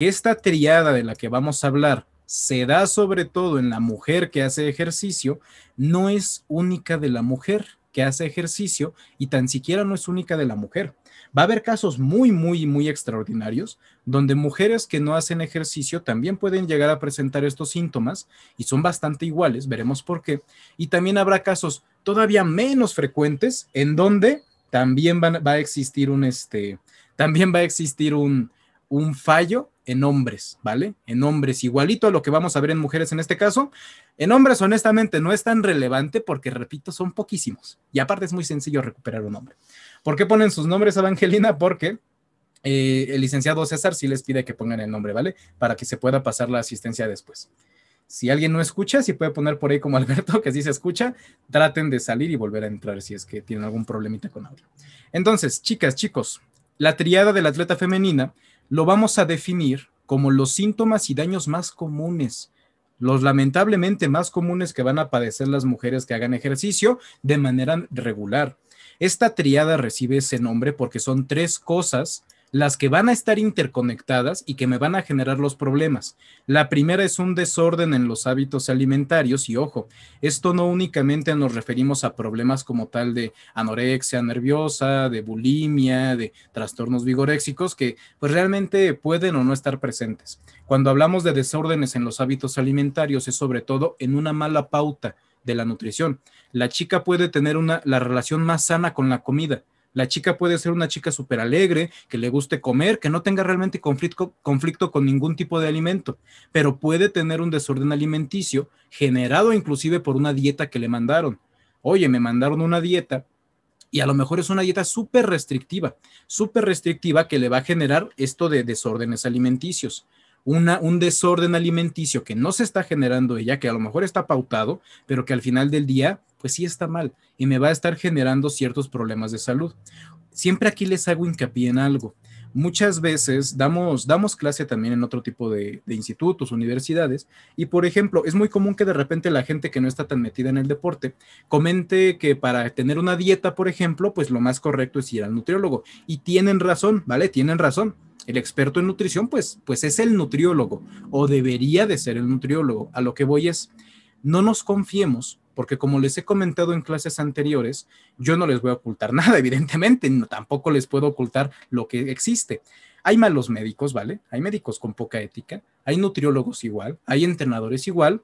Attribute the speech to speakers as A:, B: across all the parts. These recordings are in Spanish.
A: Esta triada de la que vamos a hablar se da sobre todo en la mujer que hace ejercicio, no es única de la mujer que hace ejercicio y tan siquiera no es única de la mujer. Va a haber casos muy, muy, muy extraordinarios donde mujeres que no hacen ejercicio también pueden llegar a presentar estos síntomas y son bastante iguales, veremos por qué. Y también habrá casos todavía menos frecuentes en donde también va a existir un, este, también va a existir un, un fallo en hombres, ¿vale? En hombres, igualito a lo que vamos a ver en mujeres en este caso. En hombres, honestamente, no es tan relevante porque, repito, son poquísimos. Y aparte es muy sencillo recuperar un hombre. ¿Por qué ponen sus nombres, Evangelina? Porque eh, el licenciado César sí les pide que pongan el nombre, ¿vale? Para que se pueda pasar la asistencia después. Si alguien no escucha, si puede poner por ahí como Alberto, que si se escucha, traten de salir y volver a entrar si es que tienen algún problemita con audio. Entonces, chicas, chicos, la triada la atleta femenina lo vamos a definir como los síntomas y daños más comunes, los lamentablemente más comunes que van a padecer las mujeres que hagan ejercicio de manera regular. Esta triada recibe ese nombre porque son tres cosas las que van a estar interconectadas y que me van a generar los problemas. La primera es un desorden en los hábitos alimentarios y ojo, esto no únicamente nos referimos a problemas como tal de anorexia nerviosa, de bulimia, de trastornos vigoréxicos que pues, realmente pueden o no estar presentes. Cuando hablamos de desórdenes en los hábitos alimentarios es sobre todo en una mala pauta de la nutrición. La chica puede tener la relación más sana con la comida la chica puede ser una chica súper alegre, que le guste comer, que no tenga realmente conflicto, con ningún tipo de alimento, pero puede tener un desorden alimenticio generado inclusive por una dieta que le mandaron. Oye, me mandaron una dieta y a lo mejor es una dieta súper restrictiva, súper restrictiva que le va a generar esto de desórdenes alimenticios un desorden alimenticio que no se está generando ella, que a lo mejor está pautado, pero que al final del día, pues sí está mal y me va a estar generando ciertos problemas de salud. Siempre aquí les hago hincapié en algo. Muchas veces damos, damos clase también en otro tipo de, de institutos, universidades, y por ejemplo, es muy común que de repente la gente que no está tan metida en el deporte comente que para tener una dieta, por ejemplo, pues lo más correcto es ir al nutriólogo. Y tienen razón, ¿vale? Tienen razón el experto en nutrición, pues, pues es el nutriólogo o debería de ser el nutriólogo. A lo que voy es, no nos confiemos porque como les he comentado en clases anteriores, yo no les voy a ocultar nada, evidentemente, no, tampoco les puedo ocultar lo que existe. Hay malos médicos, ¿vale? Hay médicos con poca ética, hay nutriólogos igual, hay entrenadores igual,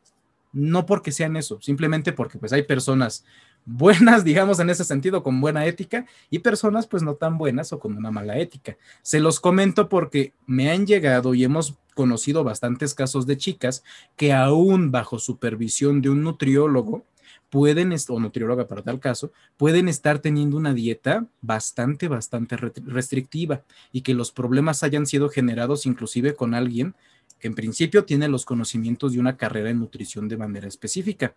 A: no porque sean eso, simplemente porque pues hay personas buenas, digamos, en ese sentido, con buena ética, y personas pues no tan buenas o con una mala ética. Se los comento porque me han llegado y hemos conocido bastantes casos de chicas que aún bajo supervisión de un nutriólogo, pueden, o nutrióloga para tal caso, pueden estar teniendo una dieta bastante, bastante restrictiva y que los problemas hayan sido generados inclusive con alguien en principio tiene los conocimientos de una carrera en nutrición de manera específica.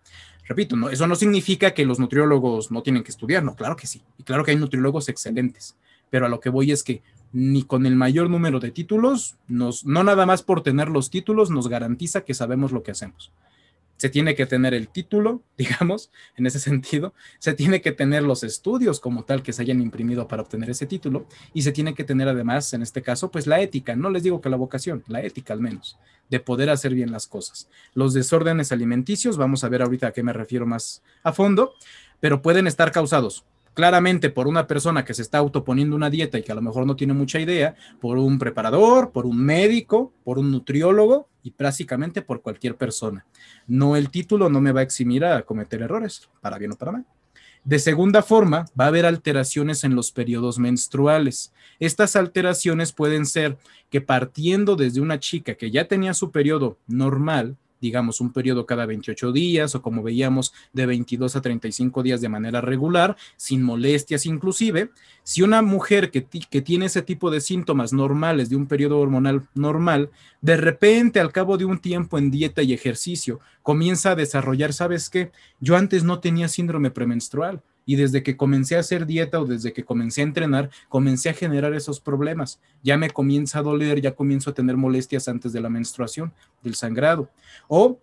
A: Repito, eso no significa que los nutriólogos no tienen que estudiar, no, claro que sí, y claro que hay nutriólogos excelentes, pero a lo que voy es que ni con el mayor número de títulos, no nada más por tener los títulos nos garantiza que sabemos lo que hacemos se tiene que tener el título, digamos, en ese sentido, se tiene que tener los estudios como tal que se hayan imprimido para obtener ese título y se tiene que tener además, en este caso, pues la ética, no les digo que la vocación, la ética al menos, de poder hacer bien las cosas. Los desórdenes alimenticios, vamos a ver ahorita a qué me refiero más a fondo, pero pueden estar causados claramente por una persona que se está autoponiendo una dieta y que a lo mejor no tiene mucha idea, por un preparador, por un médico, por un nutriólogo y prácticamente por cualquier persona. No el título no me va a eximir a cometer errores, para bien o para mal. De segunda forma, va a haber alteraciones en los periodos menstruales. Estas alteraciones pueden ser que partiendo desde una chica que ya tenía su periodo normal, digamos, un periodo cada 28 días o como veíamos, de 22 a 35 días de manera regular, sin molestias inclusive. Si una mujer que, que tiene ese tipo de síntomas normales de un periodo hormonal normal, de repente al cabo de un tiempo en dieta y ejercicio comienza a desarrollar, ¿sabes qué? Yo antes no tenía síndrome premenstrual y desde que comencé a hacer dieta o desde que comencé a entrenar, comencé a generar esos problemas. Ya me comienza a doler, ya comienzo a tener molestias antes de la menstruación, del sangrado. O,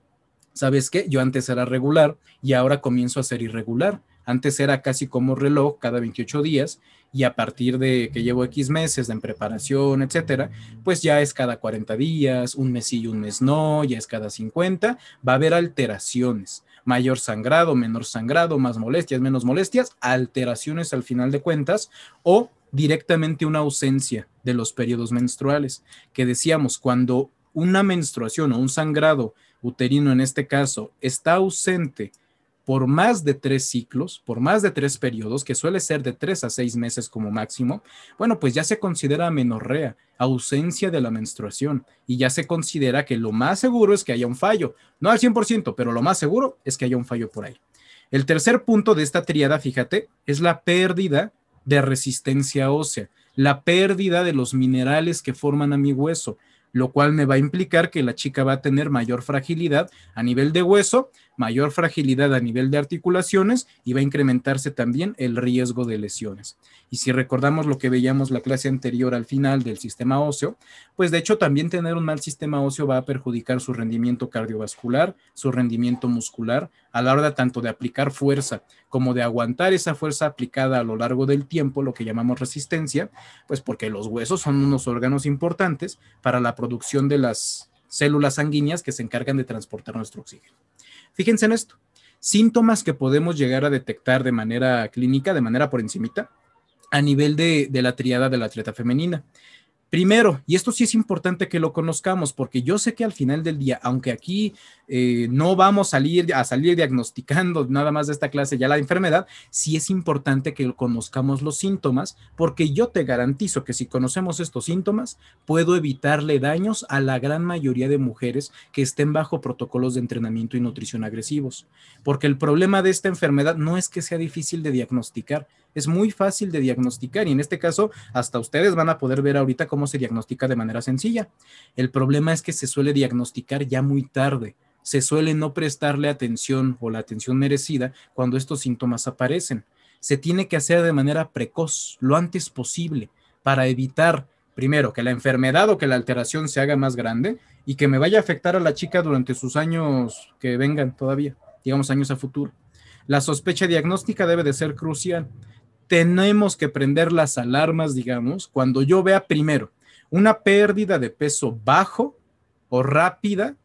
A: ¿sabes qué? Yo antes era regular y ahora comienzo a ser irregular. Antes era casi como reloj cada 28 días y a partir de que llevo X meses en preparación, etcétera, pues ya es cada 40 días, un mes y un mes no, ya es cada 50, va a haber alteraciones mayor sangrado, menor sangrado, más molestias, menos molestias, alteraciones al final de cuentas o directamente una ausencia de los periodos menstruales, que decíamos, cuando una menstruación o un sangrado uterino en este caso está ausente por más de tres ciclos, por más de tres periodos, que suele ser de tres a seis meses como máximo, bueno, pues ya se considera amenorrea, ausencia de la menstruación, y ya se considera que lo más seguro es que haya un fallo, no al 100%, pero lo más seguro es que haya un fallo por ahí. El tercer punto de esta triada, fíjate, es la pérdida de resistencia ósea, la pérdida de los minerales que forman a mi hueso, lo cual me va a implicar que la chica va a tener mayor fragilidad a nivel de hueso, mayor fragilidad a nivel de articulaciones y va a incrementarse también el riesgo de lesiones. Y si recordamos lo que veíamos la clase anterior al final del sistema óseo, pues de hecho también tener un mal sistema óseo va a perjudicar su rendimiento cardiovascular, su rendimiento muscular, a la hora tanto de aplicar fuerza como de aguantar esa fuerza aplicada a lo largo del tiempo, lo que llamamos resistencia, pues porque los huesos son unos órganos importantes para la producción de las células sanguíneas que se encargan de transportar nuestro oxígeno. Fíjense en esto. Síntomas que podemos llegar a detectar de manera clínica, de manera por encimita, a nivel de, de la triada de la atleta femenina. Primero, y esto sí es importante que lo conozcamos, porque yo sé que al final del día, aunque aquí eh, no vamos a salir, a salir diagnosticando nada más de esta clase ya la enfermedad, sí es importante que conozcamos los síntomas, porque yo te garantizo que si conocemos estos síntomas, puedo evitarle daños a la gran mayoría de mujeres que estén bajo protocolos de entrenamiento y nutrición agresivos, porque el problema de esta enfermedad no es que sea difícil de diagnosticar, es muy fácil de diagnosticar y en este caso hasta ustedes van a poder ver ahorita cómo se diagnostica de manera sencilla. El problema es que se suele diagnosticar ya muy tarde, se suele no prestarle atención o la atención merecida cuando estos síntomas aparecen. Se tiene que hacer de manera precoz, lo antes posible, para evitar primero, que la enfermedad o que la alteración se haga más grande y que me vaya a afectar a la chica durante sus años que vengan todavía, digamos años a futuro. La sospecha diagnóstica debe de ser crucial tenemos que prender las alarmas, digamos, cuando yo vea primero una pérdida de peso bajo o rápida,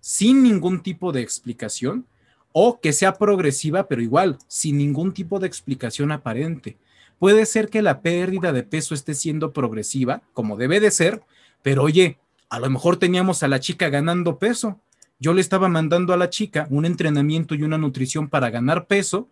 A: sin ningún tipo de explicación, o que sea progresiva, pero igual, sin ningún tipo de explicación aparente. Puede ser que la pérdida de peso esté siendo progresiva, como debe de ser, pero oye, a lo mejor teníamos a la chica ganando peso. Yo le estaba mandando a la chica un entrenamiento y una nutrición para ganar peso,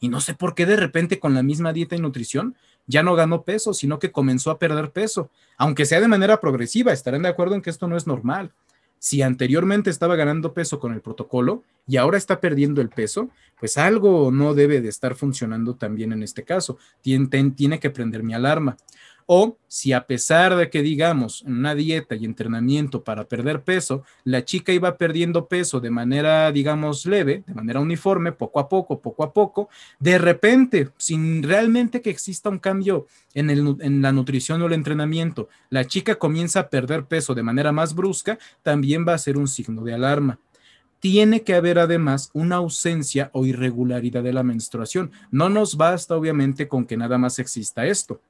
A: y no sé por qué de repente con la misma dieta y nutrición ya no ganó peso, sino que comenzó a perder peso, aunque sea de manera progresiva. Estarán de acuerdo en que esto no es normal. Si anteriormente estaba ganando peso con el protocolo y ahora está perdiendo el peso, pues algo no debe de estar funcionando también en este caso. Tiene, tiene que prender mi alarma. O si a pesar de que digamos una dieta y entrenamiento para perder peso, la chica iba perdiendo peso de manera, digamos, leve, de manera uniforme, poco a poco, poco a poco, de repente, sin realmente que exista un cambio en la nutrición o el entrenamiento, la chica comienza a perder peso de manera más brusca, también va a ser un signo de alarma tiene que haber además una ausencia o irregularidad de la menstruación. No nos basta obviamente con que nada más exista esto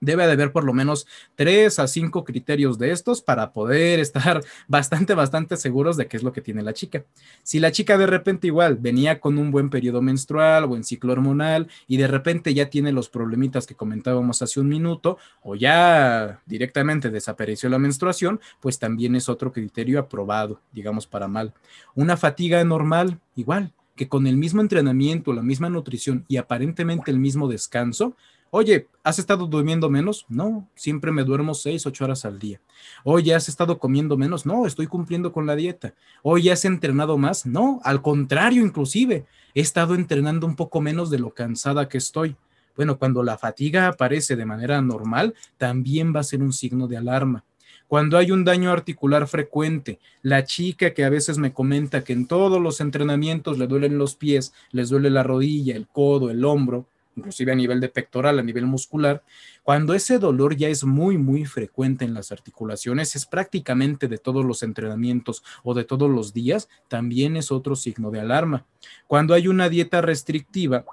A: debe de haber por lo menos tres a cinco criterios de estos para poder estar bastante, bastante seguros de qué es lo que tiene la chica. Si la chica de repente igual venía con un buen periodo menstrual o en ciclo hormonal y de repente ya tiene los problemitas que comentábamos hace un minuto o ya directamente desapareció la menstruación, pues también es otro criterio aprobado, digamos, para mal. Una fatiga normal, igual que con el mismo entrenamiento, la misma nutrición y aparentemente el mismo descanso, Oye, ¿has estado durmiendo menos? No, siempre me duermo seis, ocho horas al día. Oye, ¿has estado comiendo menos? No, estoy cumpliendo con la dieta. Oye, ¿has entrenado más? No, al contrario, inclusive, he estado entrenando un poco menos de lo cansada que estoy. Bueno, cuando la fatiga aparece de manera normal, también va a ser un signo de alarma. Cuando hay un daño articular frecuente, la chica que a veces me comenta que en todos los entrenamientos le duelen los pies, les duele la rodilla, el codo, el hombro, inclusive a nivel de pectoral, a nivel muscular, cuando ese dolor ya es muy, muy frecuente en las articulaciones, es prácticamente de todos los entrenamientos o de todos los días, también es otro signo de alarma. Cuando hay una dieta restrictiva,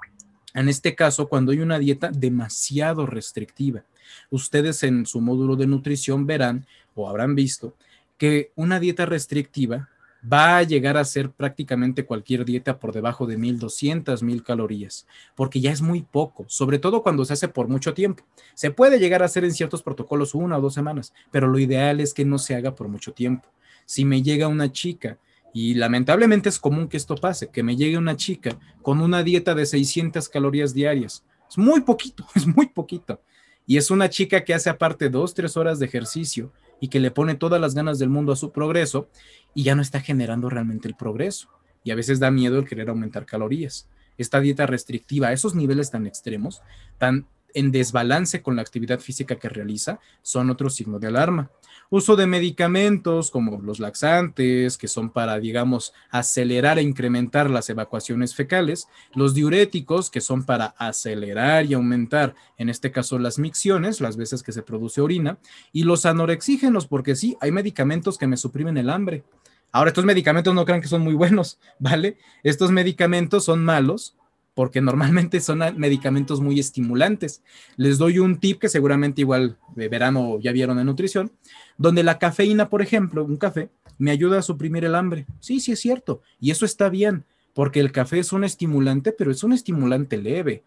A: en este caso, cuando hay una dieta demasiado restrictiva, ustedes en su módulo de nutrición verán o habrán visto que una dieta restrictiva va a llegar a ser prácticamente cualquier dieta por debajo de 1200, 1000 calorías, porque ya es muy poco, sobre todo cuando se hace por mucho tiempo. Se puede llegar a hacer en ciertos protocolos una o dos semanas, pero lo ideal es que no se haga por mucho tiempo. Si me llega una chica, y lamentablemente es común que esto pase, que me llegue una chica con una dieta de 600 calorías diarias, es muy poquito, es muy poquito. Y es una chica que hace aparte dos, tres horas de ejercicio, y que le pone todas las ganas del mundo a su progreso y ya no está generando realmente el progreso. Y a veces da miedo el querer aumentar calorías. Esta dieta restrictiva esos niveles tan extremos, tan en desbalance con la actividad física que realiza son otro signo de alarma. Uso de medicamentos como los laxantes, que son para, digamos, acelerar e incrementar las evacuaciones fecales, los diuréticos, que son para acelerar y aumentar, en este caso, las micciones, las veces que se produce orina, y los anorexígenos, porque sí, hay medicamentos que me suprimen el hambre. Ahora, estos medicamentos no crean que son muy buenos, ¿vale? Estos medicamentos son malos porque normalmente son medicamentos muy estimulantes. Les doy un tip que seguramente igual de verano ya vieron en nutrición, donde la cafeína, por ejemplo, un café, me ayuda a suprimir el hambre. Sí, sí es cierto, y eso está bien, porque el café es un estimulante, pero es un estimulante leve.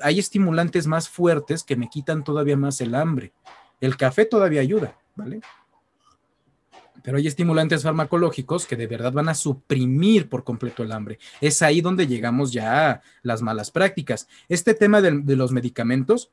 A: Hay estimulantes más fuertes que me quitan todavía más el hambre. El café todavía ayuda, ¿vale? pero hay estimulantes farmacológicos que de verdad van a suprimir por completo el hambre. Es ahí donde llegamos ya a las malas prácticas. Este tema de, los medicamentos,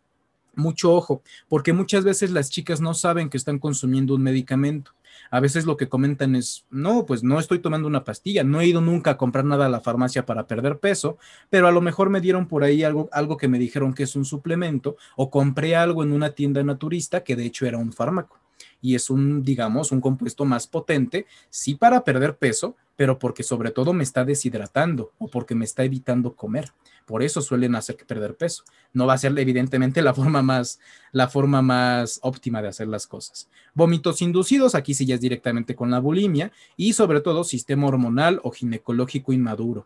A: mucho ojo, porque muchas veces las chicas no saben que están consumiendo un medicamento. A veces lo que comentan es, no, pues no estoy tomando una pastilla, no he ido nunca a comprar nada a la farmacia para perder peso, pero a lo mejor me dieron por ahí algo, algo que me dijeron que es un suplemento o compré algo en una tienda naturista que de hecho era un fármaco y es un, digamos, un compuesto más potente, sí para perder peso, pero porque sobre todo me está deshidratando o porque me está evitando comer. Por eso suelen hacer que perder peso. No va a ser evidentemente la forma más, la forma más óptima de hacer las cosas. Vómitos inducidos, aquí sí ya es directamente con la bulimia y sobre todo sistema hormonal o ginecológico inmaduro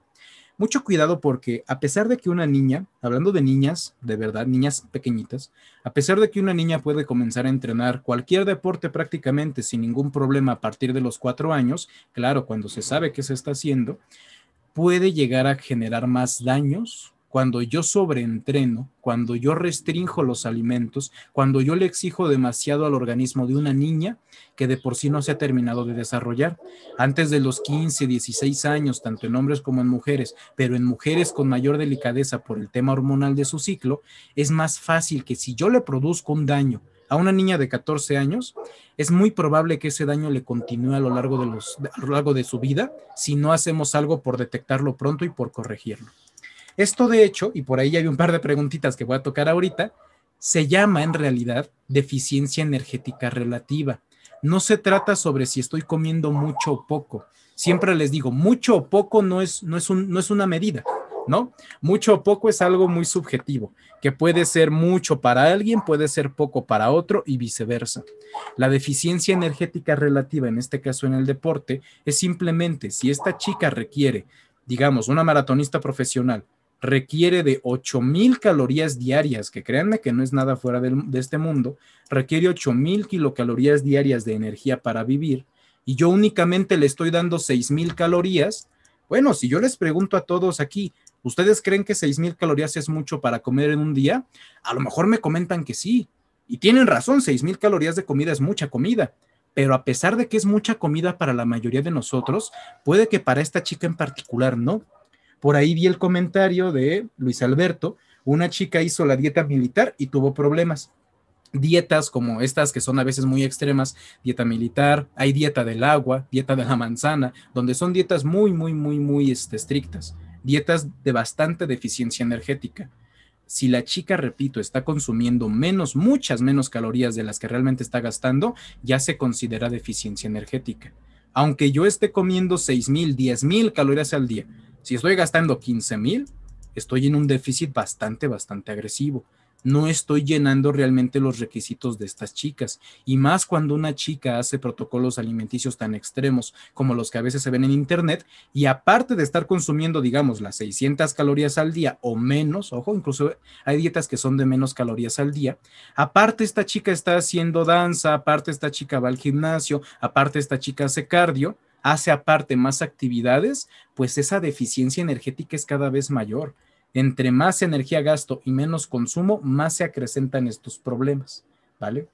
A: mucho cuidado porque a pesar de que una niña, hablando de niñas, de verdad, niñas pequeñitas, a pesar de que una niña puede comenzar a entrenar cualquier deporte prácticamente sin ningún problema a partir de los cuatro años, claro, cuando se sabe qué se está haciendo, puede llegar a generar más daños cuando yo sobreentreno, cuando yo restrinjo los alimentos, cuando yo le exijo demasiado al organismo de una niña que de por sí no se ha terminado de desarrollar. Antes de los 15, 16 años, tanto en hombres como en mujeres, pero en mujeres con mayor delicadeza por el tema hormonal de su ciclo, es más fácil que si yo le produzco un daño a una niña de 14 años, es muy probable que ese daño le continúe a lo largo de, los, a lo largo de su vida si no hacemos algo por detectarlo pronto y por corregirlo. Esto de hecho, y por ahí hay un par de preguntitas que voy a tocar ahorita, se llama en realidad deficiencia energética relativa. No se trata sobre si estoy comiendo mucho o poco. Siempre les digo, mucho o poco no es, no es, no es una medida, ¿no? Mucho o poco es algo muy subjetivo, que puede ser mucho para alguien, puede ser poco para otro y viceversa. La deficiencia energética relativa, en este caso en el deporte, es simplemente si esta chica requiere, digamos, una maratonista profesional, requiere de 8.000 calorías diarias, que créanme que no es nada fuera de este mundo, requiere 8.000 kilocalorías diarias de energía para vivir y yo únicamente le estoy dando 6.000 calorías. Bueno, si yo les pregunto a todos aquí, ¿ustedes creen que 6.000 calorías es mucho para comer en un día? A lo mejor me comentan que sí. Y tienen razón, 6.000 calorías de comida es mucha comida pero a pesar de que es mucha comida para la mayoría de nosotros, puede que para esta chica en particular no. Por ahí vi el comentario de Luis Alberto, una chica hizo la dieta militar y tuvo problemas. Dietas como estas que son a veces muy extremas, dieta militar, hay dieta del agua, dieta de la manzana, donde son dietas muy, muy, muy, muy este, estrictas, dietas de bastante deficiencia energética si la chica, repito, está consumiendo menos, muchas menos calorías de las que realmente está gastando, ya se considera deficiencia energética. Aunque yo esté comiendo 6.000, 10.000 calorías al día, si estoy gastando 15 mil, estoy en un déficit bastante, bastante agresivo. No estoy llenando realmente los requisitos de estas chicas. Y más cuando una chica hace protocolos alimenticios tan extremos como los que a veces se ven en Internet, y aparte de estar consumiendo, digamos, las 600 calorías al día o menos, ojo, incluso hay dietas que son de menos calorías al día, aparte esta chica está haciendo danza, aparte esta chica va al gimnasio, aparte esta chica hace cardio, hace aparte más actividades, pues esa deficiencia energética es cada vez mayor. Entre más energía gasto y menos consumo, más se acrecentan estos problemas, ¿vale?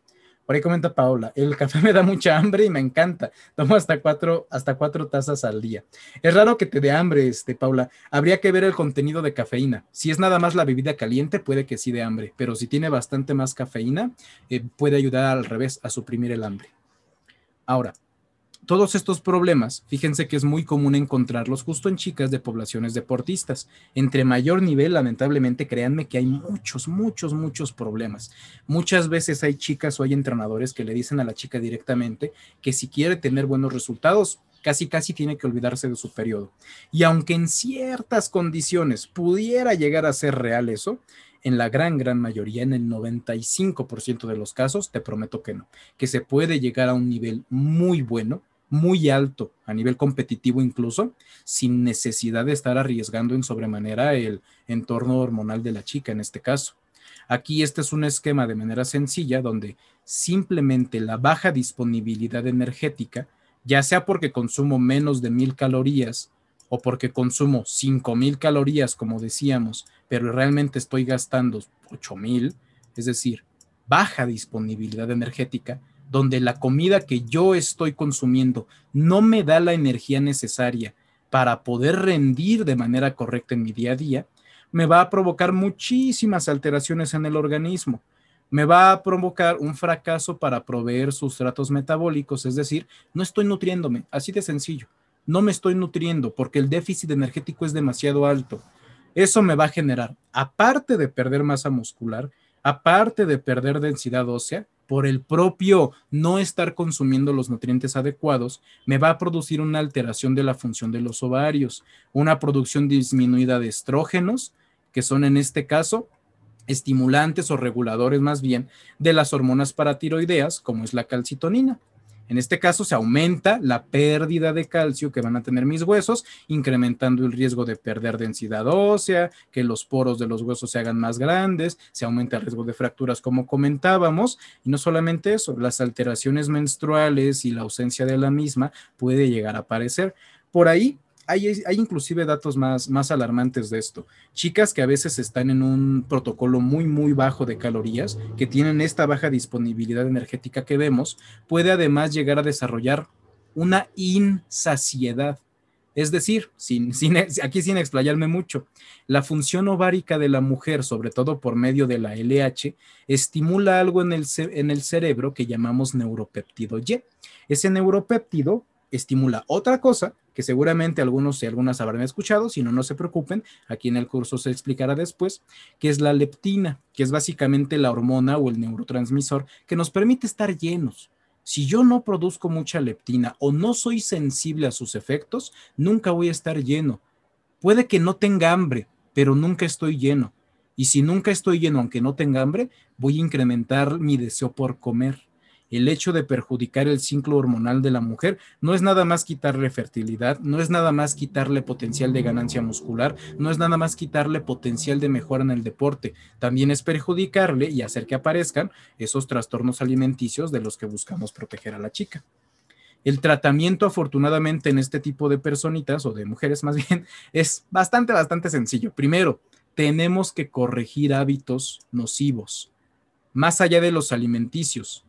A: Por ahí comenta paula el café me da mucha hambre y me encanta. Tomo hasta cuatro, hasta cuatro tazas al día. Es raro que te dé hambre, este, Paula. Habría que ver el contenido de cafeína. Si es nada más la bebida caliente, puede que sí dé hambre, pero si tiene bastante más cafeína, eh, puede ayudar al revés a suprimir el hambre. Ahora, todos estos problemas, fíjense que es muy común encontrarlos justo en chicas de poblaciones deportistas. Entre mayor nivel, lamentablemente, créanme que hay muchos, muchos, muchos problemas. Muchas veces hay chicas o hay entrenadores que le dicen a la chica directamente que si quiere tener buenos resultados, casi, casi tiene que olvidarse de su periodo. Y aunque en ciertas condiciones pudiera llegar a ser real eso, en la gran, gran mayoría, en el 95% de los casos, te prometo que no, que se puede llegar a un nivel muy bueno muy alto a nivel competitivo incluso, sin necesidad de estar arriesgando en sobremanera el entorno hormonal de la chica en este caso. Aquí este es un esquema de manera sencilla donde simplemente la baja disponibilidad energética, ya sea porque consumo menos de mil calorías o porque consumo cinco mil calorías, como decíamos, pero realmente estoy gastando ocho mil, es decir, baja disponibilidad energética, donde la comida que yo estoy consumiendo no me da la energía necesaria para poder rendir de manera correcta en mi día a día, me va a provocar muchísimas alteraciones en el organismo. Me va a provocar un fracaso para proveer sustratos metabólicos, es decir, no estoy nutriéndome, así de sencillo. No me estoy nutriendo porque el déficit energético es demasiado alto. Eso me va a generar, aparte de perder masa muscular, aparte de perder densidad ósea, por el propio no estar consumiendo los nutrientes adecuados, me va a producir una alteración de la función de los ovarios, una producción disminuida de estrógenos, que son en este caso estimulantes o reguladores más bien de las hormonas paratiroideas, como es la calcitonina. En este caso se aumenta la pérdida de calcio que van a tener mis huesos, incrementando el riesgo de perder densidad ósea, que los poros de los huesos se hagan más grandes, se aumenta el riesgo de fracturas como comentábamos, y no solamente eso, las alteraciones menstruales y la ausencia de la misma puede llegar a aparecer. Por ahí hay, inclusive datos más, alarmantes de esto. Chicas que a veces están en un protocolo muy, muy bajo de calorías, que tienen esta baja disponibilidad energética que vemos, puede además llegar a desarrollar una insaciedad. Es decir, sin, aquí sin explayarme mucho, la función ovárica de la mujer, sobre todo por medio de la LH, estimula algo en el, en el cerebro que llamamos neuropéptido Y. Ese neuropéptido estimula otra cosa que seguramente algunos y algunas habrán escuchado, si no, no se preocupen, aquí en el curso se explicará después, que es la leptina, que es básicamente la hormona o el neurotransmisor que nos permite estar llenos. Si yo no produzco mucha leptina o no soy sensible a sus efectos, nunca voy a estar lleno. Puede que no tenga hambre, pero nunca estoy lleno. Y si nunca estoy lleno, aunque no tenga hambre, voy a incrementar mi deseo por comer el hecho de perjudicar el ciclo hormonal de la mujer no es nada más quitarle fertilidad, no es nada más quitarle potencial de ganancia muscular, no es nada más quitarle potencial de mejora en el deporte, también es perjudicarle y hacer que aparezcan esos trastornos alimenticios de los que buscamos proteger a la chica. El tratamiento, afortunadamente, en este tipo de personitas o de mujeres más bien, es bastante, bastante sencillo. Primero, tenemos que corregir hábitos nocivos, más allá de los alimenticios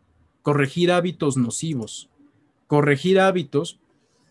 A: corregir hábitos nocivos, corregir hábitos,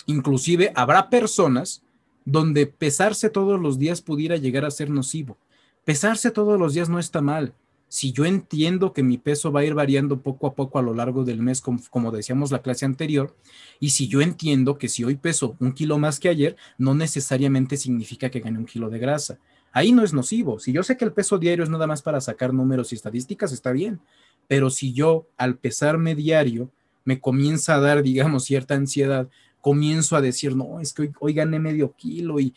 A: inclusive habrá personas donde pesarse todos los días pudiera llegar a ser nocivo. Pesarse todos los días no está mal. Si yo entiendo que mi peso va a ir variando poco a poco a lo largo del mes, como, decíamos la clase anterior, y si yo entiendo que si hoy peso un kilo más que ayer, no necesariamente significa que gane un kilo de grasa. Ahí no es nocivo. Si yo sé que el peso diario es nada más para sacar números y estadísticas, está bien. Pero si yo, al pesarme diario, me comienza a dar, digamos, cierta ansiedad, comienzo a decir, no, es que hoy, gané medio kilo y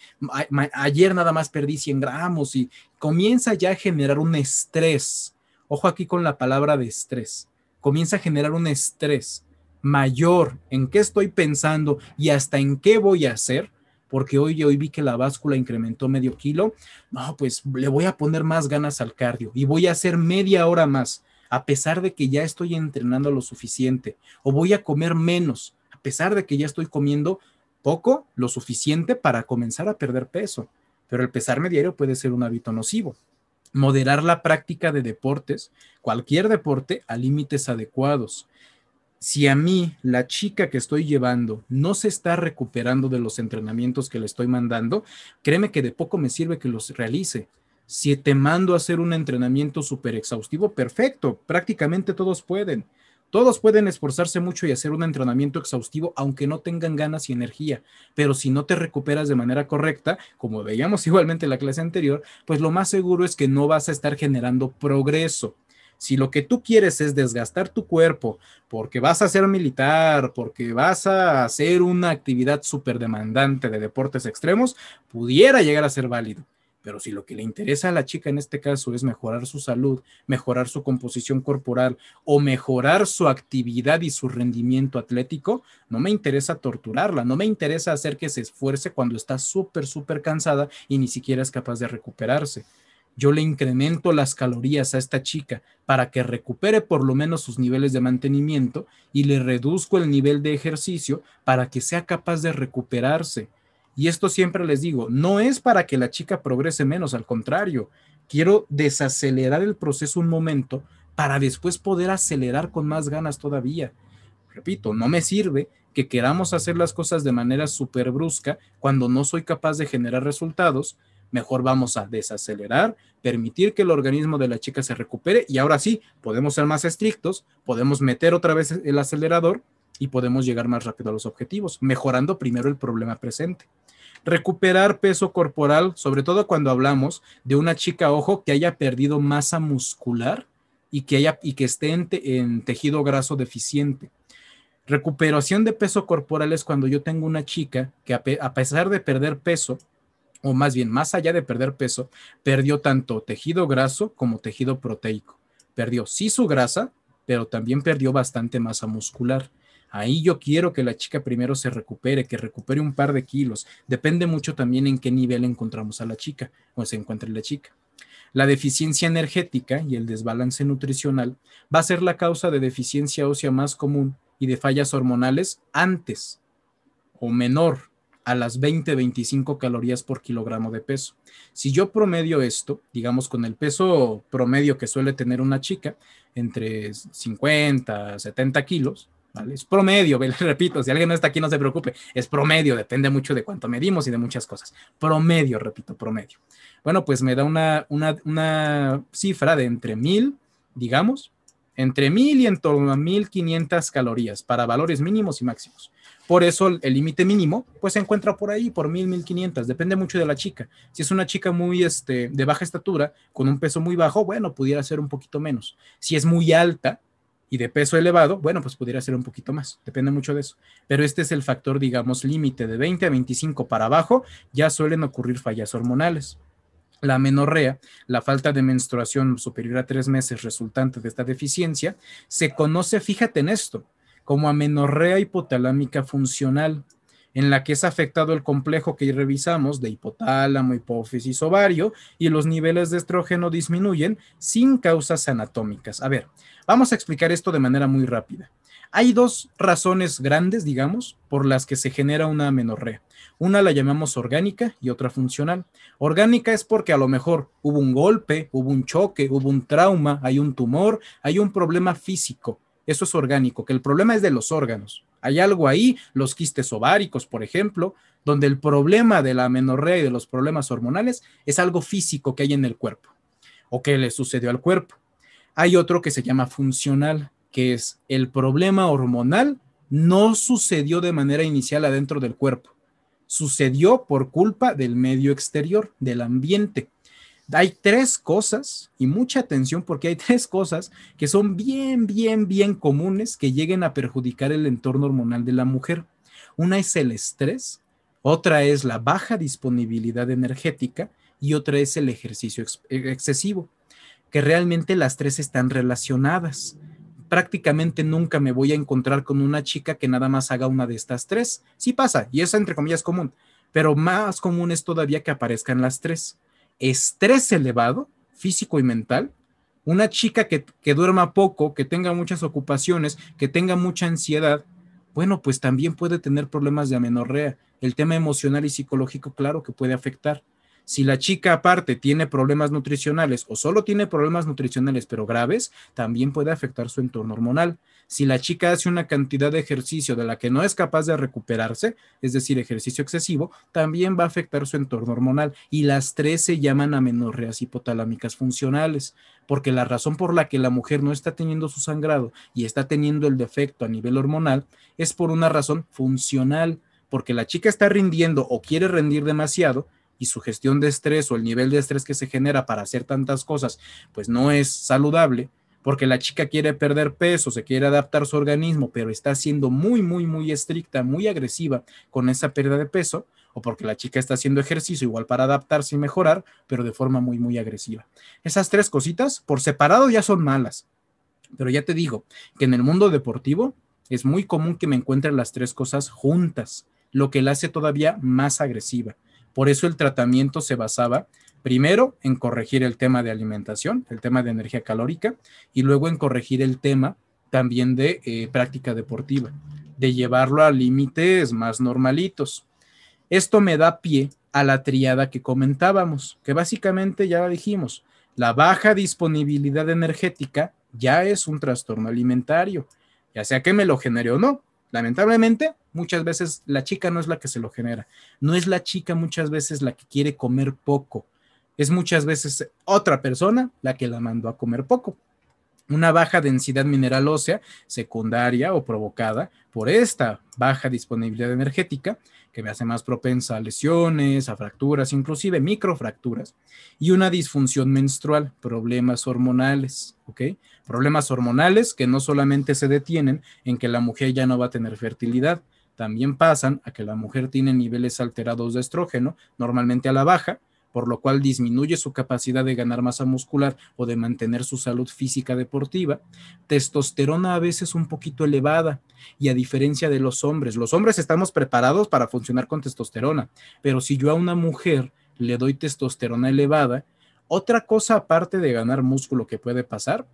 A: ayer nada más perdí 100 gramos y comienza ya a generar un estrés. Ojo aquí con la palabra de estrés. Comienza a generar un estrés mayor en qué estoy pensando y hasta en qué voy a hacer, porque hoy, hoy vi que la báscula incrementó medio kilo, no, pues le voy a poner más ganas al cardio y voy a hacer media hora más a pesar de que ya estoy entrenando lo suficiente, o voy a comer menos, a pesar de que ya estoy comiendo poco, lo suficiente para comenzar a perder peso. Pero el pesarme diario puede ser un hábito nocivo. Moderar la práctica de deportes, cualquier deporte, a límites adecuados. Si a mí, la chica que estoy llevando, no se está recuperando de los entrenamientos que le estoy mandando, créeme que de poco me sirve que los realice. Si te mando a hacer un entrenamiento súper exhaustivo, perfecto, prácticamente todos pueden. Todos pueden esforzarse mucho y hacer un entrenamiento exhaustivo, aunque no tengan ganas y energía. Pero si no te recuperas de manera correcta, como veíamos igualmente en la clase anterior, pues lo más seguro es que no vas a estar generando progreso. Si lo que tú quieres es desgastar tu cuerpo porque vas a ser militar, porque vas a hacer una actividad súper demandante de deportes extremos, pudiera llegar a ser válido. Pero si lo que le interesa a la chica en este caso es mejorar su salud, mejorar su composición corporal o mejorar su actividad y su rendimiento atlético, no me interesa torturarla, no me interesa hacer que se esfuerce cuando está súper, súper cansada y ni siquiera es capaz de recuperarse. Yo le incremento las calorías a esta chica para que recupere por lo menos sus niveles de mantenimiento y le reduzco el nivel de ejercicio para que sea capaz de recuperarse y esto siempre les digo, no es para que la chica progrese menos, al contrario, quiero desacelerar el proceso un momento para después poder acelerar con más ganas todavía. Repito, no me sirve que queramos hacer las cosas de manera súper brusca cuando no soy capaz de generar resultados. Mejor vamos a desacelerar, permitir que el organismo de la chica se recupere y ahora sí, podemos ser más estrictos, podemos meter otra vez el acelerador y podemos llegar más rápido a los objetivos, mejorando primero el problema presente. Recuperar peso corporal, sobre todo cuando hablamos de una chica ojo que haya perdido masa muscular y que, haya, y que esté en, tejido graso deficiente. Recuperación de peso corporal es cuando yo tengo una chica que a pesar de perder peso, o más bien más allá de perder peso, perdió tanto tejido graso como tejido proteico. Perdió sí su grasa, pero también perdió bastante masa muscular. Ahí yo quiero que la chica primero se recupere, que recupere un par de kilos. Depende mucho también en qué nivel encontramos a la chica o se encuentre la chica. La deficiencia energética y el desbalance nutricional va a ser la causa de deficiencia ósea más común y de fallas hormonales antes o menor a las 20-25 calorías por kilogramo de peso. Si yo promedio esto, digamos con el peso promedio que suele tener una chica, entre 50 70 kilos, es promedio, repito, si alguien no está aquí no se preocupe, es promedio, depende mucho de cuánto medimos y de muchas cosas. Promedio, repito, promedio. Bueno, pues me da una, una, cifra de entre mil, digamos, entre mil y en torno a quinientas calorías para valores mínimos y máximos. Por eso el límite mínimo, pues se encuentra por ahí, por mil, mil quinientas, depende mucho de la chica. Si es una chica muy este, de baja estatura, con un peso muy bajo, bueno, pudiera ser un poquito menos. Si es muy alta, y de peso elevado, bueno, pues pudiera ser un poquito más, depende mucho de eso. Pero este es el factor, digamos, límite de 20 a 25 para abajo, ya suelen ocurrir fallas hormonales. La amenorrea, la falta de menstruación superior a tres meses resultante de esta deficiencia, se conoce, fíjate en esto, como amenorrea hipotalámica funcional en la que es afectado el complejo que revisamos de hipotálamo, hipófisis, ovario, y los niveles de estrógeno disminuyen sin causas anatómicas. A ver, vamos a explicar esto de manera muy rápida. Hay dos razones grandes, digamos, por las que se genera una amenorrea. Una la llamamos orgánica y otra funcional. Orgánica es porque a lo mejor hubo un golpe, hubo un choque, hubo un trauma, hay un tumor, hay un problema físico. Eso es orgánico, que el problema es de los órganos. Hay algo ahí, los quistes ováricos, por ejemplo, donde el problema de la amenorrea y de los problemas hormonales es algo físico que hay en el cuerpo o que le sucedió al cuerpo. Hay otro que se llama funcional, que es el problema hormonal no sucedió de manera inicial adentro del cuerpo, sucedió por culpa del medio exterior, del ambiente. Hay tres cosas, y mucha atención porque hay tres cosas que son bien, bien, bien comunes que lleguen a perjudicar el entorno hormonal de la mujer. Una es el estrés, otra es la baja disponibilidad energética y otra es el ejercicio eh, excesivo, que realmente las tres están relacionadas prácticamente nunca me voy a encontrar con una chica que nada más haga una de estas tres. Sí pasa, y es entre comillas común, pero más común es todavía que aparezcan las tres estrés elevado, físico y mental, una chica que, que, duerma poco, que tenga muchas ocupaciones, que tenga mucha ansiedad, bueno, pues también puede tener problemas de amenorrea. El tema emocional y psicológico, claro que puede afectar. Si la chica aparte tiene problemas nutricionales o solo tiene problemas nutricionales pero graves, también puede afectar su entorno hormonal. Si la chica hace una cantidad de ejercicio de la que no es capaz de recuperarse, es decir, ejercicio excesivo, también va a afectar su entorno hormonal y las tres se llaman amenorreas hipotalámicas funcionales, porque la razón por la que la mujer no está teniendo su sangrado y está teniendo el defecto a nivel hormonal es por una razón funcional, porque la chica está rindiendo o quiere rendir demasiado, y su gestión de estrés o el nivel de estrés que se genera para hacer tantas cosas, pues no es saludable, porque la chica quiere perder peso, se quiere adaptar su organismo, pero está siendo muy, muy, muy estricta, muy agresiva con esa pérdida de peso, o porque la chica está haciendo ejercicio igual para adaptarse y mejorar, pero de forma muy, muy agresiva. Esas tres cositas por separado ya son malas, pero ya te digo que en el mundo deportivo es muy común que me encuentren las tres cosas juntas, lo que la hace todavía más agresiva. Por eso el tratamiento se basaba primero en corregir el tema de alimentación, el tema de energía calórica, y luego en corregir el tema también de eh, práctica deportiva, de llevarlo a límites más normalitos. Esto me da pie a la triada que comentábamos, que básicamente ya dijimos, la baja disponibilidad energética ya es un trastorno alimentario, ya sea que me lo genere o no. Lamentablemente, muchas veces la chica no es la que se lo genera, no es la chica muchas veces la que quiere comer poco, es muchas veces otra persona la que la mandó a comer poco. Una baja densidad mineral ósea secundaria o provocada por esta baja disponibilidad energética, que me hace más propensa a lesiones, a fracturas, inclusive microfracturas, y una disfunción menstrual, problemas hormonales, ¿ok? Problemas hormonales que no solamente se detienen en que la mujer ya no va a tener fertilidad, también pasan a que la mujer tiene niveles alterados de estrógeno, normalmente a la baja, por lo cual disminuye su capacidad de ganar masa muscular o de mantener su salud física deportiva, testosterona a veces un poquito elevada y a diferencia de los hombres, los hombres estamos preparados para funcionar con testosterona, pero si yo a una mujer le doy testosterona elevada, otra cosa aparte de ganar músculo que puede pasar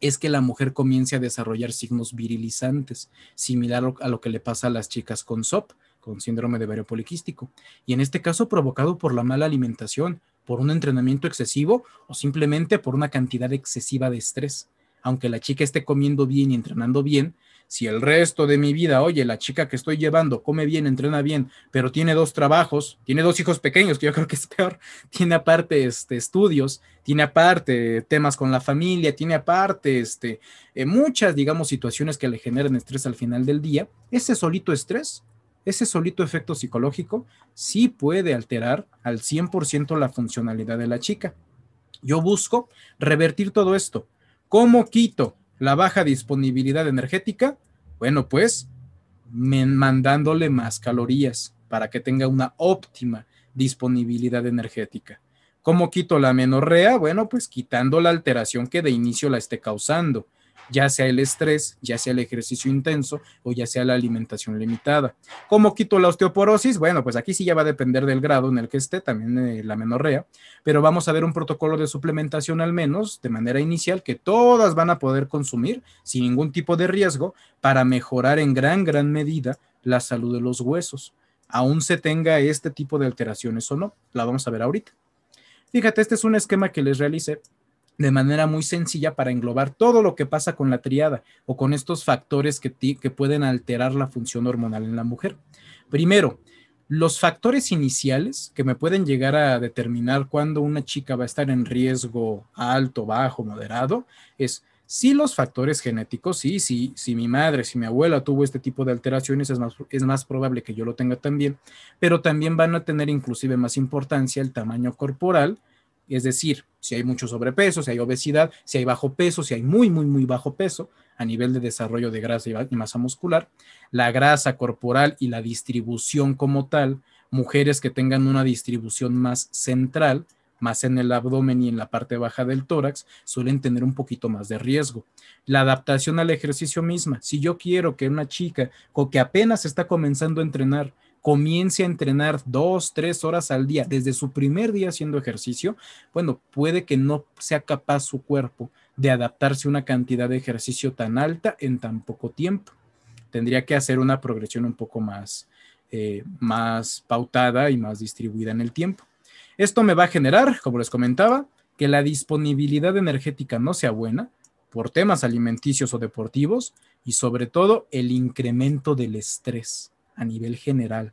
A: es que la mujer comience a desarrollar signos virilizantes, similar a lo que le pasa a las chicas con SOP con síndrome de ovario poliquístico, y en este caso provocado por la mala alimentación, por un entrenamiento excesivo o simplemente por una cantidad excesiva de estrés. Aunque la chica esté comiendo bien y entrenando bien, si el resto de mi vida, oye, la chica que estoy llevando come bien, entrena bien, pero tiene dos trabajos, tiene dos hijos pequeños, que yo creo que es peor, tiene aparte este, estudios, tiene aparte temas con la familia, tiene aparte este, eh, muchas, digamos, situaciones que le generan estrés al final del día, ese solito estrés ese solito efecto psicológico sí puede alterar al 100% la funcionalidad de la chica. Yo busco revertir todo esto. ¿Cómo quito la baja disponibilidad energética? Bueno, pues mandándole más calorías para que tenga una óptima disponibilidad energética. ¿Cómo quito la menorrea? Bueno, pues quitando la alteración que de inicio la esté causando ya sea el estrés, ya sea el ejercicio intenso o ya sea la alimentación limitada. ¿Cómo quito la osteoporosis? Bueno, pues aquí sí ya va a depender del grado en el que esté, también eh, la menorrea, pero vamos a ver un protocolo de suplementación al menos de manera inicial que todas van a poder consumir sin ningún tipo de riesgo para mejorar en gran, gran medida la salud de los huesos, aún se tenga este tipo de alteraciones o no. La vamos a ver ahorita. Fíjate, este es un esquema que les realicé de manera muy sencilla para englobar todo lo que pasa con la triada o con estos factores que, que pueden alterar la función hormonal en la mujer. Primero, los factores iniciales que me pueden llegar a determinar cuándo una chica va a estar en riesgo alto, bajo, moderado, es si los factores genéticos, sí, sí, si mi madre, si mi abuela tuvo este tipo de alteraciones, es más, es más probable que yo lo tenga también, pero también van a tener inclusive más importancia el tamaño corporal, es decir, si hay mucho sobrepeso, si hay obesidad, si hay bajo peso, si hay muy, muy, muy bajo peso a nivel de desarrollo de grasa y masa muscular, la grasa corporal y la distribución como tal, mujeres que tengan una distribución más central, más en el abdomen y en la parte baja del tórax, suelen tener un poquito más de riesgo. La adaptación al ejercicio misma. Si yo quiero que una chica que apenas está comenzando a entrenar comience a entrenar dos, tres horas al día, desde su primer día haciendo ejercicio, bueno, puede que no sea capaz su cuerpo de adaptarse a una cantidad de ejercicio tan alta en tan poco tiempo. Tendría que hacer una progresión un poco más, eh, más pautada y más distribuida en el tiempo. Esto me va a generar, como les comentaba, que la disponibilidad energética no sea buena por temas alimenticios o deportivos y sobre todo el incremento del estrés a nivel general.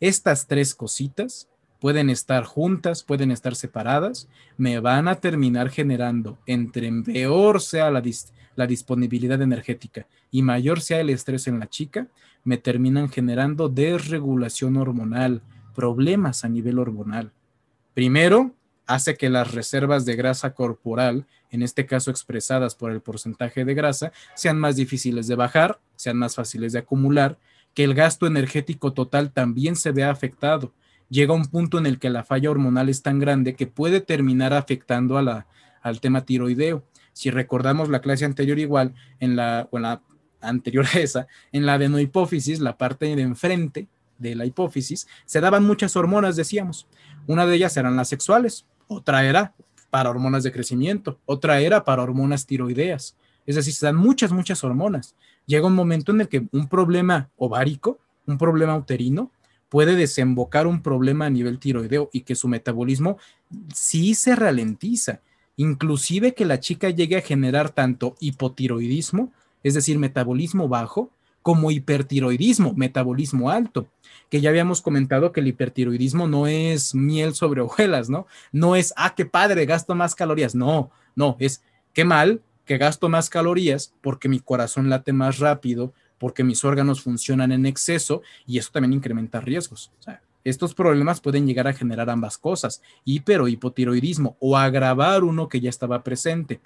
A: Estas tres cositas pueden estar juntas, pueden estar separadas, me van a terminar generando, entre peor sea la, disponibilidad energética y mayor sea el estrés en la chica, me terminan generando desregulación hormonal, problemas a nivel hormonal. Primero, hace que las reservas de grasa corporal, en este caso expresadas por el porcentaje de grasa, sean más difíciles de bajar, sean más fáciles de acumular, que el gasto energético total también se vea afectado. Llega un punto en el que la falla hormonal es tan grande que puede terminar afectando a la, al tema tiroideo. Si recordamos la clase anterior igual, en la, o en la anterior a esa, en la adenohipófisis, la parte de enfrente de la hipófisis, se daban muchas hormonas, decíamos. Una de ellas eran las sexuales, otra era para hormonas de crecimiento, otra era para hormonas tiroideas. Es decir, se dan muchas, muchas hormonas llega un momento en el que un problema ovárico, un problema uterino, puede desembocar un problema a nivel tiroideo y que su metabolismo sí se ralentiza. Inclusive que la chica llegue a generar tanto hipotiroidismo, es decir, metabolismo bajo, como hipertiroidismo, metabolismo alto, que ya habíamos comentado que el hipertiroidismo no es miel sobre hojuelas, ¿no? No es, ah, qué padre, gasto más calorías, no, no, es, qué mal que gasto más calorías porque mi corazón late más rápido, porque mis órganos funcionan en exceso y eso también incrementa riesgos. estos problemas pueden llegar a generar ambas cosas, hiper o hipotiroidismo, o agravar uno que ya estaba presente.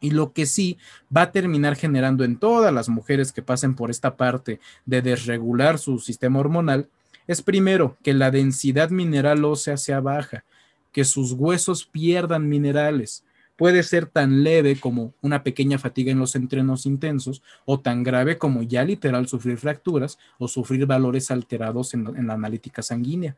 A: Y lo que sí va a terminar generando en todas las mujeres que pasen por esta parte de desregular su sistema hormonal es primero que la densidad mineral ósea sea baja, que sus huesos pierdan minerales, puede ser tan leve como una pequeña fatiga en los entrenos intensos o tan grave como ya literal sufrir fracturas o sufrir valores alterados en, la analítica sanguínea.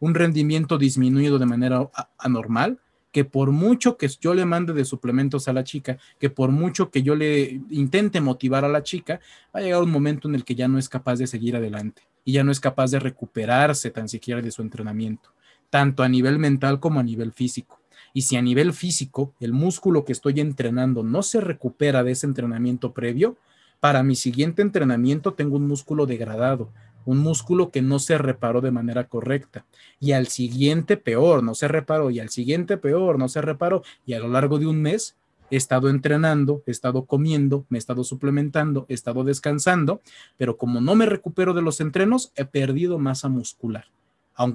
A: Un rendimiento disminuido de manera anormal que por mucho que yo le mande de suplementos a la chica, que por mucho que yo le intente motivar a la chica, ha llegado un momento en el que ya no es capaz de seguir adelante y ya no es capaz de recuperarse tan siquiera de su entrenamiento, tanto a nivel mental como a nivel físico. Y si a nivel físico el músculo que estoy entrenando no se recupera de ese entrenamiento previo, para mi siguiente entrenamiento tengo un músculo degradado, un músculo que no se reparó de manera correcta. Y al siguiente peor, no se reparó, y al siguiente peor, no se reparó. Y a lo largo de un mes he estado entrenando, he estado comiendo, me he estado suplementando, he estado descansando, pero como no me recupero de los entrenos, he perdido masa muscular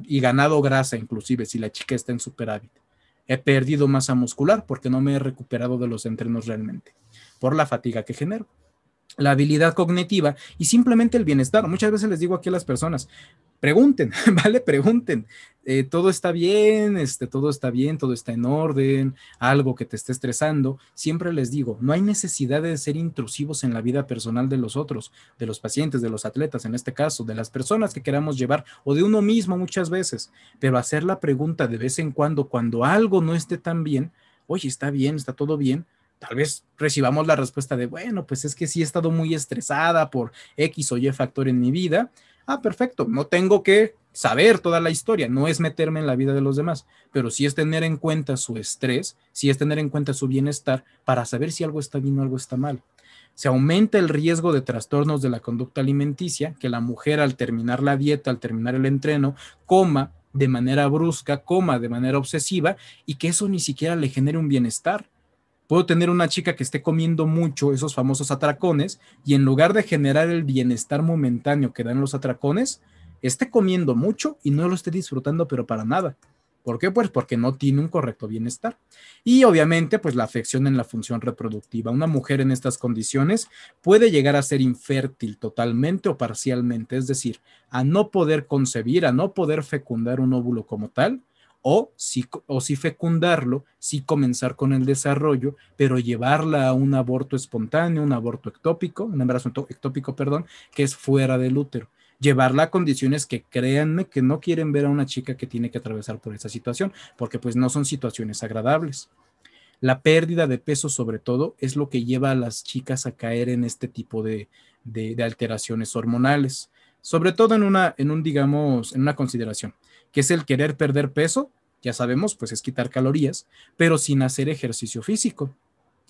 A: y ganado grasa inclusive si la chica está en superávit. He perdido masa muscular porque no me he recuperado de los entrenos realmente, por la fatiga que genero. La habilidad cognitiva y simplemente el bienestar. Muchas veces les digo aquí a las personas, pregunten, ¿vale? Pregunten. Eh, todo está bien, este, todo está bien, todo está en orden, algo que te esté estresando. Siempre les digo, no hay necesidad de ser intrusivos en la vida personal de los otros, de los pacientes, de los atletas en este caso, de las personas que queramos llevar o de uno mismo muchas veces, pero hacer la pregunta de vez en cuando cuando algo no esté tan bien, oye, está bien, está todo bien, tal vez recibamos la respuesta de, bueno, pues es que sí he estado muy estresada por X o Y factor en mi vida, ah, perfecto, no tengo que saber toda la historia, no es meterme en la vida de los demás, pero sí es tener en cuenta su estrés, sí es tener en cuenta su bienestar para saber si algo está bien o algo está mal. Se aumenta el riesgo de trastornos de la conducta alimenticia, que la mujer al terminar la dieta, al terminar el entreno, coma de manera brusca, coma de manera obsesiva y que eso ni siquiera le genere un bienestar Puedo tener una chica que esté comiendo mucho esos famosos atracones y en lugar de generar el bienestar momentáneo que dan los atracones, esté comiendo mucho y no lo esté disfrutando, pero para nada. ¿Por qué? Pues porque no tiene un correcto bienestar. Y obviamente, pues la afección en la función reproductiva. Una mujer en estas condiciones puede llegar a ser infértil totalmente o parcialmente, es decir, a no poder concebir, a no poder fecundar un óvulo como tal, o sí, o fecundarlo, sí comenzar con el desarrollo, pero llevarla a un aborto espontáneo, un aborto ectópico, un embarazo ectópico, perdón, que es fuera del útero. Llevarla a condiciones que créanme que no quieren ver a una chica que tiene que atravesar por esa situación, porque pues no son situaciones agradables. La pérdida de peso sobre todo es lo que lleva a las chicas a caer en este tipo de, de alteraciones hormonales, sobre todo en una, en un, digamos, en una consideración que es el querer perder peso, ya sabemos, pues es quitar calorías, pero sin hacer ejercicio físico.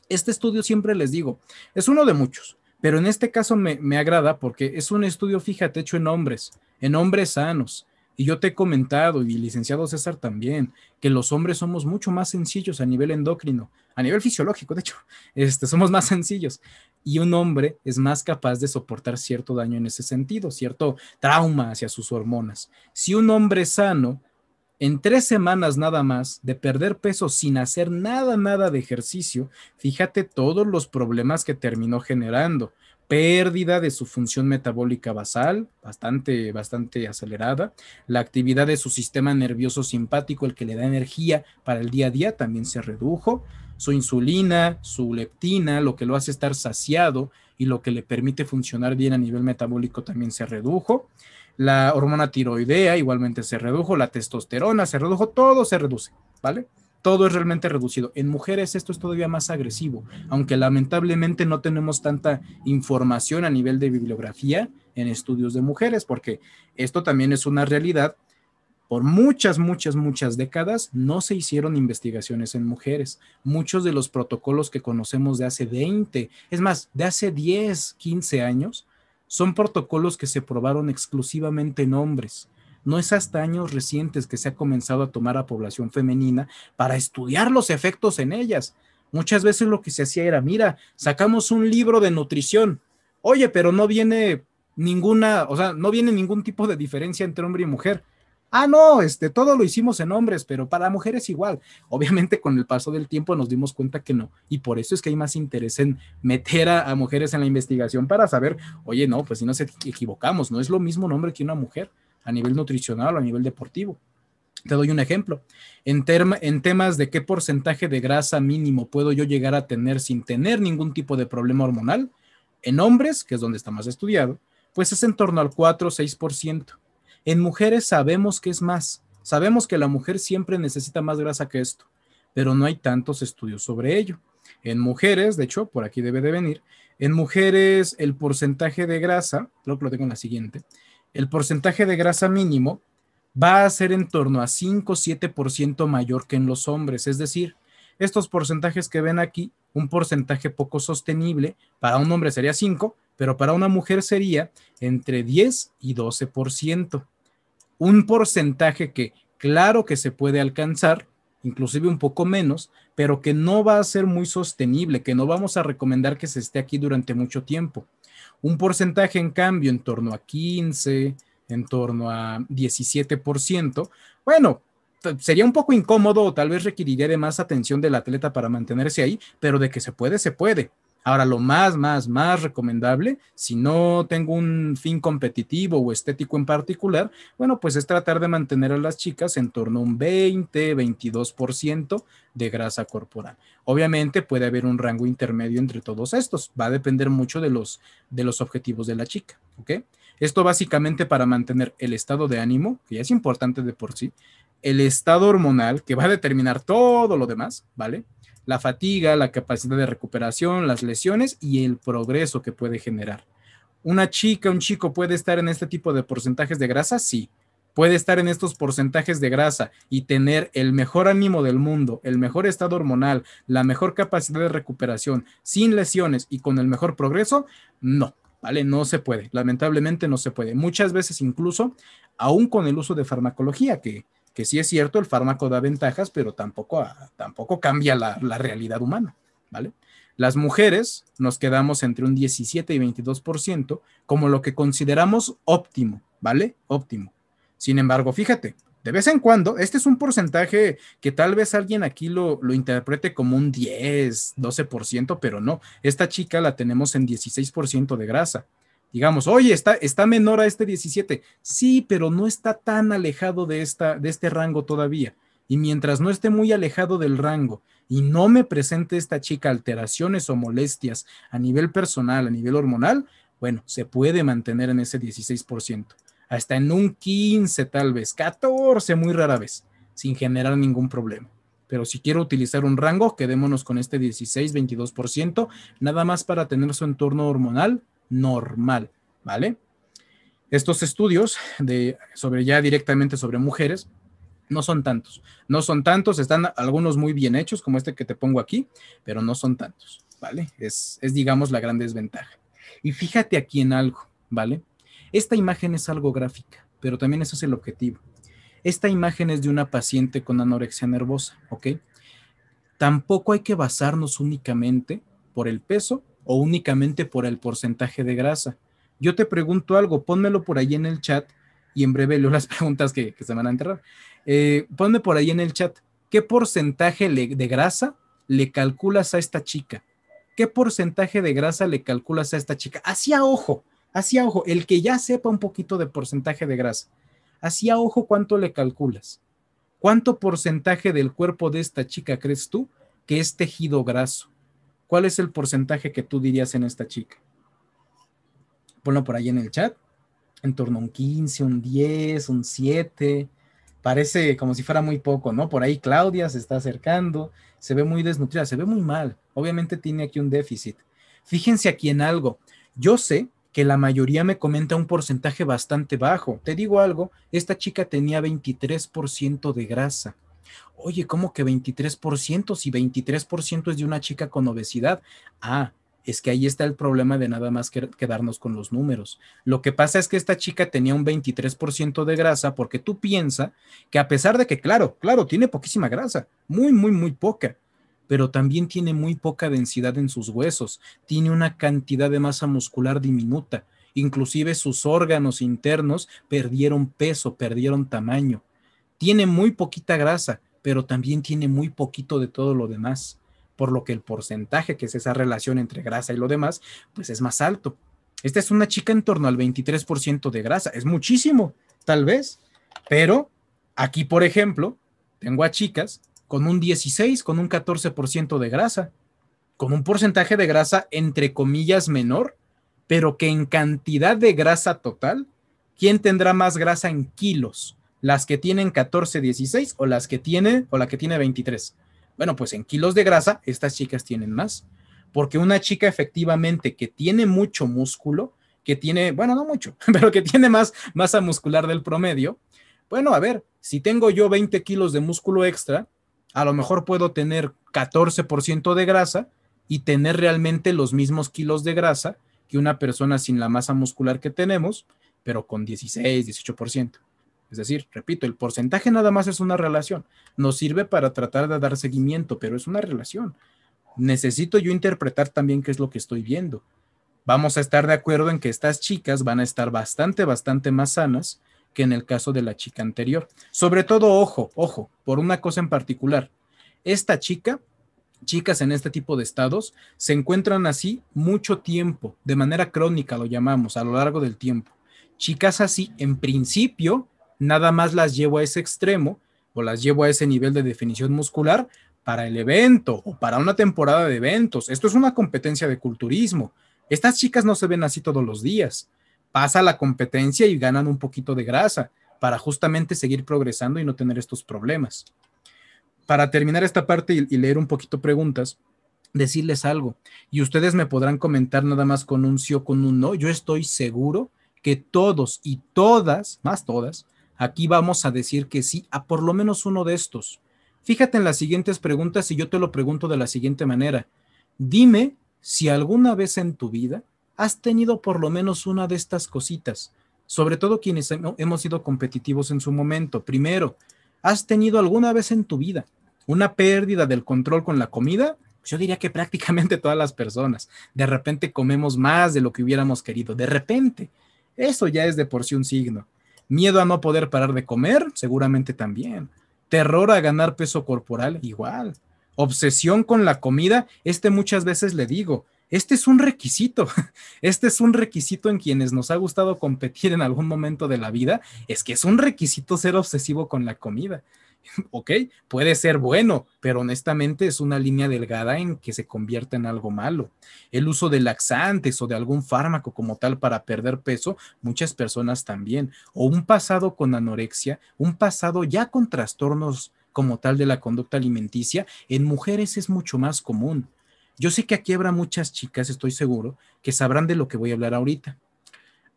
A: Este estudio siempre les digo, es uno de muchos, pero en este caso me, me agrada porque es un estudio, fíjate, hecho en hombres, en hombres sanos, y yo te he comentado, y licenciado César también, que los hombres somos mucho más sencillos a nivel endocrino, a nivel fisiológico, de hecho, este, somos más sencillos. Y un hombre es más capaz de soportar cierto daño en ese sentido, cierto trauma hacia sus hormonas. Si un hombre sano, en tres semanas nada más, de perder peso sin hacer nada, nada de ejercicio, fíjate todos los problemas que terminó generando pérdida de su función metabólica basal, bastante, bastante acelerada, la actividad de su sistema nervioso simpático, el que le da energía para el día a día, también se redujo, su insulina, su leptina, lo que lo hace estar saciado y lo que le permite funcionar bien a nivel metabólico también se redujo, la hormona tiroidea igualmente se redujo, la testosterona se redujo, todo se reduce, ¿vale? todo es realmente reducido. En mujeres esto es todavía más agresivo, aunque lamentablemente no tenemos tanta información a nivel de bibliografía en estudios de mujeres, porque esto también es una realidad. Por muchas, muchas, muchas décadas no se hicieron investigaciones en mujeres. Muchos de los protocolos que conocemos de hace 20, es más, de hace 10, 15 años, son protocolos que se probaron exclusivamente en hombres no es hasta años recientes que se ha comenzado a tomar a población femenina para estudiar los efectos en ellas. Muchas veces lo que se hacía era, mira, sacamos un libro de nutrición. Oye, pero no viene ninguna, o sea, no viene ningún tipo de diferencia entre hombre y mujer. Ah, no, este, todo lo hicimos en hombres, pero para mujeres igual. Obviamente con el paso del tiempo nos dimos cuenta que no, y por eso es que hay más interés en meter a, mujeres en la investigación para saber, oye, no, pues si nos equivocamos, no es lo mismo un hombre que una mujer a nivel nutricional o a nivel deportivo. Te doy un ejemplo. En, en, temas de qué porcentaje de grasa mínimo puedo yo llegar a tener sin tener ningún tipo de problema hormonal, en hombres, que es donde está más estudiado, pues es en torno al 4 o 6%. En mujeres sabemos que es más. Sabemos que la mujer siempre necesita más grasa que esto, pero no hay tantos estudios sobre ello. En mujeres, de hecho, por aquí debe de venir, en mujeres el porcentaje de grasa, creo que lo tengo en la siguiente, el porcentaje de grasa mínimo va a ser en torno a 5-7% mayor que en los hombres. Es decir, estos porcentajes que ven aquí, un porcentaje poco sostenible, para un hombre sería 5, pero para una mujer sería entre 10 y 12%. Un porcentaje que claro que se puede alcanzar, inclusive un poco menos, pero que no va a ser muy sostenible, que no vamos a recomendar que se esté aquí durante mucho tiempo. Un porcentaje, en cambio, en torno a 15, en torno a 17%, bueno, sería un poco incómodo o tal vez requeriría de más atención del atleta para mantenerse ahí, pero de que se puede, se puede. Ahora, lo más, más, más recomendable, si no tengo un fin competitivo o estético en particular, bueno, pues es tratar de mantener a las chicas en torno a un 20, 22% de grasa corporal. Obviamente puede haber un rango intermedio entre todos estos, va a depender mucho de los, de los objetivos de la chica, ¿ok? Esto básicamente para mantener el estado de ánimo, que es importante de por sí, el estado hormonal, que va a determinar todo lo demás, ¿vale? la fatiga, la capacidad de recuperación, las lesiones y el progreso que puede generar. ¿Una chica, un chico puede estar en este tipo de porcentajes de grasa? Sí. Puede estar en estos porcentajes de grasa y tener el mejor ánimo del mundo, el mejor estado hormonal, la mejor capacidad de recuperación, sin lesiones y con el mejor progreso? No. ¿Vale? No se puede, lamentablemente no se puede. Muchas veces incluso, aún con el uso de farmacología, que que sí es cierto, el fármaco da ventajas, pero tampoco, ah, tampoco cambia la, realidad humana, ¿vale? Las mujeres nos quedamos entre un 17 y 22% como lo que consideramos óptimo, ¿vale? Óptimo. Sin embargo, fíjate, de vez en cuando, este es un porcentaje que tal vez alguien aquí lo, lo, interprete como un 10, 12%, pero no, esta chica la tenemos en 16% de grasa, digamos, oye, está, está menor a este 17. Sí, pero no está tan alejado de, esta, de este rango todavía. Y mientras no esté muy alejado del rango y no me presente esta chica alteraciones o molestias a nivel personal, a nivel hormonal, bueno, se puede mantener en ese 16%, hasta en un 15 tal vez, 14 muy rara vez, sin generar ningún problema. Pero si quiero utilizar un rango, quedémonos con este 16-22%, nada más para tener su entorno hormonal normal, ¿vale? Estos estudios de, sobre ya directamente sobre mujeres no son tantos, no son tantos, están algunos muy bien hechos como este que te pongo aquí, pero no son tantos, ¿vale? Es, es digamos la gran desventaja. Y fíjate aquí en algo, ¿vale? Esta imagen es algo gráfica, pero también ese es el objetivo. Esta imagen es de una paciente con anorexia nervosa, ¿ok? Tampoco hay que basarnos únicamente por el peso o únicamente por el porcentaje de grasa. Yo te pregunto algo, pónmelo por ahí en el chat y en breve leo las preguntas que, se van a enterrar. Eh, ponme por ahí en el chat, ¿qué porcentaje de grasa le calculas a esta chica? ¿Qué porcentaje de grasa le calculas a esta chica? Hacia ojo, hacia ojo, el que ya sepa un poquito de porcentaje de grasa, hacia ojo cuánto le calculas. ¿Cuánto porcentaje del cuerpo de esta chica crees tú que es tejido graso? ¿Cuál es el porcentaje que tú dirías en esta chica? Ponlo por ahí en el chat. En torno a un 15, un 10, un 7. Parece como si fuera muy poco, ¿no? Por ahí Claudia se está acercando, se ve muy desnutrida, se ve muy mal. Obviamente tiene aquí un déficit. Fíjense aquí en algo. Yo sé que la mayoría me comenta un porcentaje bastante bajo. Te digo algo, esta chica tenía 23% de grasa. Oye, ¿cómo que 23%? Si 23% es de una chica con obesidad. Ah, es que ahí está el problema de nada más quedarnos con los números. Lo que pasa es que esta chica tenía un 23% de grasa porque tú piensas que a pesar de que, claro, claro, tiene poquísima grasa, muy, muy, muy poca, pero también tiene muy poca densidad en sus huesos, tiene una cantidad de masa muscular diminuta, inclusive sus órganos internos perdieron peso, perdieron tamaño. Tiene muy poquita grasa, pero también tiene muy poquito de todo lo demás, por lo que el porcentaje, que es esa relación entre grasa y lo demás, pues es más alto. Esta es una chica en torno al 23% de grasa, es muchísimo, tal vez, pero aquí, por ejemplo, tengo a chicas con un 16, con un 14% de grasa, con un porcentaje de grasa entre comillas menor, pero que en cantidad de grasa total, ¿quién tendrá más grasa en kilos? las que tienen 14, 16 o las que tiene o la que tiene 23. Bueno, pues en kilos de grasa estas chicas tienen más, porque una chica efectivamente que tiene mucho músculo, que tiene, bueno, no mucho, pero que tiene más masa muscular del promedio, bueno, a ver, si tengo yo 20 kilos de músculo extra, a lo mejor puedo tener 14% de grasa y tener realmente los mismos kilos de grasa que una persona sin la masa muscular que tenemos, pero con 16, 18%. Es decir, repito, el porcentaje nada más es una relación. Nos sirve para tratar de dar seguimiento, pero es una relación. Necesito yo interpretar también qué es lo que estoy viendo. Vamos a estar de acuerdo en que estas chicas van a estar bastante, bastante más sanas que en el caso de la chica anterior. Sobre todo, ojo, ojo, por una cosa en particular. Esta chica, chicas en este tipo de estados, se encuentran así mucho tiempo, de manera crónica lo llamamos, a lo largo del tiempo. Chicas así, en principio, nada más las llevo a ese extremo o las llevo a ese nivel de definición muscular para el evento o para una temporada de eventos. Esto es una competencia de culturismo. Estas chicas no se ven así todos los días. Pasa la competencia y ganan un poquito de grasa para justamente seguir progresando y no tener estos problemas. Para terminar esta parte y, leer un poquito preguntas, decirles algo. Y ustedes me podrán comentar nada más con un sí o con un no. Yo estoy seguro que todos y todas, más todas, Aquí vamos a decir que sí a por lo menos uno de estos. Fíjate en las siguientes preguntas y yo te lo pregunto de la siguiente manera. Dime si alguna vez en tu vida has tenido por lo menos una de estas cositas, sobre todo quienes hemos sido competitivos en su momento. Primero, ¿has tenido alguna vez en tu vida una pérdida del control con la comida? yo diría que prácticamente todas las personas. De repente comemos más de lo que hubiéramos querido. De repente. Eso ya es de por sí un signo. Miedo a no poder parar de comer, seguramente también. Terror a ganar peso corporal, igual. Obsesión con la comida, este muchas veces le digo, este es un requisito, este es un requisito en quienes nos ha gustado competir en algún momento de la vida, es que es un requisito ser obsesivo con la comida. ok, puede ser bueno, pero honestamente es una línea delgada en que se convierte en algo malo. El uso de laxantes o de algún fármaco como tal para perder peso, muchas personas también, o un pasado con anorexia, un pasado ya con trastornos como tal de la conducta alimenticia, en mujeres es mucho más común. Yo sé que aquí habrá muchas chicas, estoy seguro, que sabrán de lo que voy a hablar ahorita.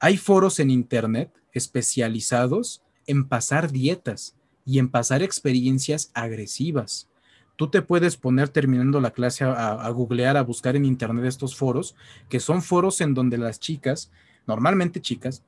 A: Hay foros en Internet especializados en pasar dietas y en pasar experiencias agresivas. Tú te puedes poner terminando la clase a, googlear, a buscar en internet estos foros, que son foros en donde las chicas, normalmente chicas,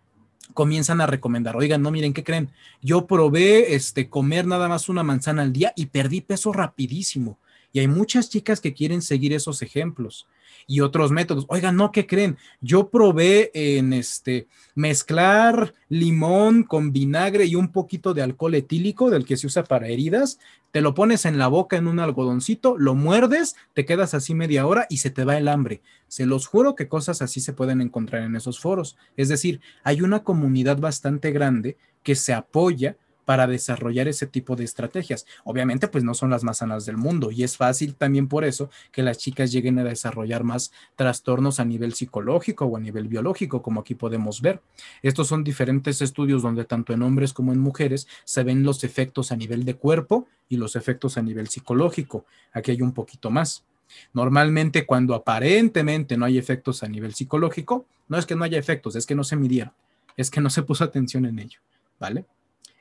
A: comienzan a recomendar, oigan, no miren qué creen, yo probé este comer nada más una manzana al día y perdí peso rapidísimo. Y hay muchas chicas que quieren seguir esos ejemplos y otros métodos. Oigan, no, ¿qué creen? Yo probé en este mezclar limón con vinagre y un poquito de alcohol etílico del que se usa para heridas. Te lo pones en la boca en un algodoncito, lo muerdes, te quedas así media hora y se te va el hambre. Se los juro que cosas así se pueden encontrar en esos foros. Es decir, hay una comunidad bastante grande que se apoya para desarrollar ese tipo de estrategias. Obviamente, pues no son las más sanas del mundo y es fácil también por eso que las chicas lleguen a desarrollar más trastornos a nivel psicológico o a nivel biológico, como aquí podemos ver. Estos son diferentes estudios donde tanto en hombres como en mujeres se ven los efectos a nivel de cuerpo y los efectos a nivel psicológico. Aquí hay un poquito más. Normalmente cuando aparentemente no hay efectos a nivel psicológico, no es que no haya efectos, es que no se midieron, es que no se puso atención en ello, ¿vale?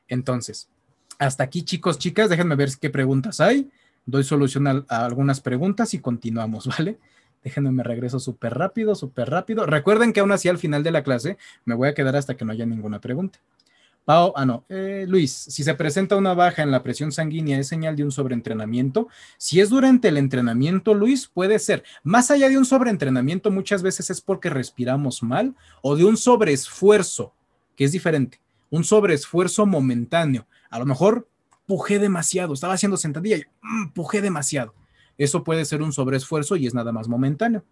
A: Entonces, hasta aquí chicos, chicas, déjenme ver qué preguntas hay. Doy solución a, algunas preguntas y continuamos, ¿vale? Déjenme, me regreso súper rápido, súper rápido. Recuerden que aún así al final de la clase me voy a quedar hasta que no haya ninguna pregunta. Pao, ah, no. Eh, Luis, si se presenta una baja en la presión sanguínea, ¿es señal de un sobreentrenamiento? Si es durante el entrenamiento, Luis, puede ser. Más allá de un sobreentrenamiento, muchas veces es porque respiramos mal o de un sobreesfuerzo, que es diferente un sobreesfuerzo momentáneo. A lo mejor pujé demasiado, estaba haciendo sentadilla y mm, pujé demasiado. Eso puede ser un sobreesfuerzo y es nada más momentáneo.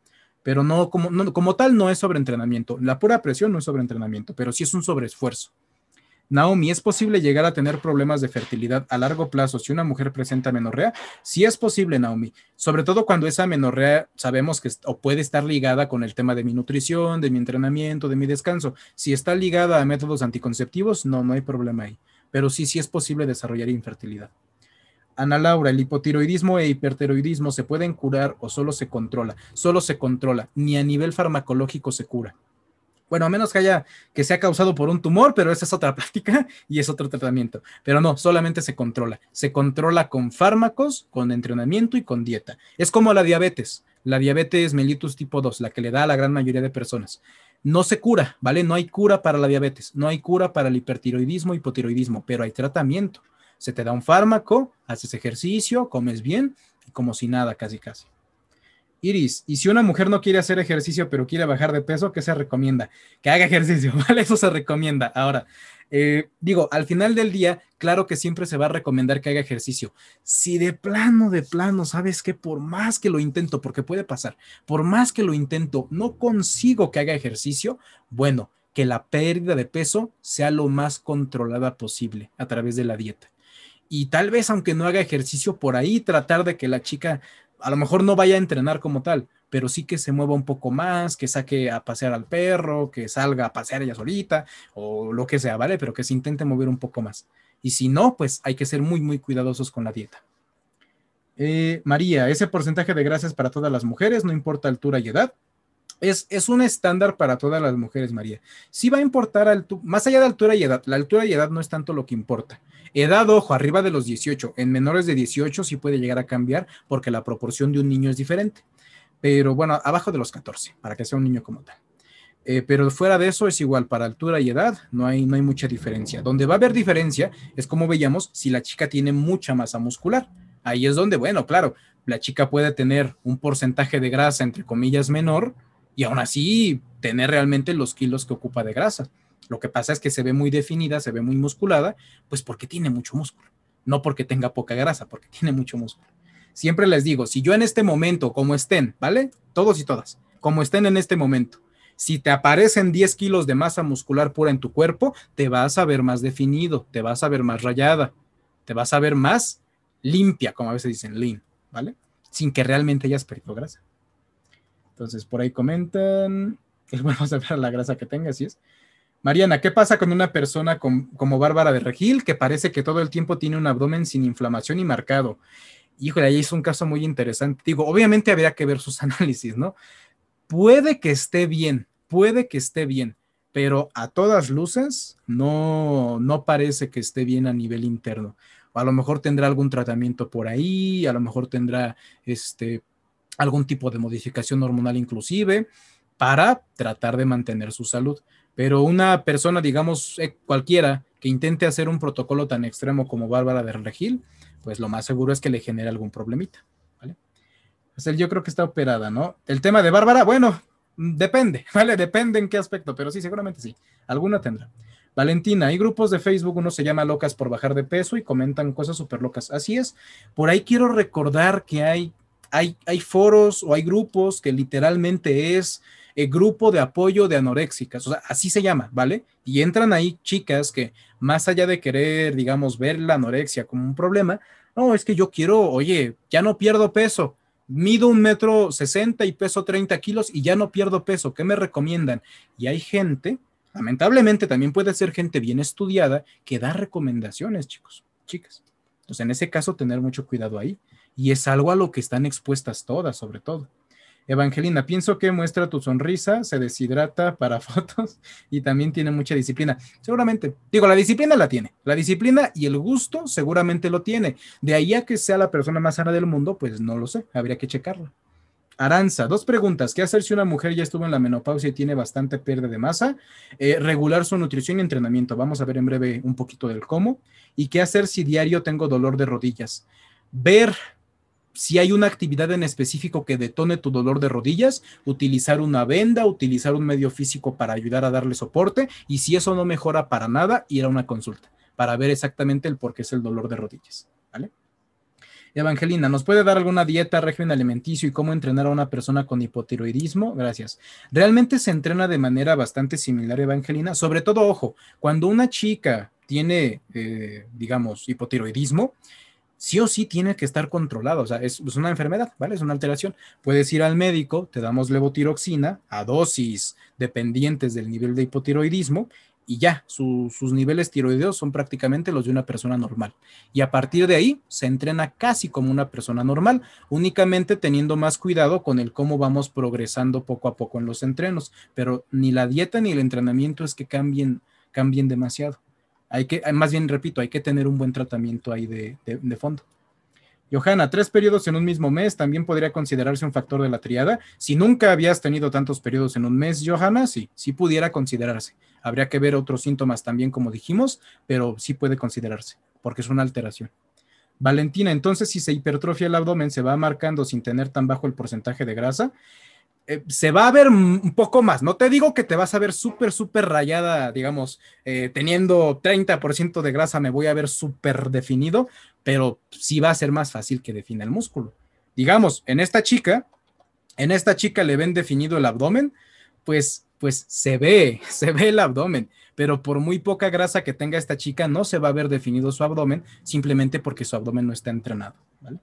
A: Pero no como, no, como tal no es sobreentrenamiento. La pura presión no es sobreentrenamiento, pero sí es un sobreesfuerzo. Naomi, ¿es posible llegar a tener problemas de fertilidad a largo plazo si una mujer presenta menorrea. Sí es posible, Naomi, sobre todo cuando esa menorrea sabemos que o puede estar ligada con el tema de mi nutrición, de mi entrenamiento, de mi descanso. Si está ligada a métodos anticonceptivos, no, no hay problema ahí. Pero sí, sí es posible desarrollar infertilidad. Ana Laura, el hipotiroidismo e hipertiroidismo se pueden curar o solo se controla. Solo se controla, ni a nivel farmacológico se cura. Bueno, a menos que haya que sea causado por un tumor, pero esa es otra práctica y es otro tratamiento. Pero no, solamente se controla. Se controla con fármacos, con entrenamiento y con dieta. Es como la diabetes, la diabetes mellitus tipo 2, la que le da a la gran mayoría de personas. No se cura, ¿vale? No hay cura para la diabetes, no hay cura para el hipertiroidismo, hipotiroidismo, pero hay tratamiento. Se te da un fármaco, haces ejercicio, comes bien y como si nada, casi casi. Iris, y si una mujer no quiere hacer ejercicio pero quiere bajar de peso, ¿qué se recomienda? Que haga ejercicio, ¿vale? Eso se recomienda. Ahora, eh, digo, al final del día, claro que siempre se va a recomendar que haga ejercicio. Si de plano, de plano, sabes que por más que lo intento, porque puede pasar, por más que lo intento, no consigo que haga ejercicio, bueno, que la pérdida de peso sea lo más controlada posible a través de la dieta. Y tal vez aunque no haga ejercicio por ahí, tratar de que la chica a lo mejor no vaya a entrenar como tal, pero sí que se mueva un poco más, que saque a pasear al perro, que salga a pasear ella solita o lo que sea, ¿vale? Pero que se intente mover un poco más. Y si no, pues hay que ser muy, muy cuidadosos con la dieta. Eh, María, ese porcentaje de gracias para todas las mujeres, no importa altura y edad. Es, un estándar para todas las mujeres, María. Sí va a importar, más allá de altura y edad, la altura y edad no es tanto lo que importa. Edad, ojo, arriba de los 18, en menores de 18 sí puede llegar a cambiar porque la proporción de un niño es diferente. Pero bueno, abajo de los 14, para que sea un niño como tal. Eh, pero fuera de eso es igual, para altura y edad no hay, no hay mucha diferencia. Donde va a haber diferencia es como veíamos si la chica tiene mucha masa muscular. Ahí es donde, bueno, claro, la chica puede tener un porcentaje de grasa, entre comillas, menor, y aún así tener realmente los kilos que ocupa de grasa. Lo que pasa es que se ve muy definida, se ve muy musculada, pues porque tiene mucho músculo, no porque tenga poca grasa, porque tiene mucho músculo. Siempre les digo, si yo en este momento, como estén, ¿vale? Todos y todas, como estén en este momento, si te aparecen 10 kilos de masa muscular pura en tu cuerpo, te vas a ver más definido, te vas a ver más rayada, te vas a ver más limpia, como a veces dicen, lean, ¿vale? Sin que realmente hayas perdido grasa. Entonces, por ahí comentan. Vamos a ver la grasa que tenga, así es. Mariana, ¿qué pasa con una persona como Bárbara de Regil que parece que todo el tiempo tiene un abdomen sin inflamación y marcado? Híjole, ahí es un caso muy interesante. Digo, obviamente habría que ver sus análisis, ¿no? Puede que esté bien, puede que esté bien, pero a todas luces no, no parece que esté bien a nivel interno. a lo mejor tendrá algún tratamiento por ahí, a lo mejor tendrá este, algún tipo de modificación hormonal inclusive para tratar de mantener su salud. Pero una persona, digamos, eh, cualquiera que intente hacer un protocolo tan extremo como Bárbara de Regil, pues lo más seguro es que le genere algún problemita. ¿vale? yo creo que está operada, ¿no? El tema de Bárbara, bueno, mm, depende, ¿vale? Depende en qué aspecto, pero sí, seguramente sí. Alguna tendrá. Valentina, hay grupos de Facebook, uno se llama Locas por Bajar de Peso y comentan cosas súper locas. Así es. Por ahí quiero recordar que hay hay, foros o hay grupos que literalmente es el eh, grupo de apoyo de anoréxicas, o sea, así se llama, ¿vale? Y entran ahí chicas que más allá de querer, digamos, ver la anorexia como un problema, no, es que yo quiero, oye, ya no pierdo peso, mido un metro sesenta y peso 30 kilos y ya no pierdo peso, ¿qué me recomiendan? Y hay gente, lamentablemente también puede ser gente bien estudiada, que da recomendaciones, chicos, chicas. Entonces, en ese caso, tener mucho cuidado ahí y es algo a lo que están expuestas todas, sobre todo. Evangelina, pienso que muestra tu sonrisa, se deshidrata para fotos y también tiene mucha disciplina. Seguramente, digo, la disciplina la tiene. La disciplina y el gusto seguramente lo tiene. De ahí a que sea la persona más sana del mundo, pues no lo sé, habría que checarlo. Aranza, dos preguntas. ¿Qué hacer si una mujer ya estuvo en la menopausia y tiene bastante pérdida de masa? Eh, regular su nutrición y entrenamiento. Vamos a ver en breve un poquito del cómo. ¿Y qué hacer si diario tengo dolor de rodillas? Ver si hay una actividad en específico que detone tu dolor de rodillas, utilizar una venda, utilizar un medio físico para ayudar a darle soporte y si eso no mejora para nada, ir a una consulta para ver exactamente el por qué es el dolor de rodillas. ¿Vale? Evangelina, ¿nos puede dar alguna dieta, régimen alimenticio y cómo entrenar a una persona con hipotiroidismo? Gracias. Realmente se entrena de manera bastante similar, Evangelina. Sobre todo, ojo, cuando una chica tiene, eh, digamos, hipotiroidismo, sí o sí tiene que estar controlado, o sea, es, una enfermedad, ¿vale? Es una alteración. Puedes ir al médico, te damos levotiroxina a dosis dependientes del nivel de hipotiroidismo y ya, sus niveles tiroideos son prácticamente los de una persona normal. Y a partir de ahí se entrena casi como una persona normal, únicamente teniendo más cuidado con el cómo vamos progresando poco a poco en los entrenos, pero ni la dieta ni el entrenamiento es que cambien, cambien demasiado. Hay que, ah, más bien, repito, hay que tener un buen tratamiento ahí de, de fondo. Johanna, tres periodos en un mismo mes también podría considerarse un factor de la triada. Si nunca habías tenido tantos periodos en un mes, Johanna, sí, sí pudiera considerarse. Habría que ver otros síntomas también, como dijimos, pero sí puede considerarse, porque es una alteración. Valentina, entonces si se hipertrofia el abdomen, ¿se va marcando sin tener tan bajo el porcentaje de grasa? Eh, se va a ver un poco más. No te digo que te vas a ver súper, súper rayada, digamos, eh, teniendo 30% de grasa me voy a ver súper definido, pero sí va a ser más fácil que defina el músculo. Digamos, en esta chica, en esta chica le ven definido el abdomen, pues, pues se ve, se ve el abdomen, pero por muy poca grasa que tenga esta chica, no se va a ver definido su abdomen, simplemente porque su abdomen no está entrenado. ¿vale?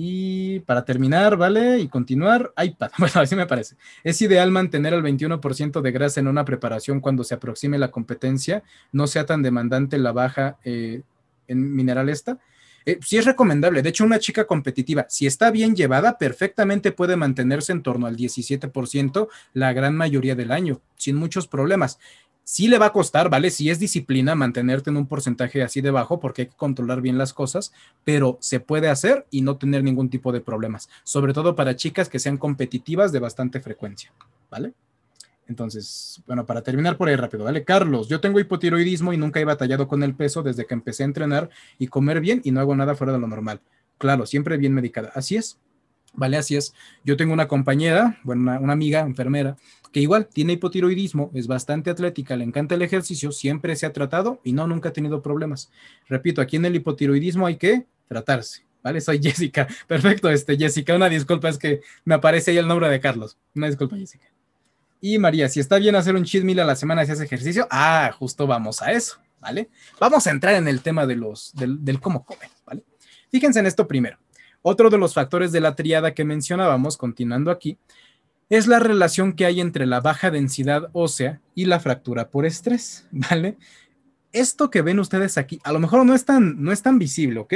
A: Y para terminar, ¿vale? Y continuar, iPad. Bueno, así me parece. Es ideal mantener el 21% de grasa en una preparación cuando se aproxime la competencia. No sea tan demandante la baja eh, en mineral esta. Eh, sí es recomendable. De hecho, una chica competitiva, si está bien llevada, perfectamente puede mantenerse en torno al 17% la gran mayoría del año, sin muchos problemas. Sí le va a costar, ¿vale? Si es disciplina mantenerte en un porcentaje así de bajo porque hay que controlar bien las cosas, pero se puede hacer y no tener ningún tipo de problemas, sobre todo para chicas que sean competitivas de bastante frecuencia, ¿vale? Entonces, bueno, para terminar por ahí rápido, ¿vale? Carlos, yo tengo hipotiroidismo y nunca he batallado con el peso desde que empecé a entrenar y comer bien y no hago nada fuera de lo normal. Claro, siempre bien medicada. Así es, ¿vale? Así es. Yo tengo una compañera, bueno, una, amiga enfermera, que igual tiene hipotiroidismo, es bastante atlética, le encanta el ejercicio, siempre se ha tratado y no, nunca ha tenido problemas. Repito, aquí en el hipotiroidismo hay que tratarse. ¿Vale? Soy Jessica. Perfecto, este, Jessica. Una disculpa, es que me aparece ahí el nombre de Carlos. Una disculpa, Jessica. Y María, si está bien hacer un cheat meal a la semana si hace ejercicio, ah, justo vamos a eso, ¿vale? Vamos a entrar en el tema de los, del, cómo comer, ¿vale? Fíjense en esto primero. Otro de los factores de la triada que mencionábamos, continuando aquí, es la relación que hay entre la baja densidad ósea y la fractura por estrés, ¿vale? Esto que ven ustedes aquí, a lo mejor no es no es tan visible, ¿ok?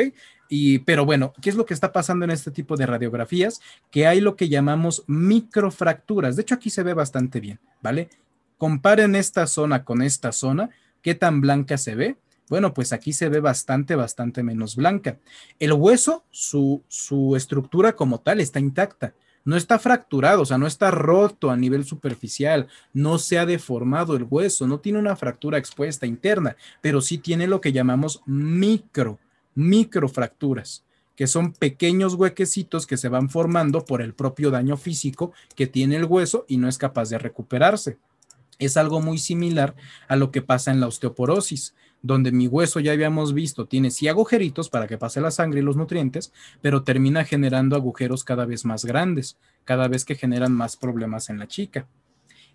A: pero bueno, ¿qué es lo que está pasando en este tipo de radiografías? Que hay lo que llamamos microfracturas. De hecho, aquí se ve bastante bien, ¿vale? Comparen esta zona con esta zona, ¿qué tan blanca se ve? Bueno, pues aquí se ve bastante, bastante menos blanca. El hueso, su, su estructura como tal está intacta, no está fracturado, o sea, no está roto a nivel superficial, no se ha deformado el hueso, no tiene una fractura expuesta interna, pero sí tiene lo que llamamos micro microfracturas, que son pequeños huequecitos que se van formando por el propio daño físico que tiene el hueso y no es capaz de recuperarse. Es algo muy similar a lo que pasa en la osteoporosis, donde mi hueso ya habíamos visto tiene sí agujeritos para que pase la sangre y los nutrientes, pero termina generando agujeros cada vez más grandes, cada vez que generan más problemas en la chica.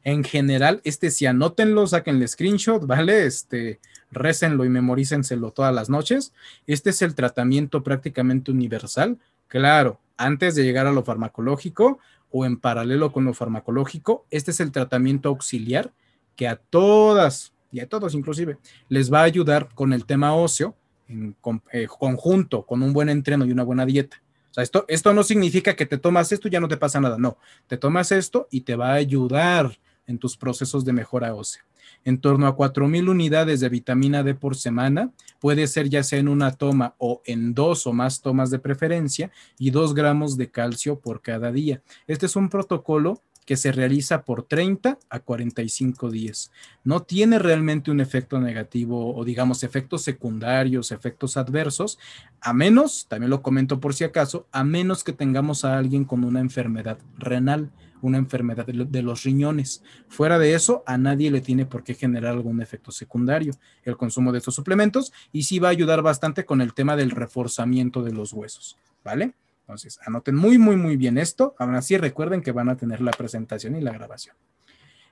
A: En general, este si anótenlo, el screenshot, ¿vale? Este, récenlo y memorícenselo todas las noches. Este es el tratamiento prácticamente universal, claro, antes de llegar a lo farmacológico o en paralelo con lo farmacológico, este es el tratamiento auxiliar que a todas y a todos inclusive les va a ayudar con el tema óseo en eh, conjunto con un buen entreno y una buena dieta. esto, esto no significa que te tomas esto y ya no te pasa nada, no, te tomas esto y te va a ayudar en tus procesos de mejora ósea. En torno a 4.000 unidades de vitamina D por semana, puede ser ya sea en una toma o en dos o más tomas de preferencia, y 2 gramos de calcio por cada día. Este es un protocolo que se realiza por 30 a 45 días. No tiene realmente un efecto negativo o digamos efectos secundarios, efectos adversos, a menos, también lo comento por si acaso, a menos que tengamos a alguien con una enfermedad renal una enfermedad de los riñones. Fuera de eso, a nadie le tiene por qué generar algún efecto secundario el consumo de estos suplementos y sí va a ayudar bastante con el tema del reforzamiento de los huesos, ¿vale? Entonces, anoten muy, muy, muy bien esto. Ahora así, recuerden que van a tener la presentación y la grabación.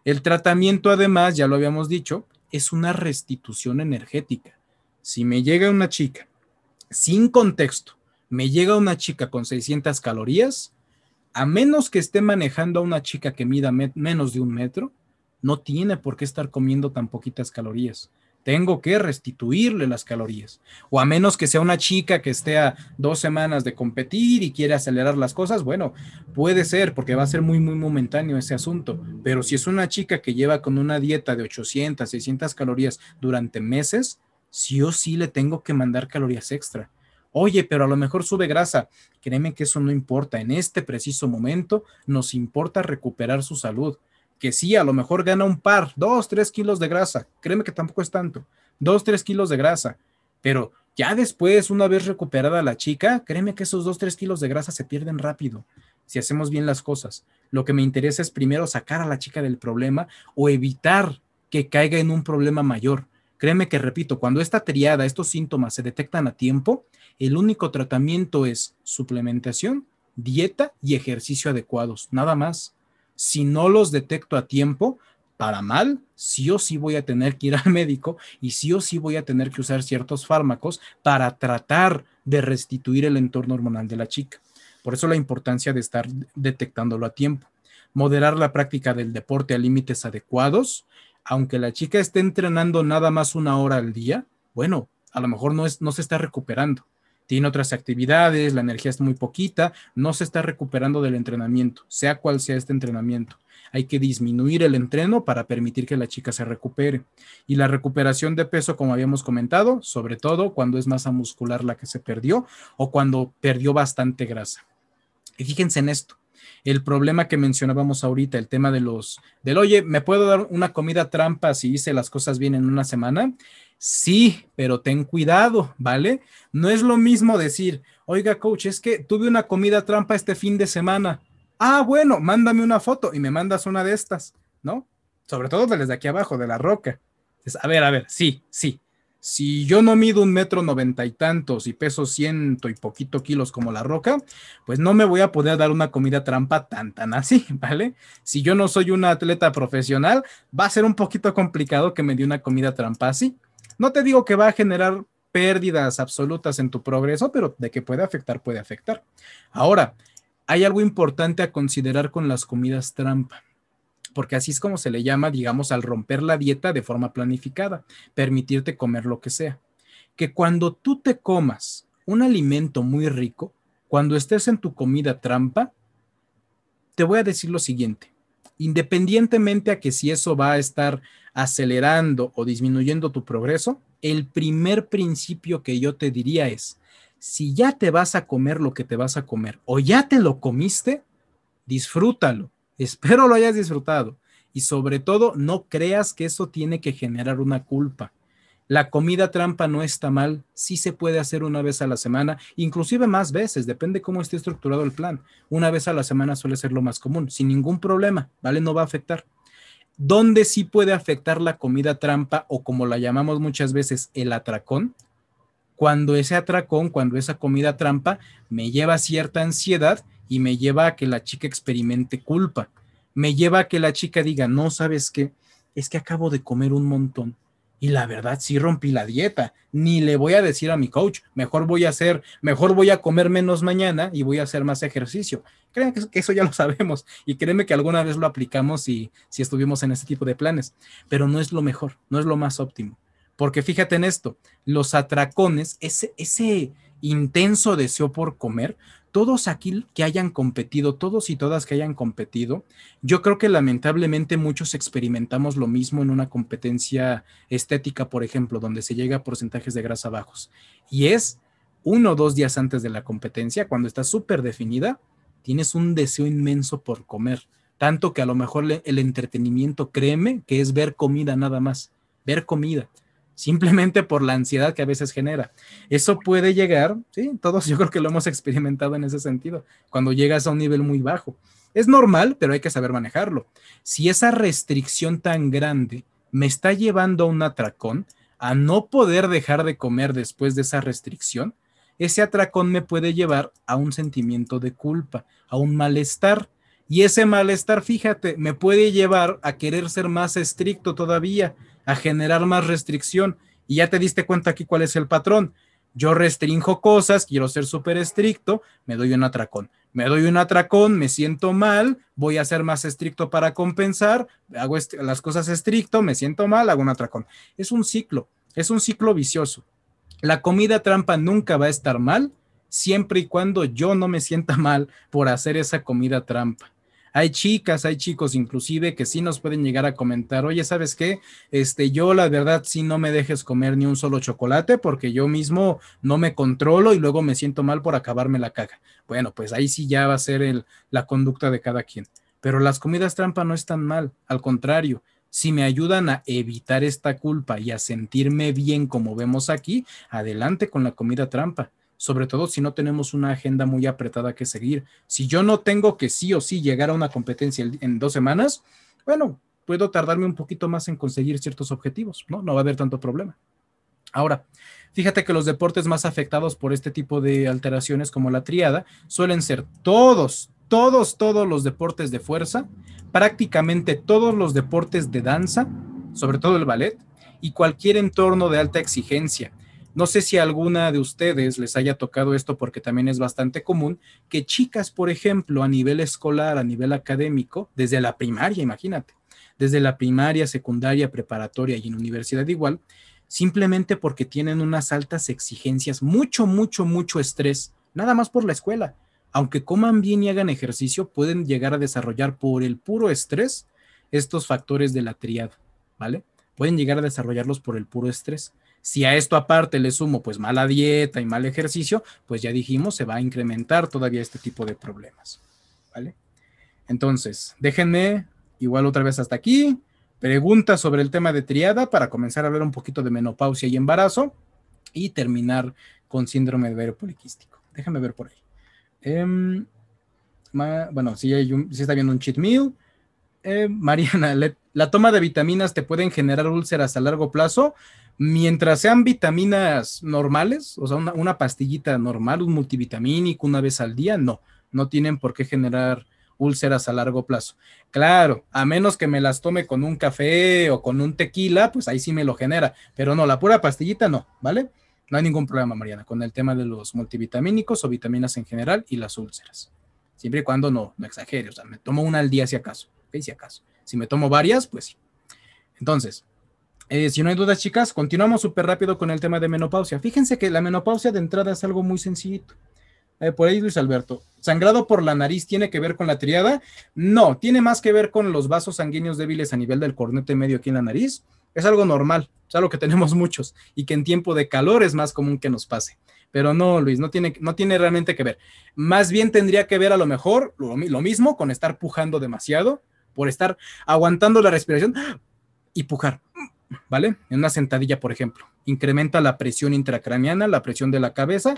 A: El tratamiento, además, ya lo habíamos dicho, es una restitución energética. Si me llega una chica sin contexto, me llega una chica con 600 calorías, a menos que esté manejando a una chica que mida menos de un metro, no tiene por qué estar comiendo tan poquitas calorías. Tengo que restituirle las calorías. O a menos que sea una chica que esté a dos semanas de competir y quiere acelerar las cosas, bueno, puede ser porque va a ser muy, muy momentáneo ese asunto. Pero si es una chica que lleva con una dieta de 800, 600 calorías durante meses, sí o sí le tengo que mandar calorías extra Oye, pero a lo mejor sube grasa. Créeme que eso no importa. En este preciso momento nos importa recuperar su salud. Que sí, a lo mejor gana un par, dos, tres kilos de grasa. Créeme que tampoco es tanto. Dos, tres kilos de grasa. Pero ya después, una vez recuperada la chica, créeme que esos dos, tres kilos de grasa se pierden rápido si hacemos bien las cosas. Lo que me interesa es primero sacar a la chica del problema o evitar que caiga en un problema mayor. Créeme que, repito, cuando esta triada, estos síntomas se detectan a tiempo, el único tratamiento es suplementación, dieta y ejercicio adecuados, nada más. Si no los detecto a tiempo, para mal, sí o sí voy a tener que ir al médico y sí o sí voy a tener que usar ciertos fármacos para tratar de restituir el entorno hormonal de la chica. Por eso la importancia de estar detectándolo a tiempo. Moderar la práctica del deporte a límites adecuados. Aunque la chica esté entrenando nada más una hora al día, bueno, a lo mejor no, no se está recuperando tiene otras actividades, la energía es muy poquita, no se está recuperando del entrenamiento, sea cual sea este entrenamiento. Hay que disminuir el entreno para permitir que la chica se recupere. Y la recuperación de peso, como habíamos comentado, sobre todo cuando es masa muscular la que se perdió o cuando perdió bastante grasa. fíjense en esto, el problema que mencionábamos ahorita, el tema de los, del, oye, ¿me puedo dar una comida trampa si hice las cosas bien en una semana? Sí, pero ten cuidado, ¿vale? No es lo mismo decir, oiga, coach, es que tuve una comida trampa este fin de semana. Ah, bueno, mándame una foto y me mandas una de estas, ¿no? Sobre todo de las de aquí abajo, de la roca. a ver, a ver, sí, sí, si yo no mido un metro noventa y tantos y peso ciento y poquito kilos como la roca, pues no me voy a poder dar una comida trampa tan tan así, ¿vale? Si yo no soy un atleta profesional, va a ser un poquito complicado que me dé una comida trampa así. No te digo que va a generar pérdidas absolutas en tu progreso, pero de que puede afectar, puede afectar. Ahora, hay algo importante a considerar con las comidas trampa porque así es como se le llama, digamos, al romper la dieta de forma planificada, permitirte comer lo que sea. Que cuando tú te comas un alimento muy rico, cuando estés en tu comida trampa, te voy a decir lo siguiente, independientemente a que si eso va a estar acelerando o disminuyendo tu progreso, el primer principio que yo te diría es, si ya te vas a comer lo que te vas a comer o ya te lo comiste, disfrútalo, Espero lo hayas disfrutado y sobre todo no creas que eso tiene que generar una culpa. La comida trampa no está mal, sí se puede hacer una vez a la semana, inclusive más veces, depende cómo esté estructurado el plan. Una vez a la semana suele ser lo más común, sin ningún problema, ¿vale? No va a afectar. ¿Dónde sí puede afectar la comida trampa o como la llamamos muchas veces el atracón? Cuando ese atracón, cuando esa comida trampa me lleva cierta ansiedad y me lleva a que la chica experimente culpa, me lleva a que la chica diga, no, sabes qué, es que acabo de comer un montón y la verdad sí rompí la dieta, ni le voy a decir a mi coach, mejor voy a hacer, mejor voy a comer menos mañana y voy a hacer más ejercicio. Créanme que eso ya lo sabemos y créeme que alguna vez lo aplicamos y si estuvimos en ese tipo de planes, pero no es lo mejor, no es lo más óptimo. Porque fíjate en esto, los atracones, ese, ese intenso deseo por comer, todos aquí que hayan competido, todos y todas que hayan competido, yo creo que lamentablemente muchos experimentamos lo mismo en una competencia estética, por ejemplo, donde se llega a porcentajes de grasa bajos. Y es uno o dos días antes de la competencia, cuando está súper definida, tienes un deseo inmenso por comer. Tanto que a lo mejor el entretenimiento, créeme, que es ver comida nada más, ver comida simplemente por la ansiedad que a veces genera. Eso puede llegar, sí, todos yo creo que lo hemos experimentado en ese sentido, cuando llegas a un nivel muy bajo. Es normal, pero hay que saber manejarlo. Si esa restricción tan grande me está llevando a un atracón, a no poder dejar de comer después de esa restricción, ese atracón me puede llevar a un sentimiento de culpa, a un malestar. Y ese malestar, fíjate, me puede llevar a querer ser más estricto todavía, a generar más restricción. Y ya te diste cuenta aquí cuál es el patrón. Yo restrinjo cosas, quiero ser súper estricto, me doy un atracón. Me doy un atracón, me siento mal, voy a ser más estricto para compensar, hago las cosas estricto, me siento mal, hago un atracón. Es un ciclo, es un ciclo vicioso. La comida trampa nunca va a estar mal, siempre y cuando yo no me sienta mal por hacer esa comida trampa. Hay chicas, hay chicos inclusive que sí nos pueden llegar a comentar, oye, ¿sabes qué? Este, yo la verdad sí no me dejes comer ni un solo chocolate porque yo mismo no me controlo y luego me siento mal por acabarme la caga. Bueno, pues ahí sí ya va a ser el, la conducta de cada quien. Pero las comidas trampa no están mal, al contrario, si me ayudan a evitar esta culpa y a sentirme bien como vemos aquí, adelante con la comida trampa sobre todo si no tenemos una agenda muy apretada que seguir. Si yo no tengo que sí o sí llegar a una competencia en dos semanas, bueno, puedo tardarme un poquito más en conseguir ciertos objetivos, ¿no? No va a haber tanto problema. Ahora, fíjate que los deportes más afectados por este tipo de alteraciones como la triada suelen ser todos, todos, todos los deportes de fuerza, prácticamente todos los deportes de danza, sobre todo el ballet, y cualquier entorno de alta exigencia, no sé si alguna de ustedes les haya tocado esto porque también es bastante común que chicas, por ejemplo, a nivel escolar, a nivel académico, desde la primaria, imagínate, desde la primaria, secundaria, preparatoria y en universidad igual, simplemente porque tienen unas altas exigencias, mucho, mucho, mucho estrés, nada más por la escuela. Aunque coman bien y hagan ejercicio, pueden llegar a desarrollar por el puro estrés estos factores de la triada, ¿vale? Pueden llegar a desarrollarlos por el puro estrés. Si a esto aparte le sumo pues mala dieta y mal ejercicio, pues ya dijimos, se va a incrementar todavía este tipo de problemas. ¿Vale? Entonces, déjenme igual otra vez hasta aquí. Preguntas sobre el tema de triada para comenzar a hablar un poquito de menopausia y embarazo y terminar con síndrome de ovario poliquístico. Déjenme ver por ahí. Em, bueno, si, si está viendo un cheat meal. Em, Mariana, let, la toma de vitaminas te pueden generar úlceras a largo plazo, mientras sean vitaminas normales, o sea, una, pastillita normal, un multivitamínico una vez al día, no, no tienen por qué generar úlceras a largo plazo. Claro, a menos que me las tome con un café o con un tequila, pues ahí sí me lo genera, pero no, la pura pastillita no, ¿vale? No hay ningún problema, Mariana, con el tema de los multivitamínicos o vitaminas en general y las úlceras. Siempre y cuando no, no exagere, o sea, me tomo una al día si acaso, ¿ok? Si acaso. Si me tomo varias, pues sí. Entonces, eh, si no hay dudas, chicas, continuamos súper rápido con el tema de menopausia. Fíjense que la menopausia de entrada es algo muy sencillito. Eh, por ahí, Luis Alberto, ¿sangrado por la nariz tiene que ver con la triada? No, tiene más que ver con los vasos sanguíneos débiles a nivel del cornete medio aquí en la nariz. Es algo normal, es algo que tenemos muchos y que en tiempo de calor es más común que nos pase. Pero no, Luis, no tiene, no tiene realmente que ver. Más bien tendría que ver a lo mejor lo mismo con estar pujando demasiado, por estar aguantando la respiración y pujar, ¿vale? En una sentadilla, por ejemplo, incrementa la presión intracraneana, la presión de la cabeza,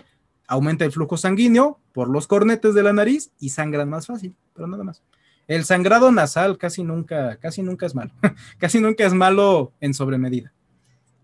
A: aumenta el flujo sanguíneo por los cornetes de la nariz y sangran más fácil, pero nada más. El sangrado nasal casi nunca, casi nunca es malo, casi nunca es malo en sobremedida.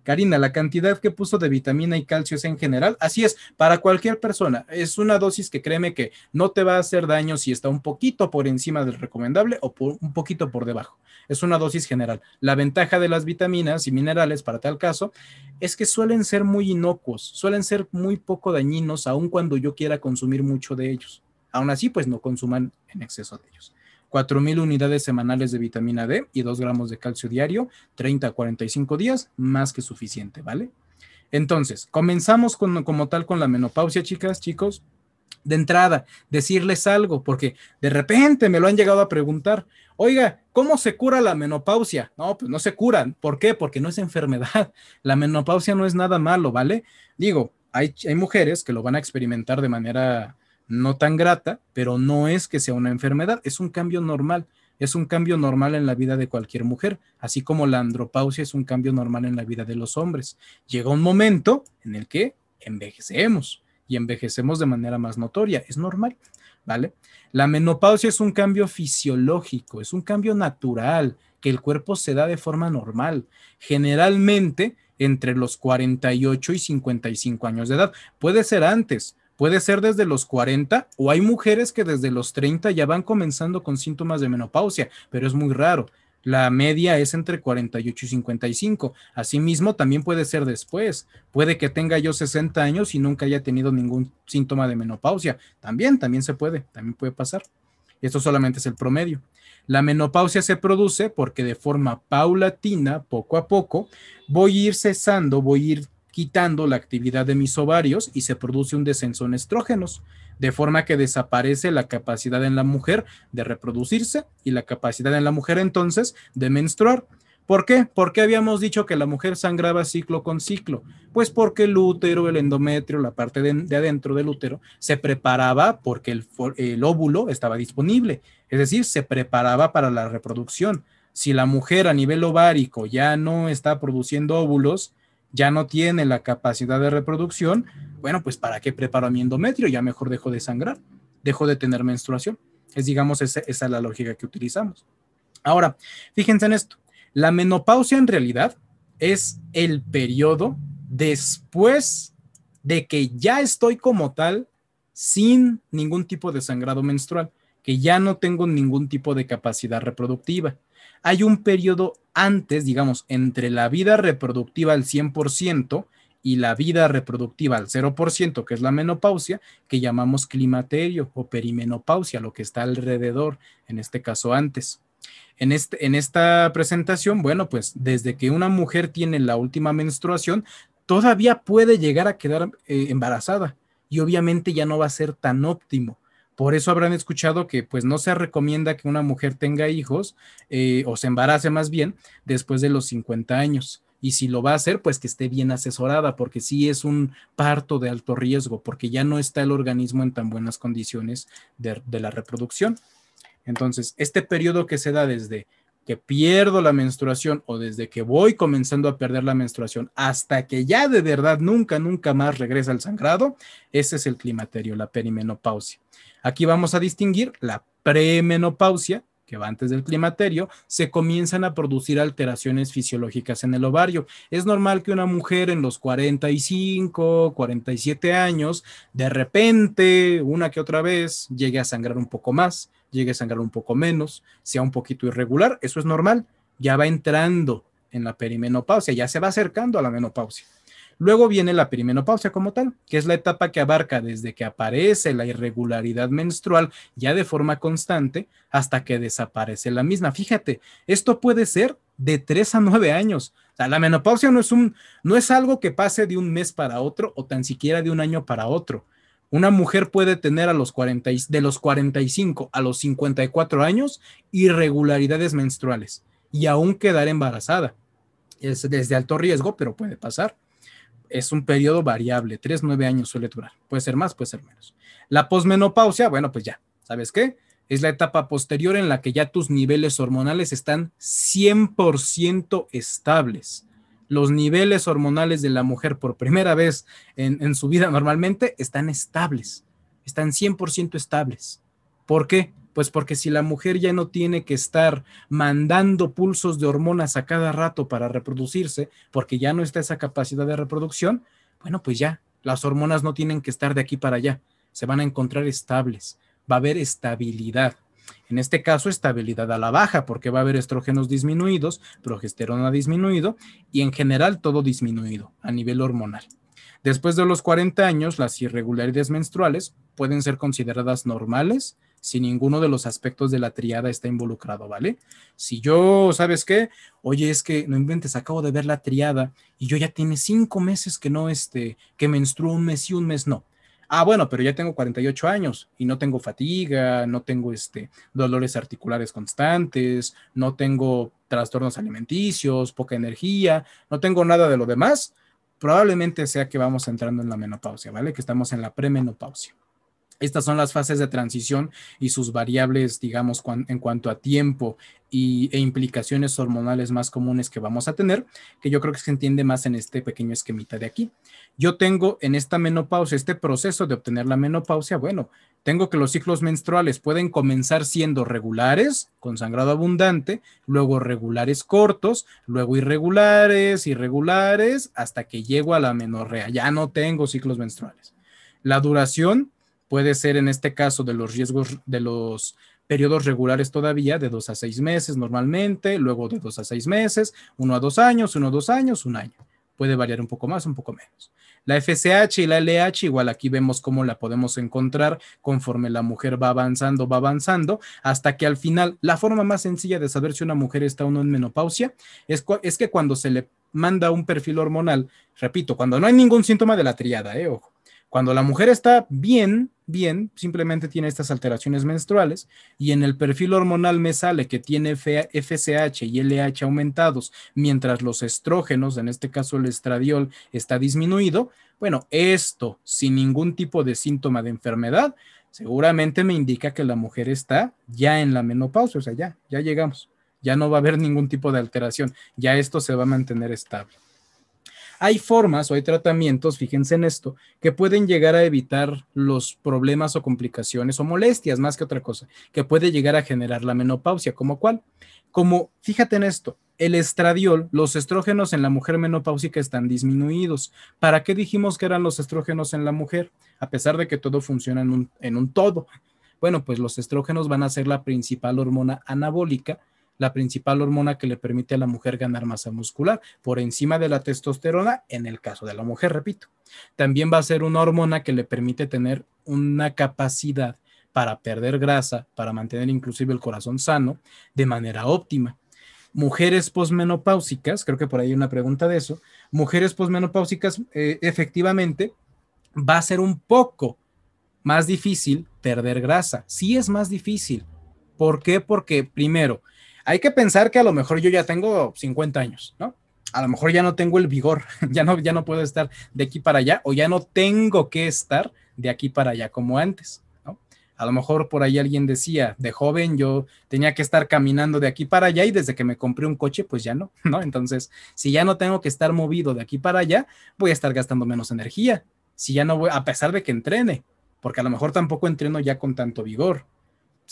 A: Karina, la cantidad que puso de vitamina y calcio es en general. Así es, para cualquier persona. Es una dosis que créeme que no te va a hacer daño si está un poquito por encima del recomendable o un poquito por debajo. Es una dosis general. La ventaja de las vitaminas y minerales para tal caso es que suelen ser muy inocuos, suelen ser muy poco dañinos, aun cuando yo quiera consumir mucho de ellos. Aún así, pues no consuman en exceso de ellos. 4.000 unidades semanales de vitamina D y 2 gramos de calcio diario, 30 a 45 días, más que suficiente, ¿vale? Entonces, comenzamos como tal con la menopausia, chicas, chicos. De entrada, decirles algo, porque de repente me lo han llegado a preguntar, oiga, ¿cómo se cura la menopausia? No, pues no se curan. ¿Por qué? Porque no es enfermedad. La menopausia no es nada malo, ¿vale? Digo, hay, hay mujeres que lo van a experimentar de manera no tan grata, pero no es que sea una enfermedad, es un cambio normal, es un cambio normal en la vida de cualquier mujer, así como la andropausia es un cambio normal en la vida de los hombres. Llega un momento en el que envejecemos y envejecemos de manera más notoria, es normal, ¿vale? La menopausia es un cambio fisiológico, es un cambio natural que el cuerpo se da de forma normal, generalmente entre los 48 y 55 años de edad. Puede ser antes, Puede ser desde los 40 o hay mujeres que desde los 30 ya van comenzando con síntomas de menopausia, pero es muy raro. La media es entre 48 y 55. Asimismo, también puede ser después. Puede que tenga yo 60 años y nunca haya tenido ningún síntoma de menopausia. También, también se puede, también puede pasar. Esto solamente es el promedio. La menopausia se produce porque de forma paulatina, poco a poco, voy a ir cesando, voy a ir quitando la actividad de mis ovarios y se produce un descenso en estrógenos, de forma que desaparece la capacidad en la mujer de reproducirse y la capacidad en la mujer entonces de menstruar. ¿Por qué? ¿Por qué habíamos dicho que la mujer sangraba ciclo con ciclo? Pues porque el útero, el endometrio, la parte de, adentro del útero, se preparaba porque el óvulo estaba disponible, es decir, se preparaba para la reproducción. Si la mujer a nivel ovárico ya no está produciendo óvulos, ya no tiene la capacidad de reproducción, bueno, pues ¿para qué preparo mi endometrio? Ya mejor dejo de sangrar, dejo de tener menstruación. Es, digamos, esa, es la lógica que utilizamos. Ahora, fíjense en esto. La menopausia en realidad es el periodo después de que ya estoy como tal sin ningún tipo de sangrado menstrual, que ya no tengo ningún tipo de capacidad reproductiva hay un periodo antes, digamos, entre la vida reproductiva al 100% y la vida reproductiva al 0%, que es la menopausia, que llamamos climaterio o perimenopausia, lo que está alrededor, en este caso antes. En, este, esta presentación, bueno, pues desde que una mujer tiene la última menstruación, todavía puede llegar a quedar eh, embarazada y obviamente ya no va a ser tan óptimo por eso habrán escuchado que pues no se recomienda que una mujer tenga hijos eh, o se embarace más bien después de los 50 años. Y si lo va a hacer, pues que esté bien asesorada, porque sí es un parto de alto riesgo, porque ya no está el organismo en tan buenas condiciones de, la reproducción. Entonces, este periodo que se da desde que pierdo la menstruación o desde que voy comenzando a perder la menstruación hasta que ya de verdad nunca, nunca más regresa el sangrado, ese es el climaterio, la perimenopausia. Aquí vamos a distinguir la premenopausia, que va antes del climaterio, se comienzan a producir alteraciones fisiológicas en el ovario. Es normal que una mujer en los 45, 47 años, de repente, una que otra vez, llegue a sangrar un poco más, llegue a sangrar un poco menos, sea un poquito irregular, eso es normal, ya va entrando en la perimenopausia, ya se va acercando a la menopausia. Luego viene la perimenopausia como tal, que es la etapa que abarca desde que aparece la irregularidad menstrual ya de forma constante hasta que desaparece la misma. Fíjate, esto puede ser de 3 a 9 años. la menopausia no es, un, no es algo que pase de un mes para otro o tan siquiera de un año para otro. Una mujer puede tener a los 40, de los 45 a los 54 años irregularidades menstruales y aún quedar embarazada. Es desde alto riesgo, pero puede pasar es un periodo variable, 3, 9 años suele durar, puede ser más, puede ser menos. La posmenopausia, bueno, pues ya, ¿sabes qué? Es la etapa posterior en la que ya tus niveles hormonales están 100% estables. Los niveles hormonales de la mujer por primera vez en, su vida normalmente están estables, están 100% estables. ¿Por qué? Pues porque si la mujer ya no tiene que estar mandando pulsos de hormonas a cada rato para reproducirse, porque ya no está esa capacidad de reproducción, bueno, pues ya, las hormonas no tienen que estar de aquí para allá, se van a encontrar estables, va a haber estabilidad. En este caso, estabilidad a la baja, porque va a haber estrógenos disminuidos, progesterona disminuido y en general todo disminuido a nivel hormonal. Después de los 40 años, las irregularidades menstruales pueden ser consideradas normales, si ninguno de los aspectos de la triada está involucrado, ¿vale? Si yo, ¿sabes qué? Oye, es que no inventes, acabo de ver la triada y yo ya tiene cinco meses que no, este, que menstruo un mes y un mes no. Ah, bueno, pero ya tengo 48 años y no tengo fatiga, no tengo este, dolores articulares constantes, no tengo trastornos alimenticios, poca energía, no tengo nada de lo demás. Probablemente sea que vamos entrando en la menopausia, ¿vale? Que estamos en la premenopausia. Estas son las fases de transición y sus variables, digamos, en cuanto a tiempo e implicaciones hormonales más comunes que vamos a tener, que yo creo que se entiende más en este pequeño esquemita de aquí. Yo tengo en esta menopausia, este proceso de obtener la menopausia, bueno, tengo que los ciclos menstruales pueden comenzar siendo regulares, con sangrado abundante, luego regulares cortos, luego irregulares, irregulares, hasta que llego a la menorrea. Ya no tengo ciclos menstruales. La duración Puede ser en este caso de los riesgos de los periodos regulares todavía de dos a seis meses normalmente, luego de dos a seis meses, uno a dos años, uno a dos años, un año. Puede variar un poco más, un poco menos. La FSH y la LH, igual aquí vemos cómo la podemos encontrar conforme la mujer va avanzando, va avanzando, hasta que al final la forma más sencilla de saber si una mujer está o no en menopausia es, que cuando se le manda un perfil hormonal, repito, cuando no hay ningún síntoma de la triada, ¿eh? ojo, cuando la mujer está bien, bien, simplemente tiene estas alteraciones menstruales y en el perfil hormonal me sale que tiene FSH y LH aumentados, mientras los estrógenos, en este caso el estradiol, está disminuido, bueno, esto sin ningún tipo de síntoma de enfermedad, seguramente me indica que la mujer está ya en la menopausia, o sea, ya, ya llegamos, ya no va a haber ningún tipo de alteración, ya esto se va a mantener estable. Hay formas o hay tratamientos, fíjense en esto, que pueden llegar a evitar los problemas o complicaciones o molestias, más que otra cosa, que puede llegar a generar la menopausia, como cuál. Como, fíjate en esto, el estradiol, los estrógenos en la mujer menopáusica están disminuidos. ¿Para qué dijimos que eran los estrógenos en la mujer? A pesar de que todo funciona en un, en un todo. Bueno, pues los estrógenos van a ser la principal hormona anabólica la principal hormona que le permite a la mujer ganar masa muscular, por encima de la testosterona en el caso de la mujer, repito. También va a ser una hormona que le permite tener una capacidad para perder grasa, para mantener inclusive el corazón sano de manera óptima. Mujeres posmenopáusicas, creo que por ahí hay una pregunta de eso, mujeres posmenopáusicas eh, efectivamente va a ser un poco más difícil perder grasa. Sí es más difícil. ¿Por qué? Porque primero, hay que pensar que a lo mejor yo ya tengo 50 años, ¿no? A lo mejor ya no tengo el vigor, ya no, ya no puedo estar de aquí para allá o ya no tengo que estar de aquí para allá como antes, ¿no? A lo mejor por ahí alguien decía, de joven yo tenía que estar caminando de aquí para allá y desde que me compré un coche, pues ya no, ¿no? Entonces, si ya no tengo que estar movido de aquí para allá, voy a estar gastando menos energía. Si ya no voy, a pesar de que entrene, porque a lo mejor tampoco entreno ya con tanto vigor,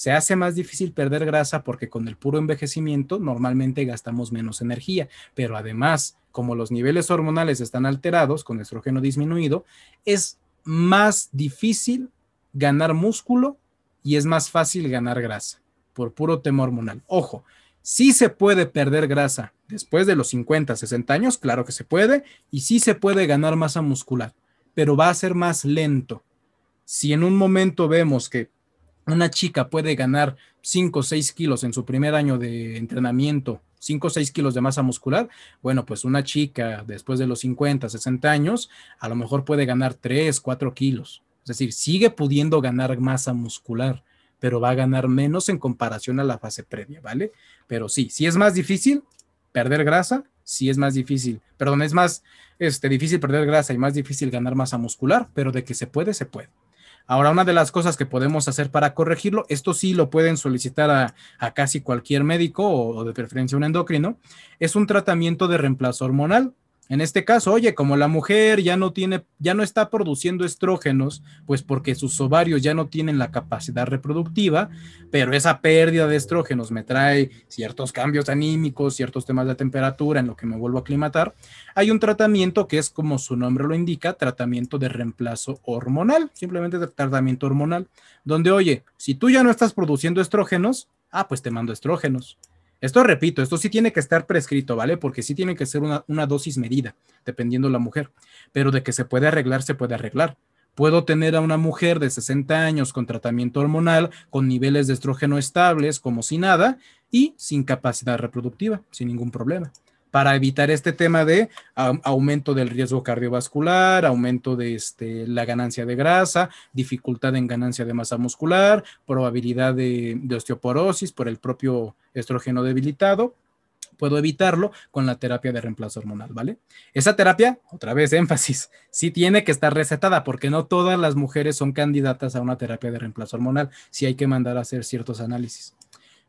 A: se hace más difícil perder grasa porque con el puro envejecimiento normalmente gastamos menos energía, pero además, como los niveles hormonales están alterados con estrógeno disminuido, es más difícil ganar músculo y es más fácil ganar grasa por puro tema hormonal. Ojo, sí se puede perder grasa después de los 50, 60 años, claro que se puede, y sí se puede ganar masa muscular, pero va a ser más lento. Si en un momento vemos que una chica puede ganar 5 o 6 kilos en su primer año de entrenamiento, 5 o 6 kilos de masa muscular, bueno, pues una chica después de los 50, 60 años, a lo mejor puede ganar 3, 4 kilos. Es decir, sigue pudiendo ganar masa muscular, pero va a ganar menos en comparación a la fase previa, ¿vale? Pero sí, si es más difícil perder grasa, si es más difícil, perdón, es más este, difícil perder grasa y más difícil ganar masa muscular, pero de que se puede, se puede. Ahora, una de las cosas que podemos hacer para corregirlo, esto sí lo pueden solicitar a, casi cualquier médico o, o de preferencia un endocrino, es un tratamiento de reemplazo hormonal en este caso, oye, como la mujer ya no tiene, ya no está produciendo estrógenos, pues porque sus ovarios ya no tienen la capacidad reproductiva, pero esa pérdida de estrógenos me trae ciertos cambios anímicos, ciertos temas de temperatura en lo que me vuelvo a aclimatar. Hay un tratamiento que es como su nombre lo indica, tratamiento de reemplazo hormonal, simplemente de tratamiento hormonal, donde oye, si tú ya no estás produciendo estrógenos, ah, pues te mando estrógenos. Esto repito, esto sí tiene que estar prescrito, ¿vale? Porque sí tiene que ser una, una dosis medida, dependiendo la mujer. Pero de que se puede arreglar, se puede arreglar. Puedo tener a una mujer de 60 años con tratamiento hormonal, con niveles de estrógeno estables, como si nada, y sin capacidad reproductiva, sin ningún problema para evitar este tema de aumento del riesgo cardiovascular, aumento de este, la ganancia de grasa, dificultad en ganancia de masa muscular, probabilidad de, osteoporosis por el propio estrógeno debilitado, puedo evitarlo con la terapia de reemplazo hormonal, ¿vale? Esa terapia, otra vez énfasis, sí tiene que estar recetada porque no todas las mujeres son candidatas a una terapia de reemplazo hormonal, sí hay que mandar a hacer ciertos análisis.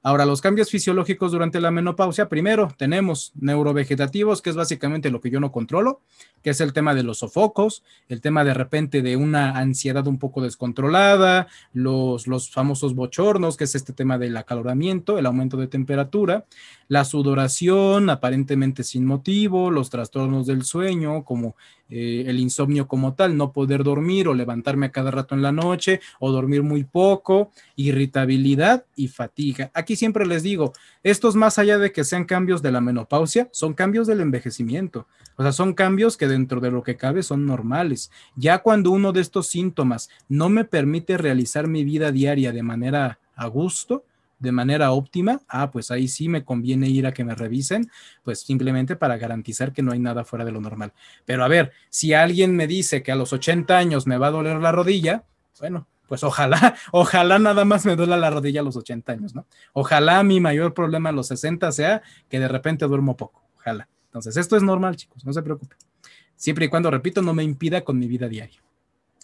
A: Ahora, los cambios fisiológicos durante la menopausia, primero tenemos neurovegetativos, que es básicamente lo que yo no controlo, que es el tema de los sofocos, el tema de repente de una ansiedad un poco descontrolada, los, los famosos bochornos, que es este tema del acaloramiento, el aumento de temperatura, la sudoración aparentemente sin motivo, los trastornos del sueño, como eh, el insomnio como tal, no poder dormir o levantarme a cada rato en la noche o dormir muy poco, irritabilidad y fatiga. Aquí siempre les digo, estos más allá de que sean cambios de la menopausia, son cambios del envejecimiento. O sea, son cambios que dentro de lo que cabe son normales. Ya cuando uno de estos síntomas no me permite realizar mi vida diaria de manera a gusto, de manera óptima, ah, pues ahí sí me conviene ir a que me revisen, pues simplemente para garantizar que no hay nada fuera de lo normal. Pero a ver, si alguien me dice que a los 80 años me va a doler la rodilla, bueno, pues ojalá, ojalá nada más me duela la rodilla a los 80 años, ¿no? Ojalá mi mayor problema a los 60 sea que de repente duermo poco, ojalá. Entonces, esto es normal, chicos, no se preocupen. Siempre y cuando, repito, no me impida con mi vida diaria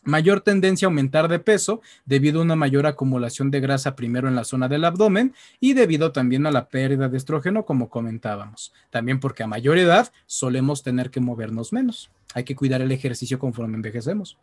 A: mayor tendencia a aumentar de peso debido a una mayor acumulación de grasa primero en la zona del abdomen y debido también a la pérdida de estrógeno como comentábamos. También porque a mayor edad solemos tener que movernos menos. Hay que cuidar el ejercicio conforme envejecemos.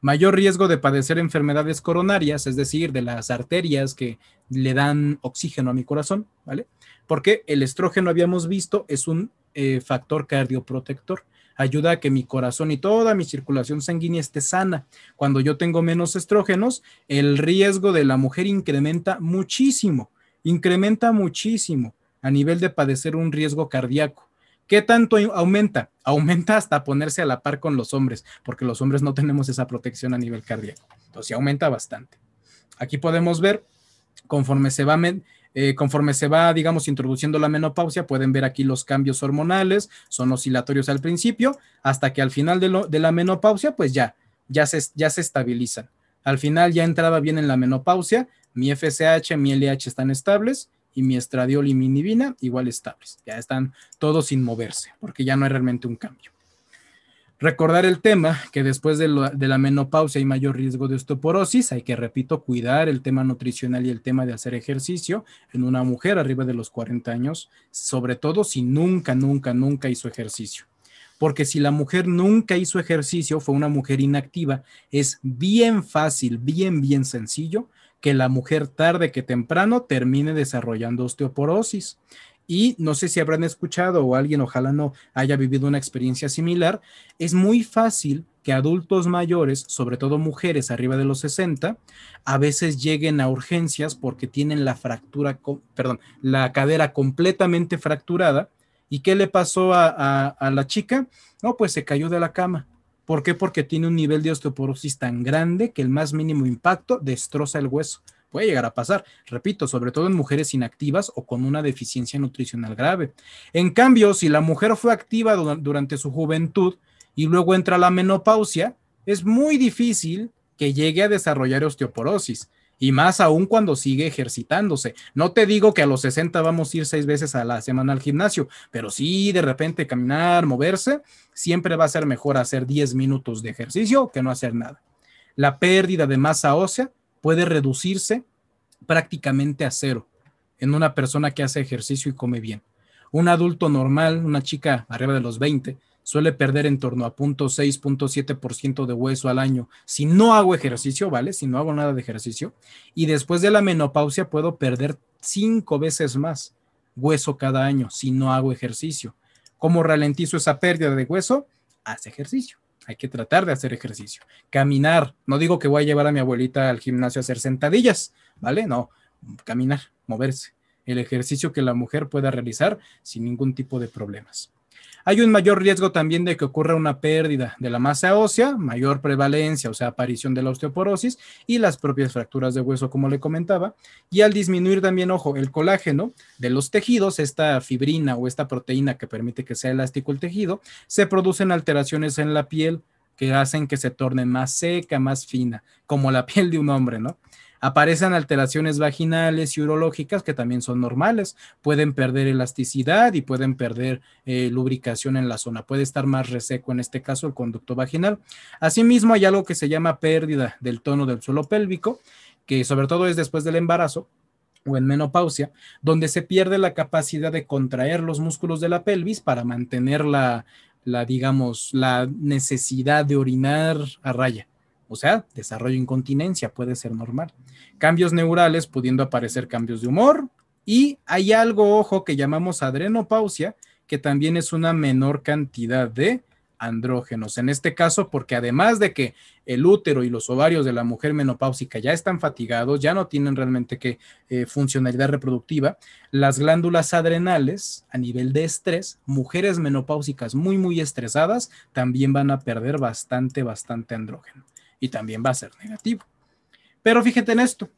A: Mayor riesgo de padecer enfermedades coronarias, es decir, de las arterias que le dan oxígeno a mi corazón, ¿vale? Porque el estrógeno, habíamos visto, es un eh, factor cardioprotector ayuda a que mi corazón y toda mi circulación sanguínea esté sana. Cuando yo tengo menos estrógenos, el riesgo de la mujer incrementa muchísimo, incrementa muchísimo a nivel de padecer un riesgo cardíaco. ¿Qué tanto aumenta? Aumenta hasta ponerse a la par con los hombres, porque los hombres no tenemos esa protección a nivel cardíaco. Entonces aumenta bastante. Aquí podemos ver conforme se va eh, conforme se va, digamos, introduciendo la menopausia, pueden ver aquí los cambios hormonales, son oscilatorios al principio, hasta que al final de, la menopausia, pues ya, ya se, ya se estabilizan. Al final ya entraba bien en la menopausia, mi FSH, mi LH están estables y mi estradiol y mi inhibina igual estables. Ya están todos sin moverse, porque ya no hay realmente un cambio. Recordar el tema, que después de, la menopausia hay mayor riesgo de osteoporosis, hay que, repito, cuidar el tema nutricional y el tema de hacer ejercicio en una mujer arriba de los 40 años, sobre todo si nunca, nunca, nunca hizo ejercicio. Porque si la mujer nunca hizo ejercicio, fue una mujer inactiva, es bien fácil, bien, bien sencillo que la mujer tarde que temprano termine desarrollando osteoporosis. Y no sé si habrán escuchado o alguien, ojalá no haya vivido una experiencia similar, es muy fácil que adultos mayores, sobre todo mujeres arriba de los 60, a veces lleguen a urgencias porque tienen la fractura, perdón, la cadera completamente fracturada. ¿Y qué le pasó a, a la chica? No, pues se cayó de la cama. ¿Por qué? Porque tiene un nivel de osteoporosis tan grande que el más mínimo impacto destroza el hueso. Puede llegar a pasar, repito, sobre todo en mujeres inactivas o con una deficiencia nutricional grave. En cambio, si la mujer fue activa durante su juventud y luego entra la menopausia, es muy difícil que llegue a desarrollar osteoporosis y más aún cuando sigue ejercitándose. No te digo que a los 60 vamos a ir seis veces a la semana al gimnasio, pero sí de repente caminar, moverse, siempre va a ser mejor hacer 10 minutos de ejercicio que no hacer nada. La pérdida de masa ósea puede reducirse prácticamente a cero en una persona que hace ejercicio y come bien. Un adulto normal, una chica arriba de los 20, suele perder en torno a 0.6-0.7% de hueso al año si no hago ejercicio, ¿vale? Si no hago nada de ejercicio. Y después de la menopausia puedo perder cinco veces más hueso cada año si no hago ejercicio. ¿Cómo ralentizo esa pérdida de hueso? hace ejercicio hay que tratar de hacer ejercicio. Caminar, no digo que voy a llevar a mi abuelita al gimnasio a hacer sentadillas, ¿vale? No, caminar, moverse, el ejercicio que la mujer pueda realizar sin ningún tipo de problemas. Hay un mayor riesgo también de que ocurra una pérdida de la masa ósea, mayor prevalencia, o sea, aparición de la osteoporosis y las propias fracturas de hueso, como le comentaba. Y al disminuir también, ojo, el colágeno de los tejidos, esta fibrina o esta proteína que permite que sea elástico el tejido, se producen alteraciones en la piel que hacen que se torne más seca, más fina, como la piel de un hombre, ¿no? Aparecen alteraciones vaginales y urológicas que también son normales. Pueden perder elasticidad y pueden perder eh, lubricación en la zona. Puede estar más reseco en este caso el conducto vaginal. Asimismo, hay algo que se llama pérdida del tono del suelo pélvico, que sobre todo es después del embarazo o en menopausia, donde se pierde la capacidad de contraer los músculos de la pelvis para mantener la, la digamos, la necesidad de orinar a raya o sea, desarrollo e incontinencia, puede ser normal. Cambios neurales, pudiendo aparecer cambios de humor. Y hay algo, ojo, que llamamos adrenopausia, que también es una menor cantidad de andrógenos. En este caso, porque además de que el útero y los ovarios de la mujer menopáusica ya están fatigados, ya no tienen realmente que eh, funcionalidad reproductiva, las glándulas adrenales a nivel de estrés, mujeres menopáusicas muy, muy estresadas, también van a perder bastante, bastante andrógeno y también va a ser negativo. Pero fíjate en esto.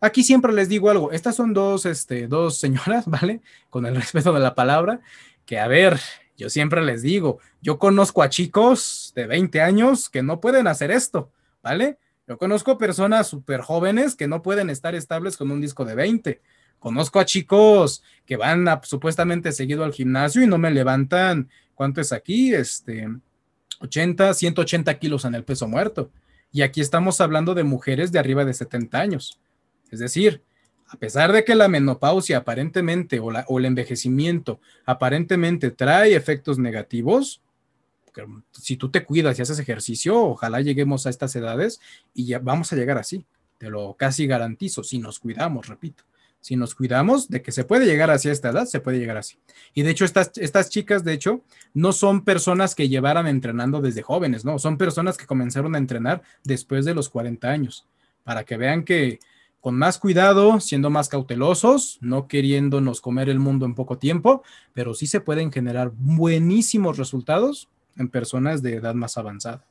A: Aquí siempre les digo algo. Estas son dos, este, dos señoras, ¿vale? Con el respeto de la palabra, que a ver, yo siempre les digo, yo conozco a chicos de 20 años que no pueden hacer esto, ¿vale? Yo conozco personas súper jóvenes que no pueden estar estables con un disco de 20. Conozco a chicos que van a, supuestamente seguido al gimnasio y no me levantan, ¿cuánto es aquí? Este, 80, 180 kilos en el peso muerto. Y aquí estamos hablando de mujeres de arriba de 70 años. Es decir, a pesar de que la menopausia aparentemente o, o el envejecimiento aparentemente trae efectos negativos, si tú te cuidas y haces ejercicio, ojalá lleguemos a estas edades y ya vamos a llegar así, te lo casi garantizo, si nos cuidamos, repito si nos cuidamos de que se puede llegar hacia esta edad, se puede llegar así. Y de hecho, estas, estas chicas, de hecho, no son personas que llevaran entrenando desde jóvenes, no, son personas que comenzaron a entrenar después de los 40 años, para que vean que con más cuidado, siendo más cautelosos, no queriéndonos comer el mundo en poco tiempo, pero sí se pueden generar buenísimos resultados en personas de edad más avanzada.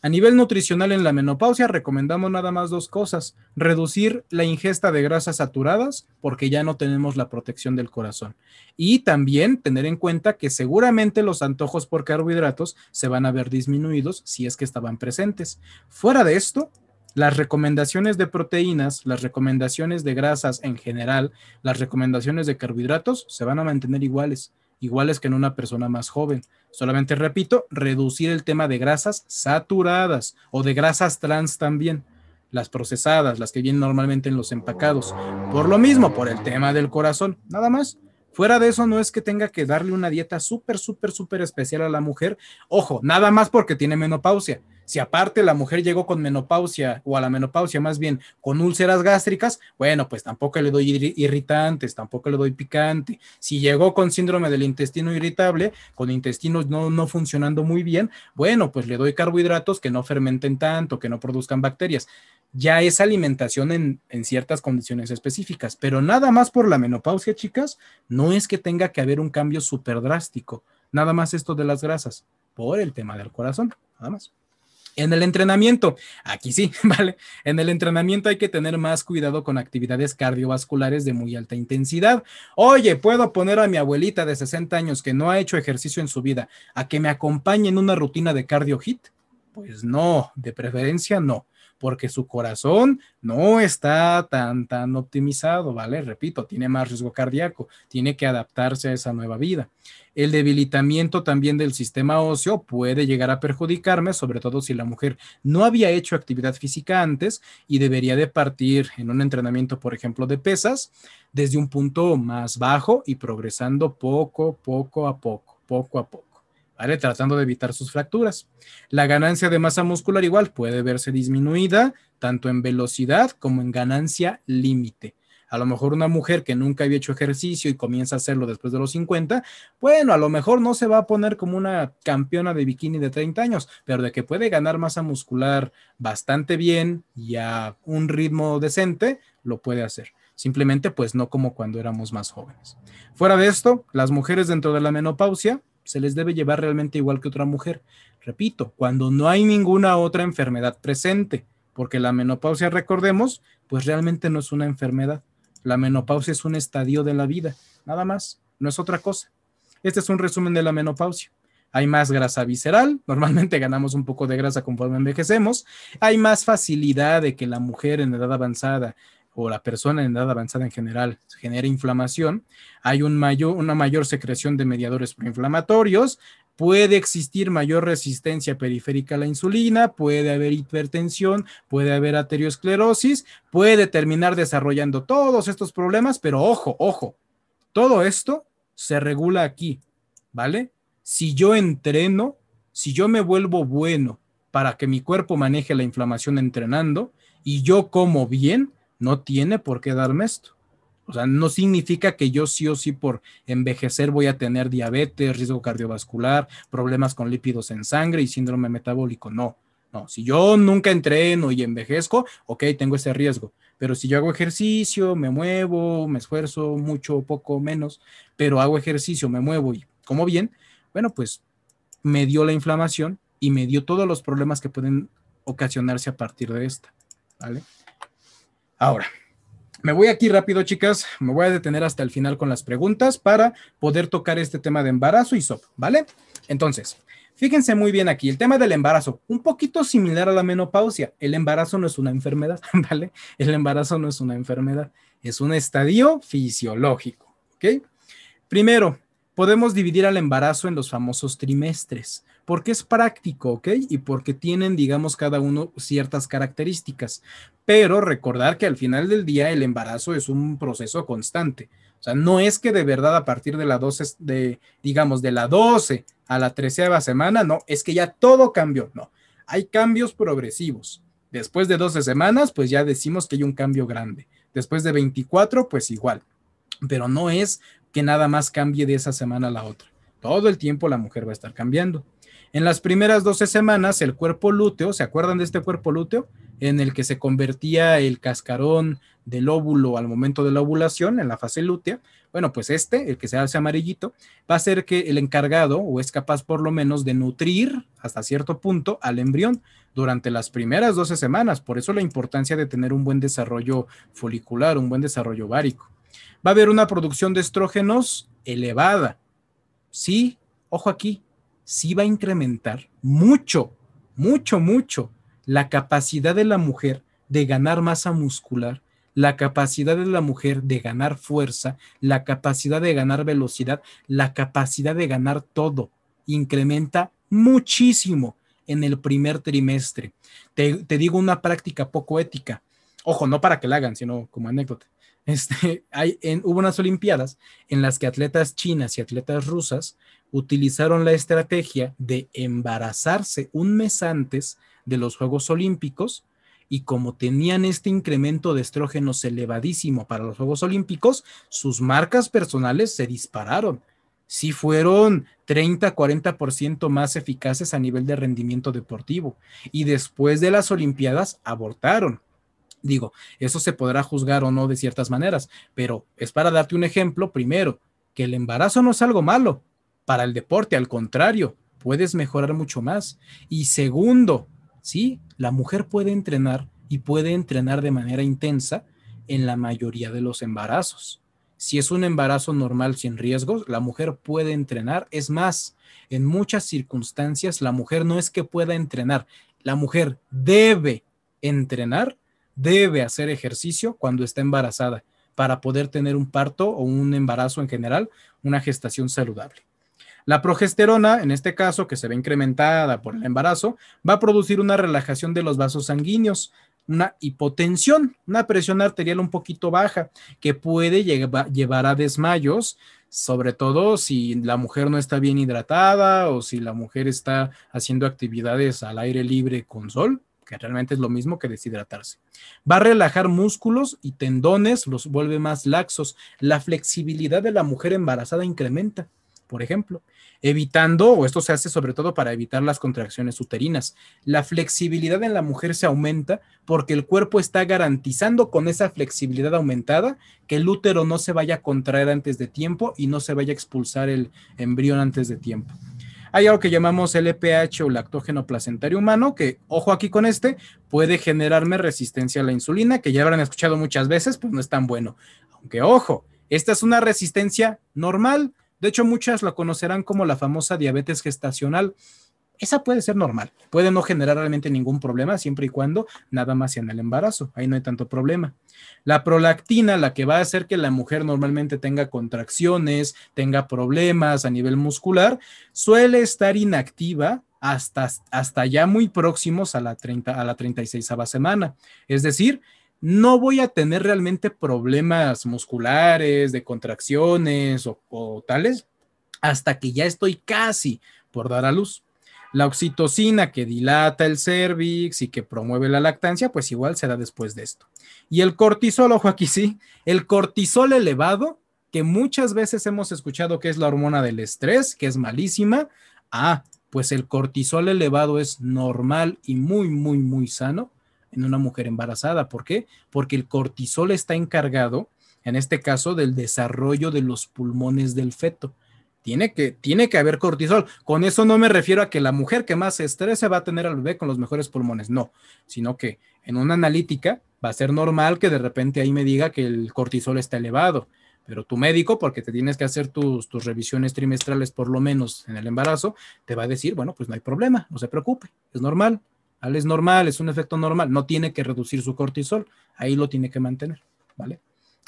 A: A nivel nutricional en la menopausia recomendamos nada más dos cosas, reducir la ingesta de grasas saturadas porque ya no tenemos la protección del corazón y también tener en cuenta que seguramente los antojos por carbohidratos se van a ver disminuidos si es que estaban presentes. Fuera de esto, las recomendaciones de proteínas, las recomendaciones de grasas en general, las recomendaciones de carbohidratos se van a mantener iguales iguales que en una persona más joven. Solamente repito, reducir el tema de grasas saturadas o de grasas trans también, las procesadas, las que vienen normalmente en los empacados. Por lo mismo, por el tema del corazón, nada más. Fuera de eso, no es que tenga que darle una dieta súper, súper, súper especial a la mujer. Ojo, nada más porque tiene menopausia. Si aparte la mujer llegó con menopausia o a la menopausia más bien con úlceras gástricas, bueno, pues tampoco le doy irritantes, tampoco le doy picante. Si llegó con síndrome del intestino irritable, con intestinos no, no funcionando muy bien, bueno, pues le doy carbohidratos que no fermenten tanto, que no produzcan bacterias. Ya es alimentación en, en ciertas condiciones específicas, pero nada más por la menopausia, chicas, no es que tenga que haber un cambio súper drástico. Nada más esto de las grasas, por el tema del corazón, nada más. En el entrenamiento, aquí sí, ¿vale? En el entrenamiento hay que tener más cuidado con actividades cardiovasculares de muy alta intensidad. Oye, puedo poner a mi abuelita de 60 años que no ha hecho ejercicio en su vida a que me acompañe en una rutina de cardio hit? Pues no, de preferencia no porque su corazón no está tan, tan optimizado, ¿vale? Repito, tiene más riesgo cardíaco, tiene que adaptarse a esa nueva vida. El debilitamiento también del sistema óseo puede llegar a perjudicarme, sobre todo si la mujer no había hecho actividad física antes y debería de partir en un entrenamiento, por ejemplo, de pesas, desde un punto más bajo y progresando poco, poco a poco, poco a poco. Tratando de evitar sus fracturas. La ganancia de masa muscular igual puede verse disminuida tanto en velocidad como en ganancia límite. A lo mejor una mujer que nunca había hecho ejercicio y comienza a hacerlo después de los 50, bueno, a lo mejor no se va a poner como una campeona de bikini de 30 años, pero de que puede ganar masa muscular bastante bien y a un ritmo decente, lo puede hacer. Simplemente pues no como cuando éramos más jóvenes. Fuera de esto, las mujeres dentro de la menopausia se les debe llevar realmente igual que otra mujer. Repito, cuando no hay ninguna otra enfermedad presente, porque la menopausia, recordemos, pues realmente no es una enfermedad. La menopausia es un estadio de la vida, nada más, no es otra cosa. Este es un resumen de la menopausia. Hay más grasa visceral, normalmente ganamos un poco de grasa conforme envejecemos. Hay más facilidad de que la mujer en edad avanzada o la persona en edad avanzada en general genera inflamación, hay un mayor, una mayor secreción de mediadores proinflamatorios, puede existir mayor resistencia periférica a la insulina, puede haber hipertensión, puede haber arteriosclerosis, puede terminar desarrollando todos estos problemas, pero ojo, ojo, todo esto se regula aquí, ¿vale? Si yo entreno, si yo me vuelvo bueno para que mi cuerpo maneje la inflamación entrenando y yo como bien, no tiene por qué darme esto. O sea, no significa que yo sí o sí por envejecer voy a tener diabetes, riesgo cardiovascular, problemas con lípidos en sangre y síndrome metabólico. No, no. Si yo nunca entreno y envejezco, ok, tengo ese riesgo. Pero si yo hago ejercicio, me muevo, me esfuerzo mucho, poco, menos, pero hago ejercicio, me muevo y como bien, bueno, pues me dio la inflamación y me dio todos los problemas que pueden ocasionarse a partir de esta. ¿Vale? Ahora, me voy aquí rápido, chicas. Me voy a detener hasta el final con las preguntas para poder tocar este tema de embarazo y SOP, ¿vale? Entonces, fíjense muy bien aquí, el tema del embarazo, un poquito similar a la menopausia. El embarazo no es una enfermedad, ¿vale? El embarazo no es una enfermedad, es un estadio fisiológico, ¿ok? Primero, Podemos dividir al embarazo en los famosos trimestres, porque es práctico, ¿ok? Y porque tienen, digamos, cada uno ciertas características. Pero recordar que al final del día el embarazo es un proceso constante. O sea, no es que de verdad a partir de la 12, de, digamos, de la 12 a la 13 semana, no, es que ya todo cambió, no. Hay cambios progresivos. Después de 12 semanas, pues ya decimos que hay un cambio grande. Después de 24, pues igual. Pero no es nada más cambie de esa semana a la otra. Todo el tiempo la mujer va a estar cambiando. En las primeras 12 semanas, el cuerpo lúteo, ¿se acuerdan de este cuerpo lúteo? En el que se convertía el cascarón del óvulo al momento de la ovulación, en la fase lútea. Bueno, pues este, el que se hace amarillito, va a ser que el encargado, o es capaz por lo menos de nutrir hasta cierto punto al embrión durante las primeras 12 semanas. Por eso la importancia de tener un buen desarrollo folicular, un buen desarrollo ovárico va a haber una producción de estrógenos elevada. Sí, ojo aquí, sí va a incrementar mucho, mucho, mucho la capacidad de la mujer de ganar masa muscular, la capacidad de la mujer de ganar fuerza, la capacidad de ganar velocidad, la capacidad de ganar todo. Incrementa muchísimo en el primer trimestre. Te, digo una práctica poco ética. Ojo, no para que la hagan, sino como anécdota. Este, hay, en, hubo unas Olimpiadas en las que atletas chinas y atletas rusas utilizaron la estrategia de embarazarse un mes antes de los Juegos Olímpicos y como tenían este incremento de estrógenos elevadísimo para los Juegos Olímpicos, sus marcas personales se dispararon. Sí fueron 30-40% más eficaces a nivel de rendimiento deportivo y después de las Olimpiadas abortaron Digo, eso se podrá juzgar o no de ciertas maneras, pero es para darte un ejemplo primero, que el embarazo no es algo malo para el deporte, al contrario, puedes mejorar mucho más. Y segundo, sí, la mujer puede entrenar y puede entrenar de manera intensa en la mayoría de los embarazos. Si es un embarazo normal sin riesgos, la mujer puede entrenar. Es más, en muchas circunstancias, la mujer no es que pueda entrenar, la mujer debe entrenar debe hacer ejercicio cuando está embarazada para poder tener un parto o un embarazo en general, una gestación saludable. La progesterona, en este caso, que se ve incrementada por el embarazo, va a producir una relajación de los vasos sanguíneos, una hipotensión, una presión arterial un poquito baja, que puede llevar a desmayos, sobre todo si la mujer no está bien hidratada o si la mujer está haciendo actividades al aire libre con sol que realmente es lo mismo que deshidratarse. Va a relajar músculos y tendones, los vuelve más laxos. La flexibilidad de la mujer embarazada incrementa, por ejemplo, evitando, o esto se hace sobre todo para evitar las contracciones uterinas. La flexibilidad en la mujer se aumenta porque el cuerpo está garantizando con esa flexibilidad aumentada que el útero no se vaya a contraer antes de tiempo y no se vaya a expulsar el embrión antes de tiempo. Hay algo que llamamos LPH o lactógeno placentario humano, que, ojo aquí con este, puede generarme resistencia a la insulina, que ya habrán escuchado muchas veces, pues no es tan bueno. Aunque, ojo, esta es una resistencia normal. De hecho, muchas la conocerán como la famosa diabetes gestacional esa puede ser normal, puede no generar realmente ningún problema siempre y cuando nada más sea en el embarazo, ahí no hay tanto problema. La prolactina, la que va a hacer que la mujer normalmente tenga contracciones, tenga problemas a nivel muscular, suele estar inactiva hasta, hasta ya muy próximos a la, 30, a la 36 semana. Es decir, no voy a tener realmente problemas musculares, de contracciones o, o tales, hasta que ya estoy casi por dar a luz. La oxitocina que dilata el cervix y que promueve la lactancia, pues igual será después de esto. Y el cortisol, ojo aquí sí, el cortisol elevado, que muchas veces hemos escuchado que es la hormona del estrés, que es malísima. Ah, pues el cortisol elevado es normal y muy, muy, muy sano en una mujer embarazada. ¿Por qué? Porque el cortisol está encargado, en este caso, del desarrollo de los pulmones del feto tiene que, tiene que haber cortisol. Con eso no me refiero a que la mujer que más se estrese va a tener al bebé con los mejores pulmones, no, sino que en una analítica va a ser normal que de repente ahí me diga que el cortisol está elevado, pero tu médico, porque te tienes que hacer tus, tus revisiones trimestrales por lo menos en el embarazo, te va a decir, bueno, pues no hay problema, no se preocupe, es normal, es normal, es un efecto normal, no tiene que reducir su cortisol, ahí lo tiene que mantener, ¿vale?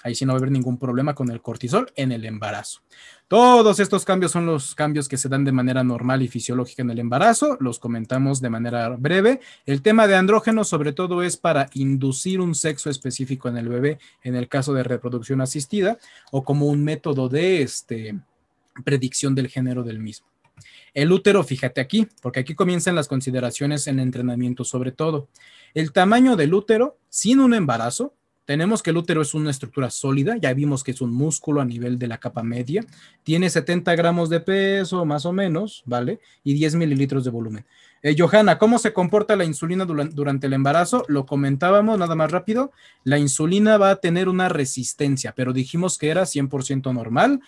A: Ahí sí no va a haber ningún problema con el cortisol en el embarazo. Todos estos cambios son los cambios que se dan de manera normal y fisiológica en el embarazo. Los comentamos de manera breve. El tema de andrógeno sobre todo es para inducir un sexo específico en el bebé en el caso de reproducción asistida o como un método de este, predicción del género del mismo. El útero, fíjate aquí, porque aquí comienzan las consideraciones en entrenamiento sobre todo. El tamaño del útero sin un embarazo tenemos que el útero es una estructura sólida, ya vimos que es un músculo a nivel de la capa media, tiene 70 gramos de peso más o menos, ¿vale? Y 10 mililitros de volumen. Eh, Johanna, ¿cómo se comporta la insulina durante el embarazo? Lo comentábamos, nada más rápido. La insulina va a tener una resistencia, pero dijimos que era 100% normal.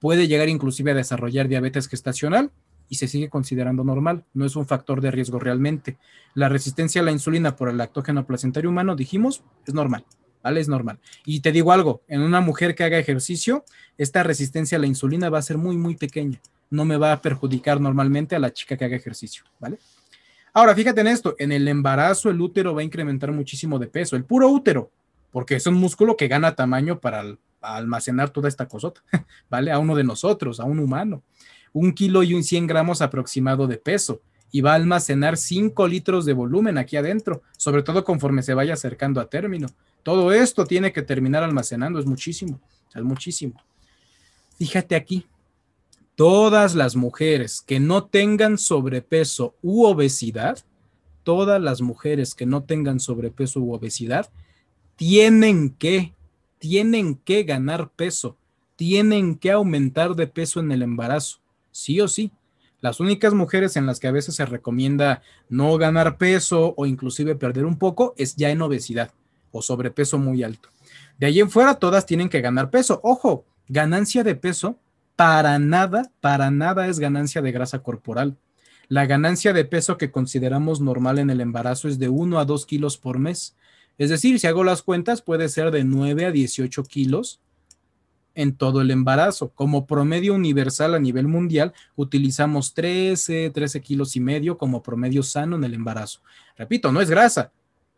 A: Puede llegar inclusive a desarrollar diabetes gestacional y se sigue considerando normal. No es un factor de riesgo realmente. La resistencia a la insulina por el lactógeno placentario humano, dijimos, es normal. ¿vale? Es normal. Y te digo algo, en una mujer que haga ejercicio, esta resistencia a la insulina va a ser muy, muy pequeña. No me va a perjudicar normalmente a la chica que haga ejercicio, ¿vale? Ahora, fíjate en esto, en el embarazo el útero va a incrementar muchísimo de peso, el puro útero, porque es un músculo que gana tamaño para almacenar toda esta cosota, ¿vale? A uno de nosotros, a un humano. Un kilo y un 100 gramos aproximado de peso y va a almacenar 5 litros de volumen aquí adentro, sobre todo conforme se vaya acercando a término. Todo esto tiene que terminar almacenando, es muchísimo, es muchísimo. Fíjate aquí, todas las mujeres que no tengan sobrepeso u obesidad, todas las mujeres que no tengan sobrepeso u obesidad, tienen que, tienen que ganar peso, tienen que aumentar de peso en el embarazo, sí o sí. Las únicas mujeres en las que a veces se recomienda no ganar peso o inclusive perder un poco es ya en obesidad o sobrepeso muy alto. De ahí en fuera todas tienen que ganar peso. Ojo, ganancia de peso para nada, para nada es ganancia de grasa corporal. La ganancia de peso que consideramos normal en el embarazo es de 1 a 2 kilos por mes. Es decir, si hago las cuentas, puede ser de 9 a 18 kilos en todo el embarazo. Como promedio universal a nivel mundial, utilizamos 13, 13 kilos y medio como promedio sano en el embarazo. Repito, no es grasa.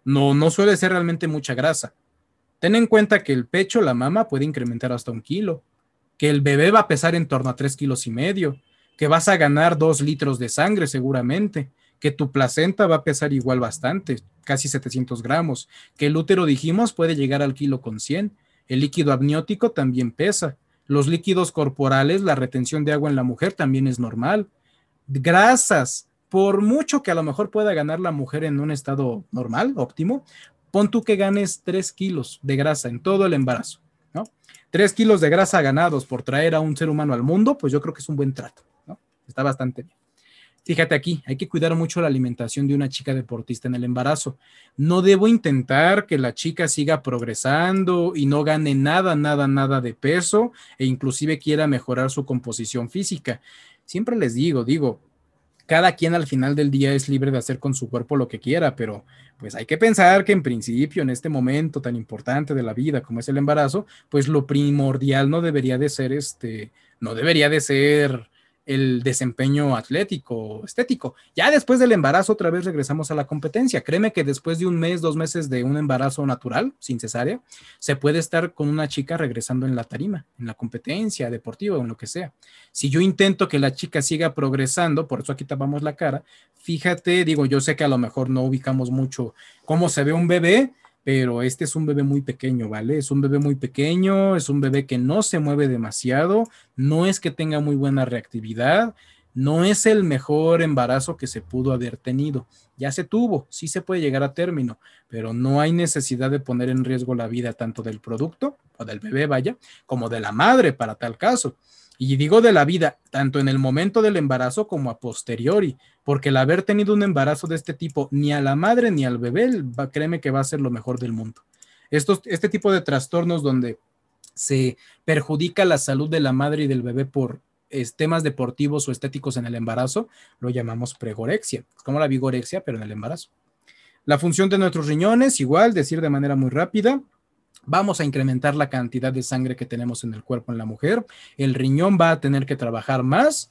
A: No, no suele ser realmente mucha grasa. Ten en cuenta que el pecho, la mama puede incrementar hasta un kilo, que el bebé va a pesar en torno a 3 kilos y medio, que vas a ganar 2 litros de sangre seguramente, que tu placenta va a pesar igual bastante, casi 700 gramos, que el útero dijimos puede llegar al kilo con 100, el líquido amniótico también pesa. Los líquidos corporales, la retención de agua en la mujer también es normal. Grasas, por mucho que a lo mejor pueda ganar la mujer en un estado normal, óptimo, pon tú que ganes 3 kilos de grasa en todo el embarazo, ¿no? 3 kilos de grasa ganados por traer a un ser humano al mundo, pues yo creo que es un buen trato, ¿no? Está bastante bien. Fíjate aquí, hay que cuidar mucho la alimentación de una chica deportista en el embarazo. No debo intentar que la chica siga progresando y no gane nada, nada, nada de peso e inclusive quiera mejorar su composición física. Siempre les digo, digo, cada quien al final del día es libre de hacer con su cuerpo lo que quiera, pero pues hay que pensar que en principio, en este momento tan importante de la vida como es el embarazo, pues lo primordial no debería de ser este, no debería de ser el desempeño atlético, estético. Ya después del embarazo otra vez regresamos a la competencia. Créeme que después de un mes, dos meses de un embarazo natural, sin cesárea, se puede estar con una chica regresando en la tarima, en la competencia deportiva o en lo que sea. Si yo intento que la chica siga progresando, por eso aquí tapamos la cara, fíjate, digo, yo sé que a lo mejor no ubicamos mucho cómo se ve un bebé, pero este es un bebé muy pequeño, ¿vale? Es un bebé muy pequeño, es un bebé que no se mueve demasiado, no es que tenga muy buena reactividad, no es el mejor embarazo que se pudo haber tenido. Ya se tuvo, sí se puede llegar a término, pero no hay necesidad de poner en riesgo la vida tanto del producto o del bebé, vaya, como de la madre para tal caso. Y digo de la vida, tanto en el momento del embarazo como a posteriori, porque el haber tenido un embarazo de este tipo ni a la madre ni al bebé, créeme que va a ser lo mejor del mundo. este tipo de trastornos donde se perjudica la salud de la madre y del bebé por temas deportivos o estéticos en el embarazo, lo llamamos pregorexia, como la vigorexia, pero en el embarazo. La función de nuestros riñones, igual, decir de manera muy rápida, vamos a incrementar la cantidad de sangre que tenemos en el cuerpo en la mujer, el riñón va a tener que trabajar más,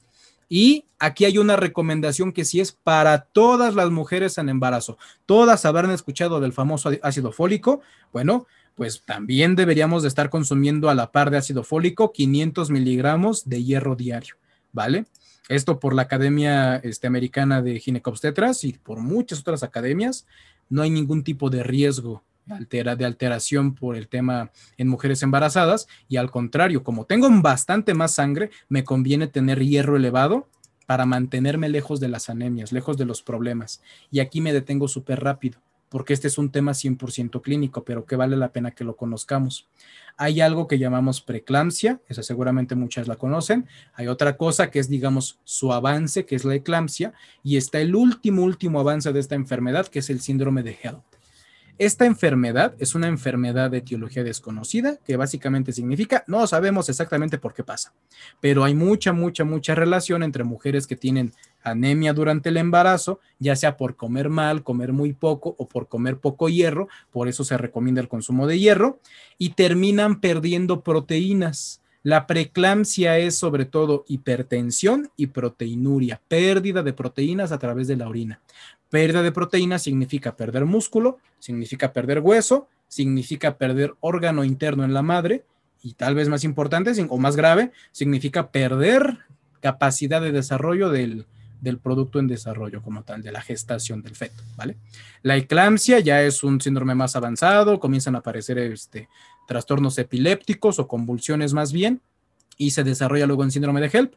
A: y aquí hay una recomendación que sí es para todas las mujeres en embarazo. Todas habrán escuchado del famoso ácido fólico. Bueno, pues también deberíamos de estar consumiendo a la par de ácido fólico 500 miligramos de hierro diario, ¿vale? Esto por la Academia este, Americana de Ginecobstetras y por muchas otras academias, no hay ningún tipo de riesgo altera, de alteración por el tema en mujeres embarazadas y al contrario, como tengo bastante más sangre, me conviene tener hierro elevado para mantenerme lejos de las anemias, lejos de los problemas. Y aquí me detengo súper rápido, porque este es un tema 100% clínico, pero que vale la pena que lo conozcamos. Hay algo que llamamos preeclampsia, esa seguramente muchas la conocen. Hay otra cosa que es, digamos, su avance, que es la eclampsia. Y está el último, último avance de esta enfermedad, que es el síndrome de Hell. Esta enfermedad es una enfermedad de etiología desconocida, que básicamente significa no sabemos exactamente por qué pasa, pero hay mucha, mucha, mucha relación entre mujeres que tienen anemia durante el embarazo, ya sea por comer mal, comer muy poco o por comer poco hierro, por eso se recomienda el consumo de hierro, y terminan perdiendo proteínas. La preeclampsia es sobre todo hipertensión y proteinuria, pérdida de proteínas a través de la orina. Pérdida de proteína significa perder músculo, significa perder hueso, significa perder órgano interno en la madre y tal vez más importante o más grave, significa perder capacidad de desarrollo del, producto en desarrollo como tal, de la gestación del feto, ¿vale? La eclampsia ya es un síndrome más avanzado, comienzan a aparecer este, trastornos epilépticos o convulsiones más bien, y se desarrolla luego en síndrome de HELP.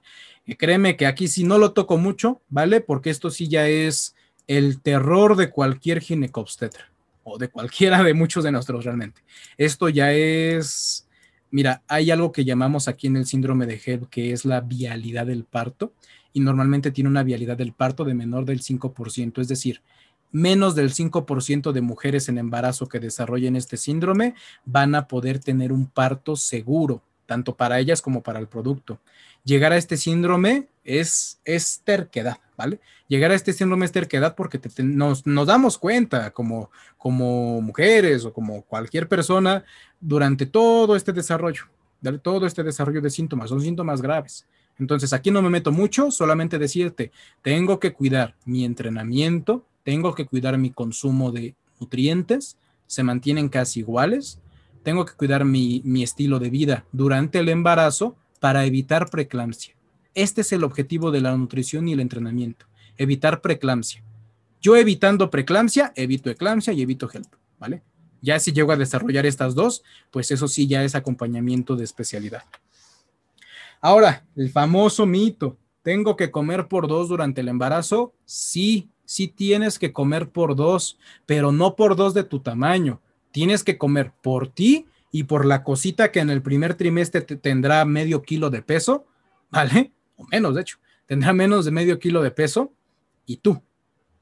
A: Eh, créeme que aquí sí no lo toco mucho, ¿vale? Porque esto sí ya es el terror de cualquier ginecobstetra o de cualquiera de muchos de nosotros realmente. Esto ya es, mira, hay algo que llamamos aquí en el síndrome de Hebb que es la vialidad del parto y normalmente tiene una vialidad del parto de menor del 5%, es decir, menos del 5% de mujeres en embarazo que desarrollen este síndrome van a poder tener un parto seguro, tanto para ellas como para el producto. Llegar a este síndrome es, es terquedad ¿vale? Llegar a este síndrome de terquedad porque nos, damos cuenta como, como mujeres o como cualquier persona durante todo este desarrollo, todo este desarrollo de síntomas, son síntomas graves. Entonces aquí no me meto mucho, solamente decirte, tengo que cuidar mi entrenamiento, tengo que cuidar mi consumo de nutrientes, se mantienen casi iguales, tengo que cuidar mi, mi estilo de vida durante el embarazo para evitar preeclampsia. Este es el objetivo de la nutrición y el entrenamiento, evitar preeclampsia. Yo evitando preeclampsia, evito eclampsia y evito HELP, ¿vale? Ya si llego a desarrollar estas dos, pues eso sí ya es acompañamiento de especialidad. Ahora, el famoso mito, ¿tengo que comer por dos durante el embarazo? Sí, sí tienes que comer por dos, pero no por dos de tu tamaño. Tienes que comer por ti y por la cosita que en el primer trimestre te tendrá medio kilo de peso, ¿vale? o menos de hecho, tendrá menos de medio kilo de peso y tú.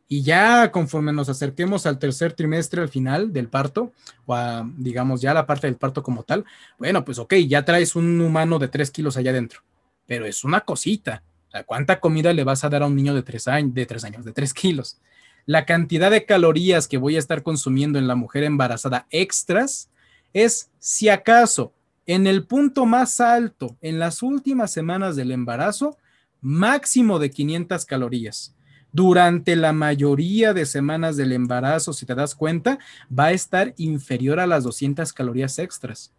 A: Y ya conforme nos acerquemos al tercer trimestre, al final del parto, o digamos ya la parte del parto como tal, bueno, pues ok, ya traes un humano de tres kilos allá adentro, pero es una cosita. O ¿cuánta comida le vas a dar a un niño de tres años, de tres años, de kilos? La cantidad de calorías que voy a estar consumiendo en la mujer embarazada extras es, si acaso, en el punto más alto en las últimas semanas del embarazo, máximo de 500 calorías. Durante la mayoría de semanas del embarazo, si te das cuenta, va a estar inferior a las 200 calorías extras.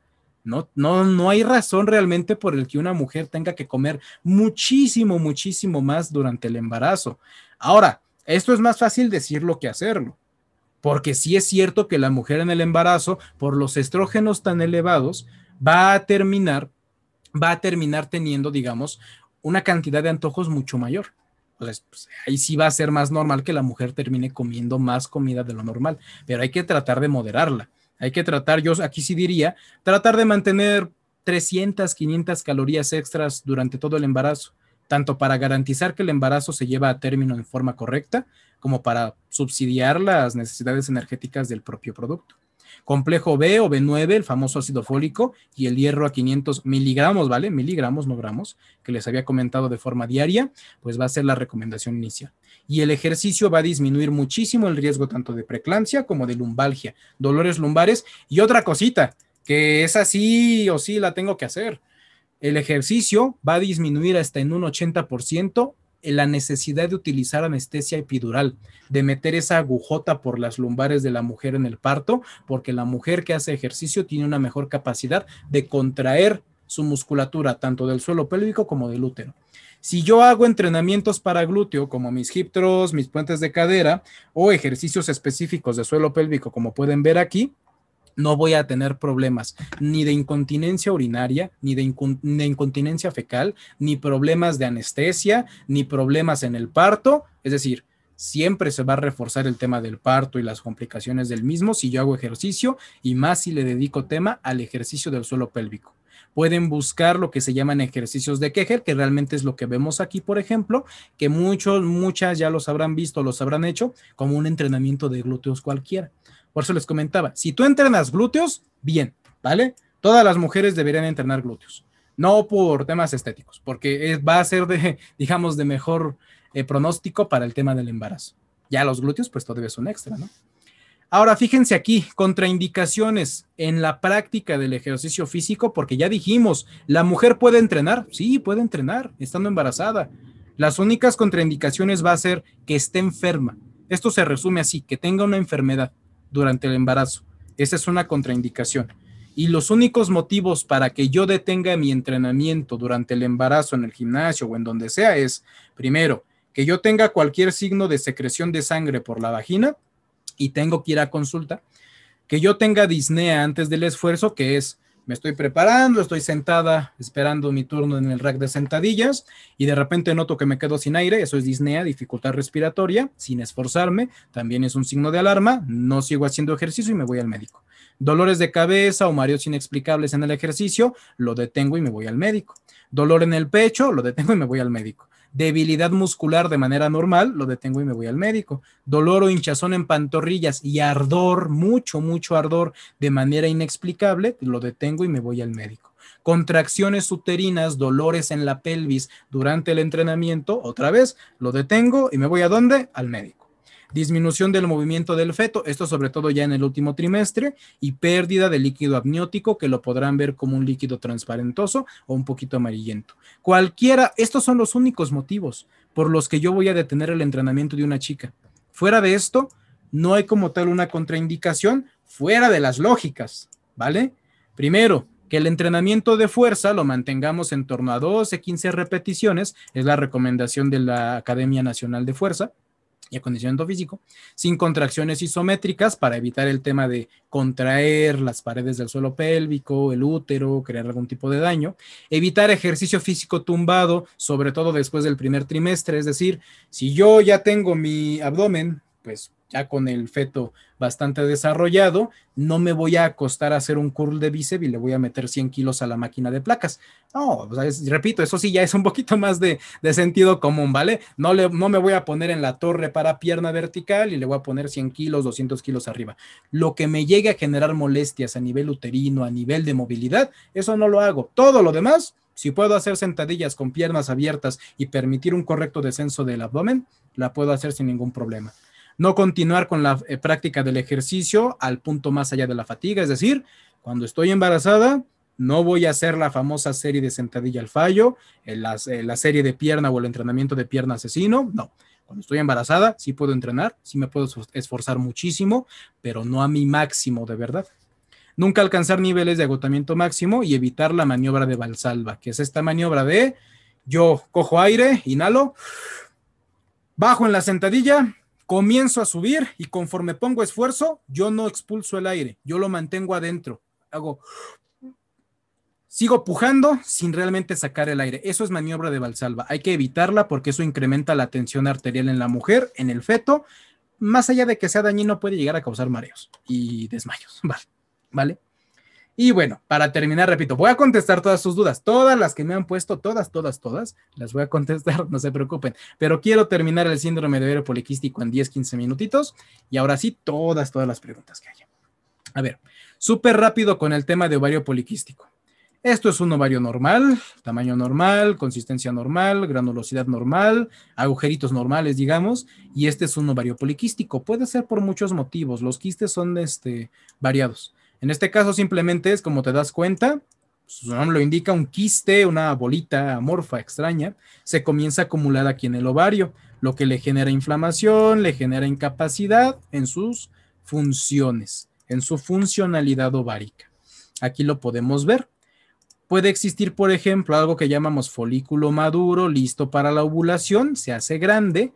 A: No, no, no hay razón realmente por el que una mujer tenga que comer muchísimo, muchísimo más durante el embarazo. Ahora, esto es más fácil decirlo que hacerlo, porque sí es cierto que la mujer en el embarazo, por los estrógenos tan elevados, va a terminar, va a terminar teniendo, digamos, una cantidad de antojos mucho mayor. Pues, pues, ahí sí va a ser más normal que la mujer termine comiendo más comida de lo normal, pero hay que tratar de moderarla. Hay que tratar, yo aquí sí diría, tratar de mantener 300, 500 calorías extras durante todo el embarazo, tanto para garantizar que el embarazo se lleva a término en forma correcta, como para subsidiar las necesidades energéticas del propio producto. Complejo B o B9, el famoso ácido fólico, y el hierro a 500 miligramos, ¿vale? Miligramos, no gramos, que les había comentado de forma diaria, pues va a ser la recomendación inicial. Y el ejercicio va a disminuir muchísimo el riesgo tanto de preeclampsia como de lumbalgia, dolores lumbares. Y otra cosita, que es así o sí la tengo que hacer. El ejercicio va a disminuir hasta en un 80% la necesidad de utilizar anestesia epidural, de meter esa agujota por las lumbares de la mujer en el parto, porque la mujer que hace ejercicio tiene una mejor capacidad de contraer su musculatura, tanto del suelo pélvico como del útero. Si yo hago entrenamientos para glúteo, como mis hip mis puentes de cadera o ejercicios específicos de suelo pélvico, como pueden ver aquí, no voy a tener problemas ni de incontinencia urinaria, ni de, incontinencia fecal, ni problemas de anestesia, ni problemas en el parto. Es decir, siempre se va a reforzar el tema del parto y las complicaciones del mismo si yo hago ejercicio y más si le dedico tema al ejercicio del suelo pélvico. Pueden buscar lo que se llaman ejercicios de Kegel, que realmente es lo que vemos aquí, por ejemplo, que muchos, muchas ya los habrán visto, los habrán hecho como un entrenamiento de glúteos cualquiera por eso les comentaba, si tú entrenas glúteos, bien, ¿vale? Todas las mujeres deberían entrenar glúteos, no por temas estéticos, porque va a ser de, digamos, de mejor eh, pronóstico para el tema del embarazo. Ya los glúteos, pues todavía es un extra, ¿no? Ahora, fíjense aquí, contraindicaciones en la práctica del ejercicio físico, porque ya dijimos, la mujer puede entrenar, sí, puede entrenar, estando embarazada. Las únicas contraindicaciones va a ser que esté enferma. Esto se resume así, que tenga una enfermedad durante el embarazo. Esa es una contraindicación. Y los únicos motivos para que yo detenga mi entrenamiento durante el embarazo en el gimnasio o en donde sea es, primero, que yo tenga cualquier signo de secreción de sangre por la vagina y tengo que ir a consulta, que yo tenga disnea antes del esfuerzo, que es me estoy preparando, estoy sentada esperando mi turno en el rack de sentadillas y de repente noto que me quedo sin aire, eso es disnea, dificultad respiratoria, sin esforzarme, también es un signo de alarma, no sigo haciendo ejercicio y me voy al médico. Dolores de cabeza o mareos inexplicables en el ejercicio, lo detengo y me voy al médico. Dolor en el pecho, lo detengo y me voy al médico. Debilidad muscular de manera normal, lo detengo y me voy al médico. Dolor o hinchazón en pantorrillas y ardor, mucho, mucho ardor de manera inexplicable, lo detengo y me voy al médico. Contracciones uterinas, dolores en la pelvis durante el entrenamiento, otra vez, lo detengo y me voy a dónde? Al médico disminución del movimiento del feto, esto sobre todo ya en el último trimestre, y pérdida de líquido amniótico, que lo podrán ver como un líquido transparentoso o un poquito amarillento. Cualquiera, estos son los únicos motivos por los que yo voy a detener el entrenamiento de una chica. Fuera de esto, no hay como tal una contraindicación fuera de las lógicas, ¿vale? Primero, que el entrenamiento de fuerza lo mantengamos en torno a 12, 15 repeticiones, es la recomendación de la Academia Nacional de Fuerza, y acondicionamiento físico, sin contracciones isométricas para evitar el tema de contraer las paredes del suelo pélvico, el útero, crear algún tipo de daño, evitar ejercicio físico tumbado, sobre todo después del primer trimestre, es decir, si yo ya tengo mi abdomen, pues ya con el feto bastante desarrollado, no me voy a acostar a hacer un curl de bíceps y le voy a meter 100 kilos a la máquina de placas. No, repito, eso sí ya es un poquito más de, sentido común, ¿vale? No, no me voy a poner en la torre para pierna vertical y le voy a poner 100 kilos, 200 kilos arriba. Lo que me llegue a generar molestias a nivel uterino, a nivel de movilidad, eso no lo hago. Todo lo demás, si puedo hacer sentadillas con piernas abiertas y permitir un correcto descenso del abdomen, la puedo hacer sin ningún problema no continuar con la eh, práctica del ejercicio al punto más allá de la fatiga, es decir, cuando estoy embarazada, no voy a hacer la famosa serie de sentadilla al fallo, eh, la, eh, la, serie de pierna o el entrenamiento de pierna asesino, no. Cuando estoy embarazada, sí puedo entrenar, sí me puedo esforzar muchísimo, pero no a mi máximo de verdad. Nunca alcanzar niveles de agotamiento máximo y evitar la maniobra de Valsalva, que es esta maniobra de yo cojo aire, inhalo, bajo en la sentadilla, comienzo a subir y conforme pongo esfuerzo, yo no expulso el aire, yo lo mantengo adentro. Hago, sigo pujando sin realmente sacar el aire. Eso es maniobra de Valsalva. Hay que evitarla porque eso incrementa la tensión arterial en la mujer, en el feto. Más allá de que sea dañino, puede llegar a causar mareos y desmayos. Vale. ¿Vale? Y bueno, para terminar, repito, voy a contestar todas sus dudas, todas las que me han puesto, todas, todas, todas, las voy a contestar, no se preocupen, pero quiero terminar el síndrome de ovario poliquístico en 10, 15 minutitos y ahora sí, todas, todas las preguntas que haya. A ver, súper rápido con el tema de ovario poliquístico. Esto es un ovario normal, tamaño normal, consistencia normal, granulosidad normal, agujeritos normales, digamos, y este es un ovario poliquístico. Puede ser por muchos motivos, los quistes son este, variados en este caso simplemente es como te das cuenta, pues, su nombre lo indica, un quiste, una bolita amorfa extraña, se comienza a acumular aquí en el ovario, lo que le genera inflamación, le genera incapacidad en sus funciones, en su funcionalidad ovárica. Aquí lo podemos ver. Puede existir, por ejemplo, algo que llamamos folículo maduro, listo para la ovulación, se hace grande,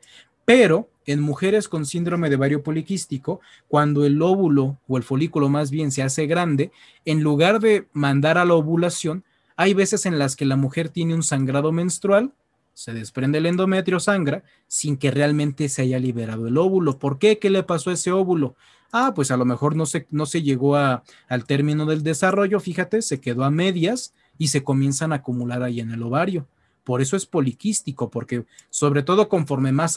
A: pero en mujeres con síndrome de ovario poliquístico, cuando el óvulo o el folículo más bien se hace grande, en lugar de mandar a la ovulación, hay veces en las que la mujer tiene un sangrado menstrual, se desprende el endometrio, sangra, sin que realmente se haya liberado el óvulo. ¿Por qué? ¿Qué le pasó a ese óvulo? Ah, pues a lo mejor no se, no se llegó al término del desarrollo, fíjate, se quedó a medias y se comienzan a acumular ahí en el ovario. Por eso es poliquístico, porque sobre todo conforme más,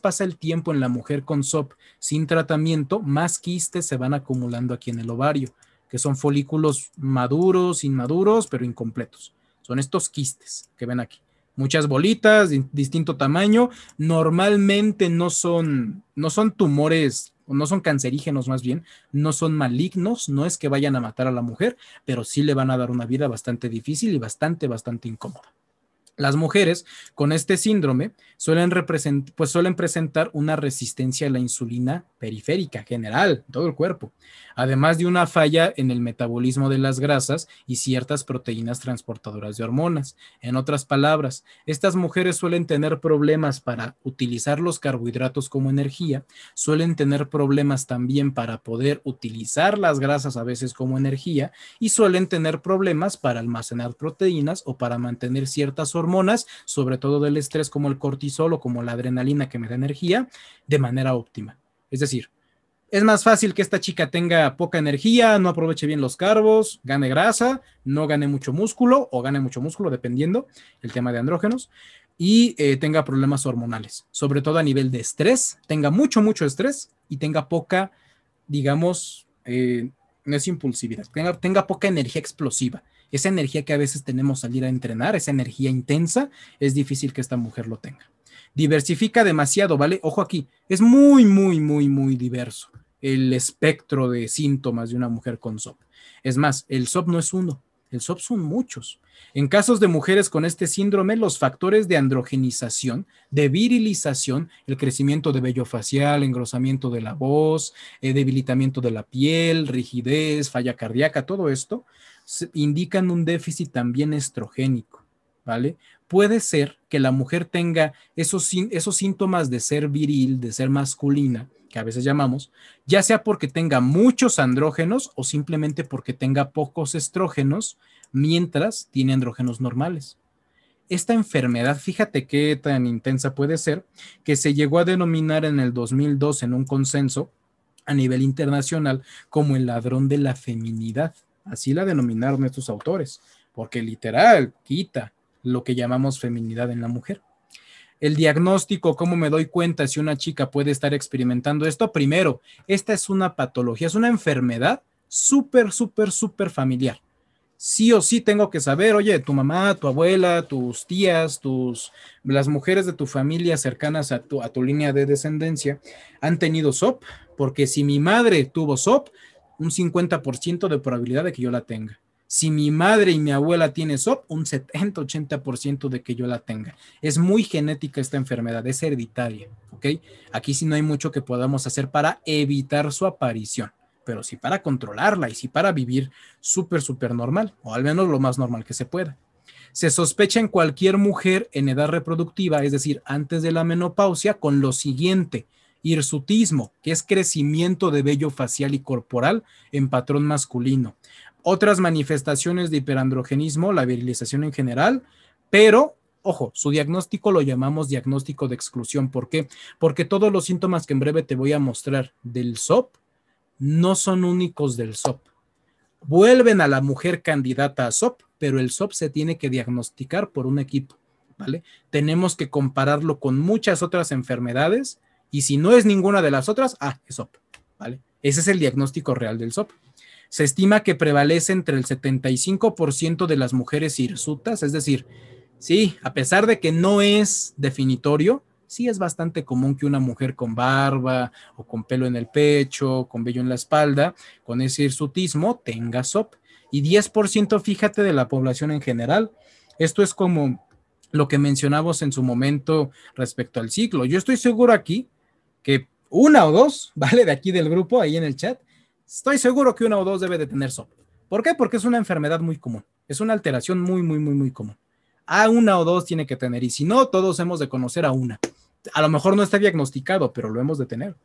A: pasa el tiempo en la mujer con SOP sin tratamiento, más quistes se van acumulando aquí en el ovario, que son folículos maduros, inmaduros, pero incompletos. Son estos quistes que ven aquí. Muchas bolitas de distinto tamaño. Normalmente no son, no son tumores no son cancerígenos más bien, no son malignos, no es que vayan a matar a la mujer, pero sí le van a dar una vida bastante difícil y bastante, bastante incómoda. Las mujeres con este síndrome pues suelen, presentar una resistencia a la insulina periférica, general, todo el cuerpo, además de una falla en el metabolismo de las grasas y ciertas proteínas transportadoras de hormonas. En otras palabras, estas mujeres suelen tener problemas para utilizar los carbohidratos como energía, suelen tener problemas también para poder utilizar las grasas a veces como energía y suelen tener problemas para almacenar proteínas o para mantener ciertas hormonas hormonas, sobre todo del estrés como el cortisol o como la adrenalina que me da energía, de manera óptima. Es decir, es más fácil que esta chica tenga poca energía, no aproveche bien los carbos, gane grasa, no gane mucho músculo o gane mucho músculo, dependiendo el tema de andrógenos, y eh, tenga problemas hormonales, sobre todo a nivel de estrés, tenga mucho, mucho estrés y tenga poca, digamos, eh, no es impulsividad, tenga, tenga poca energía explosiva esa energía que a veces tenemos salir a entrenar, esa energía intensa, es difícil que esta mujer lo tenga. Diversifica demasiado, ¿vale? Ojo aquí, es muy, muy, muy, muy diverso el espectro de síntomas de una mujer con SOP. Es más, el SOP no es uno, el SOP son muchos. En casos de mujeres con este síndrome, los factores de androgenización, de virilización, el crecimiento de vello facial, engrosamiento de la voz, eh, debilitamiento de la piel, rigidez, falla cardíaca, todo esto, indican un déficit también estrogénico, ¿vale? Puede ser que la mujer tenga esos, esos síntomas de ser viril, de ser masculina, que a veces llamamos, ya sea porque tenga muchos andrógenos o simplemente porque tenga pocos estrógenos, mientras tiene andrógenos normales. Esta enfermedad, fíjate qué tan intensa puede ser, que se llegó a denominar en el 2002 en un consenso a nivel internacional como el ladrón de la feminidad. Así la denominaron estos autores, porque literal quita lo que llamamos feminidad en la mujer el diagnóstico, cómo me doy cuenta si una chica puede estar experimentando esto. Primero, esta es una patología, es una enfermedad súper, súper, súper familiar. Sí o sí tengo que saber, oye, tu mamá, tu abuela, tus tías, tus, las mujeres de tu familia cercanas a tu, a tu línea de descendencia han tenido SOP, porque si mi madre tuvo SOP, un 50% de probabilidad de que yo la tenga si mi madre y mi abuela tiene SOP, un 70-80% de que yo la tenga. Es muy genética esta enfermedad, es hereditaria, ¿ok? Aquí sí no hay mucho que podamos hacer para evitar su aparición, pero sí para controlarla y sí para vivir súper, súper normal, o al menos lo más normal que se pueda. Se sospecha en cualquier mujer en edad reproductiva, es decir, antes de la menopausia, con lo siguiente, hirsutismo, que es crecimiento de vello facial y corporal en patrón masculino, otras manifestaciones de hiperandrogenismo, la virilización en general, pero ojo, su diagnóstico lo llamamos diagnóstico de exclusión. ¿Por qué? Porque todos los síntomas que en breve te voy a mostrar del SOP no son únicos del SOP. Vuelven a la mujer candidata a SOP, pero el SOP se tiene que diagnosticar por un equipo, ¿vale? Tenemos que compararlo con muchas otras enfermedades y si no es ninguna de las otras, ah, es SOP, ¿vale? Ese es el diagnóstico real del SOP se estima que prevalece entre el 75% de las mujeres hirsutas, es decir, sí, a pesar de que no es definitorio, sí es bastante común que una mujer con barba o con pelo en el pecho, con vello en la espalda, con ese hirsutismo tenga SOP. Y 10% fíjate de la población en general. Esto es como lo que mencionamos en su momento respecto al ciclo. Yo estoy seguro aquí que una o dos, ¿vale? De aquí del grupo, ahí en el chat, estoy seguro que una o dos debe de tener SOP. ¿Por qué? Porque es una enfermedad muy común, es una alteración muy, muy, muy, muy común. A una o dos tiene que tener, y si no, todos hemos de conocer a una. A lo mejor no está diagnosticado, pero lo hemos de tener.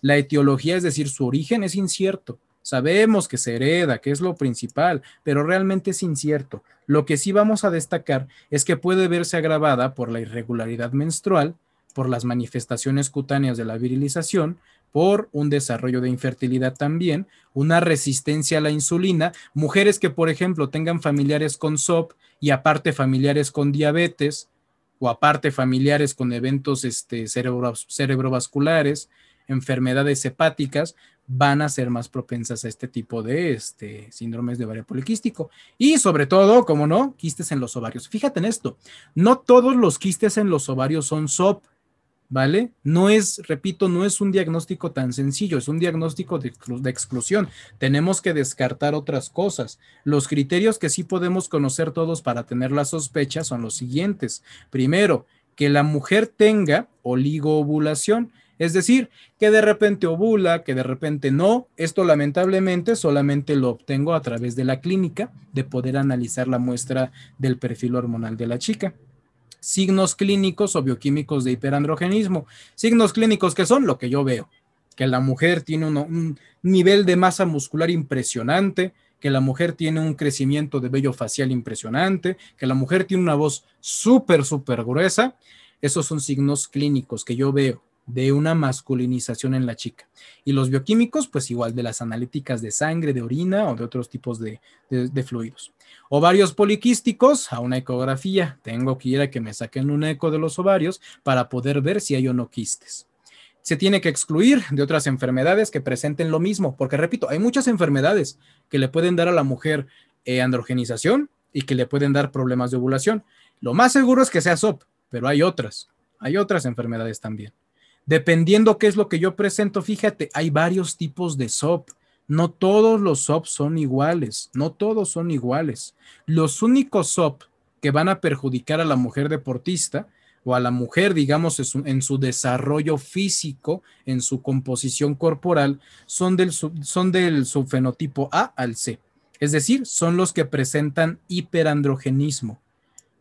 A: La etiología, es decir, su origen es incierto. Sabemos que se hereda, que es lo principal, pero realmente es incierto. Lo que sí vamos a destacar es que puede verse agravada por la irregularidad menstrual, por las manifestaciones cutáneas de la virilización, por un desarrollo de infertilidad también, una resistencia a la insulina, mujeres que, por ejemplo, tengan familiares con SOP y aparte familiares con diabetes o aparte familiares con eventos este, cerebro, cerebrovasculares, enfermedades hepáticas, van a ser más propensas a este tipo de este, síndromes de ovario poliquístico. Y sobre todo, como no, quistes en los ovarios. Fíjate en esto, no todos los quistes en los ovarios son SOP, ¿vale? No es, repito, no es un diagnóstico tan sencillo, es un diagnóstico de, exclusión. Tenemos que descartar otras cosas. Los criterios que sí podemos conocer todos para tener la sospecha son los siguientes. Primero, que la mujer tenga oligoovulación. Es decir, que de repente ovula, que de repente no. Esto lamentablemente solamente lo obtengo a través de la clínica, de poder analizar la muestra del perfil hormonal de la chica signos clínicos o bioquímicos de hiperandrogenismo. Signos clínicos que son lo que yo veo, que la mujer tiene un nivel de masa muscular impresionante, que la mujer tiene un crecimiento de vello facial impresionante, que la mujer tiene una voz súper, súper gruesa. Esos son signos clínicos que yo veo de una masculinización en la chica. Y los bioquímicos, pues igual de las analíticas de sangre, de orina o de otros tipos de fluidos. Ovarios poliquísticos, a una ecografía. Tengo que ir a que me saquen un eco de los ovarios para poder ver si hay o no quistes. Se tiene que excluir de otras enfermedades que presenten lo mismo, porque repito, hay muchas enfermedades que le pueden dar a la mujer eh, androgenización y que le pueden dar problemas de ovulación. Lo más seguro es que sea SOP, pero hay otras, hay otras enfermedades también. Dependiendo qué es lo que yo presento, fíjate, hay varios tipos de SOP no todos los SOP son iguales, no todos son iguales. Los únicos SOP que van a perjudicar a la mujer deportista o a la mujer, digamos, en su, desarrollo físico, en su composición corporal, son del, son del subfenotipo A al C. Es decir, son los que presentan hiperandrogenismo.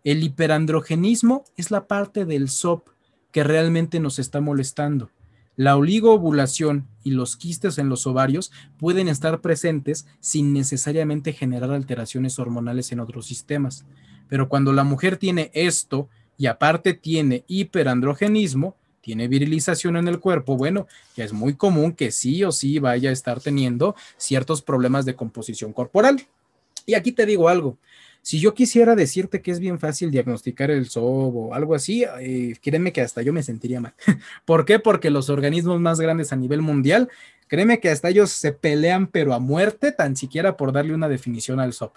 A: El hiperandrogenismo es la parte del SOP que realmente nos está molestando. La oligovulación y los quistes en los ovarios pueden estar presentes sin necesariamente generar alteraciones hormonales en otros sistemas. Pero cuando la mujer tiene esto y aparte tiene hiperandrogenismo, tiene virilización en el cuerpo, bueno, ya es muy común que sí o sí vaya a estar teniendo ciertos problemas de composición corporal. Y aquí te digo algo, si yo quisiera decirte que es bien fácil diagnosticar el SOB o algo así, eh, créeme que hasta yo me sentiría mal. ¿Por qué? Porque los organismos más grandes a nivel mundial, créeme que hasta ellos se pelean pero a muerte tan siquiera por darle una definición al SOB.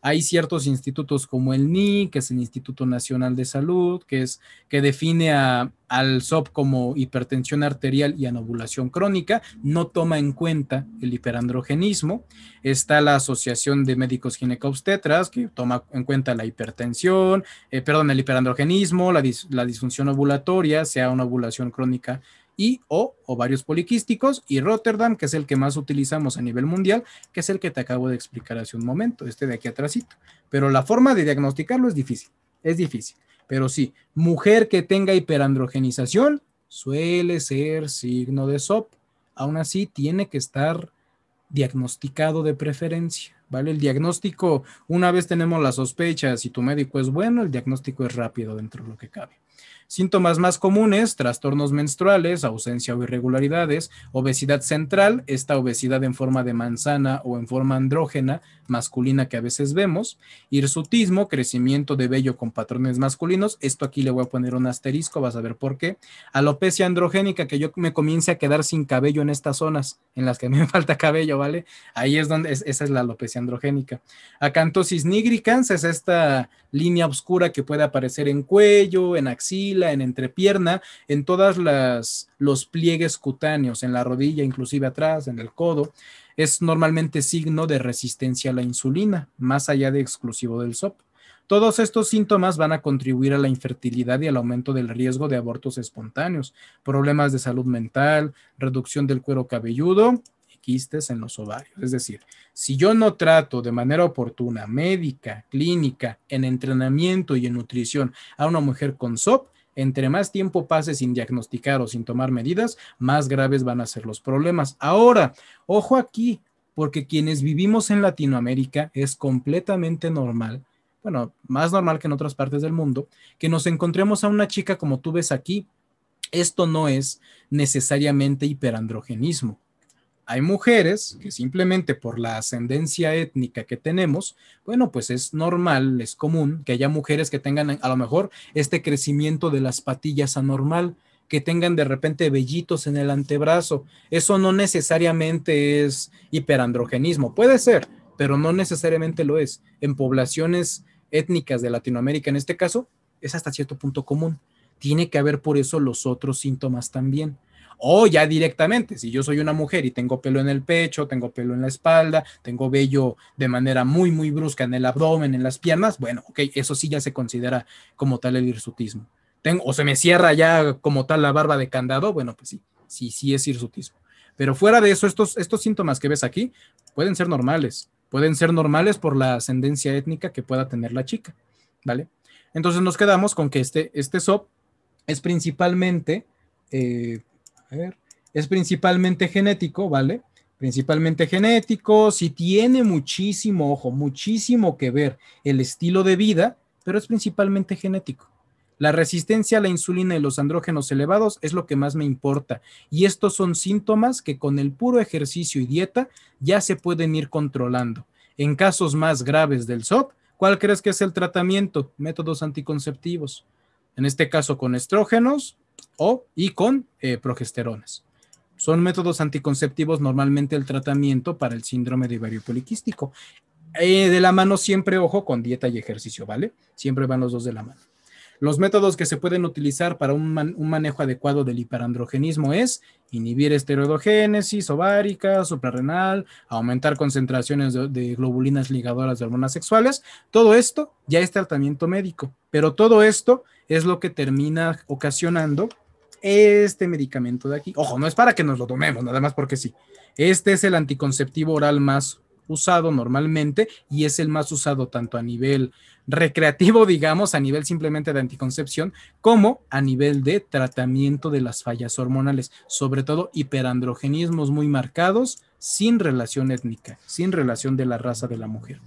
A: Hay ciertos institutos como el NI, que es el Instituto Nacional de Salud, que es que define a, al SOP como hipertensión arterial y anovulación crónica, no toma en cuenta el hiperandrogenismo. Está la Asociación de Médicos Ginecobstetras, que toma en cuenta la hipertensión, eh, perdón, el hiperandrogenismo, la, la disfunción ovulatoria, sea una ovulación crónica y o ovarios poliquísticos y Rotterdam, que es el que más utilizamos a nivel mundial, que es el que te acabo de explicar hace un momento, este de aquí atrásito. Pero la forma de diagnosticarlo es difícil, es difícil. Pero sí, mujer que tenga hiperandrogenización suele ser signo de SOP. Aún así, tiene que estar diagnosticado de preferencia, ¿vale? El diagnóstico, una vez tenemos la sospecha, si tu médico es bueno, el diagnóstico es rápido dentro de lo que cabe. Síntomas más comunes, trastornos menstruales, ausencia o irregularidades, obesidad central, esta obesidad en forma de manzana o en forma andrógena masculina que a veces vemos, hirsutismo, crecimiento de vello con patrones masculinos, esto aquí le voy a poner un asterisco, vas a ver por qué, alopecia androgénica, que yo me comience a quedar sin cabello en estas zonas en las que me falta cabello, ¿vale? Ahí es donde esa es la alopecia androgénica. Acantosis nigricans es esta línea oscura que puede aparecer en cuello, en axila, en entrepierna, en todas las los pliegues cutáneos, en la rodilla, inclusive atrás, en el codo, es normalmente signo de resistencia a la insulina, más allá de exclusivo del SOP. Todos estos síntomas van a contribuir a la infertilidad y al aumento del riesgo de abortos espontáneos, problemas de salud mental, reducción del cuero cabelludo y quistes en los ovarios. Es decir, si yo no trato de manera oportuna, médica, clínica, en entrenamiento y en nutrición a una mujer con SOP, entre más tiempo pase sin diagnosticar o sin tomar medidas, más graves van a ser los problemas. Ahora, ojo aquí, porque quienes vivimos en Latinoamérica es completamente normal bueno, más normal que en otras partes del mundo, que nos encontremos a una chica como tú ves aquí. Esto no es necesariamente hiperandrogenismo. Hay mujeres que simplemente por la ascendencia étnica que tenemos, bueno, pues es normal, es común que haya mujeres que tengan a lo mejor este crecimiento de las patillas anormal, que tengan de repente vellitos en el antebrazo. Eso no necesariamente es hiperandrogenismo, puede ser, pero no necesariamente lo es. En poblaciones étnicas de Latinoamérica, en este caso, es hasta cierto punto común. Tiene que haber por eso los otros síntomas también. O ya directamente, si yo soy una mujer y tengo pelo en el pecho, tengo pelo en la espalda, tengo vello de manera muy, muy brusca en el abdomen, en las piernas, bueno, ok, eso sí ya se considera como tal el hirsutismo. Tengo, o se me cierra ya como tal la barba de candado, bueno, pues sí, sí, sí es hirsutismo. Pero fuera de eso, estos, estos síntomas que ves aquí pueden ser normales, pueden ser normales por la ascendencia étnica que pueda tener la chica, ¿vale? Entonces nos quedamos con que este, este SOP es principalmente eh, es principalmente genético, ¿vale? Principalmente genético, si tiene muchísimo, ojo, muchísimo que ver el estilo de vida, pero es principalmente genético. La resistencia a la insulina y los andrógenos elevados es lo que más me importa. Y estos son síntomas que con el puro ejercicio y dieta ya se pueden ir controlando. En casos más graves del SOP, ¿cuál crees que es el tratamiento? Métodos anticonceptivos. En este caso con estrógenos, o y con progesterones. Eh, progesteronas. Son métodos anticonceptivos normalmente el tratamiento para el síndrome de ovario poliquístico. Eh, de la mano siempre, ojo, con dieta y ejercicio, ¿vale? Siempre van los dos de la mano. Los métodos que se pueden utilizar para un, manejo adecuado del hiperandrogenismo es inhibir esteroidogénesis ovárica, suprarrenal, aumentar concentraciones de, de globulinas ligadoras de hormonas sexuales. Todo esto ya es tratamiento médico, pero todo esto es lo que termina ocasionando este medicamento de aquí. Ojo, no es para que nos lo tomemos, nada más porque sí. Este es el anticonceptivo oral más usado normalmente y es el más usado tanto a nivel recreativo, digamos, a nivel simplemente de anticoncepción, como a nivel de tratamiento de las fallas hormonales, sobre todo hiperandrogenismos muy marcados, sin relación étnica, sin relación de la raza de la mujer.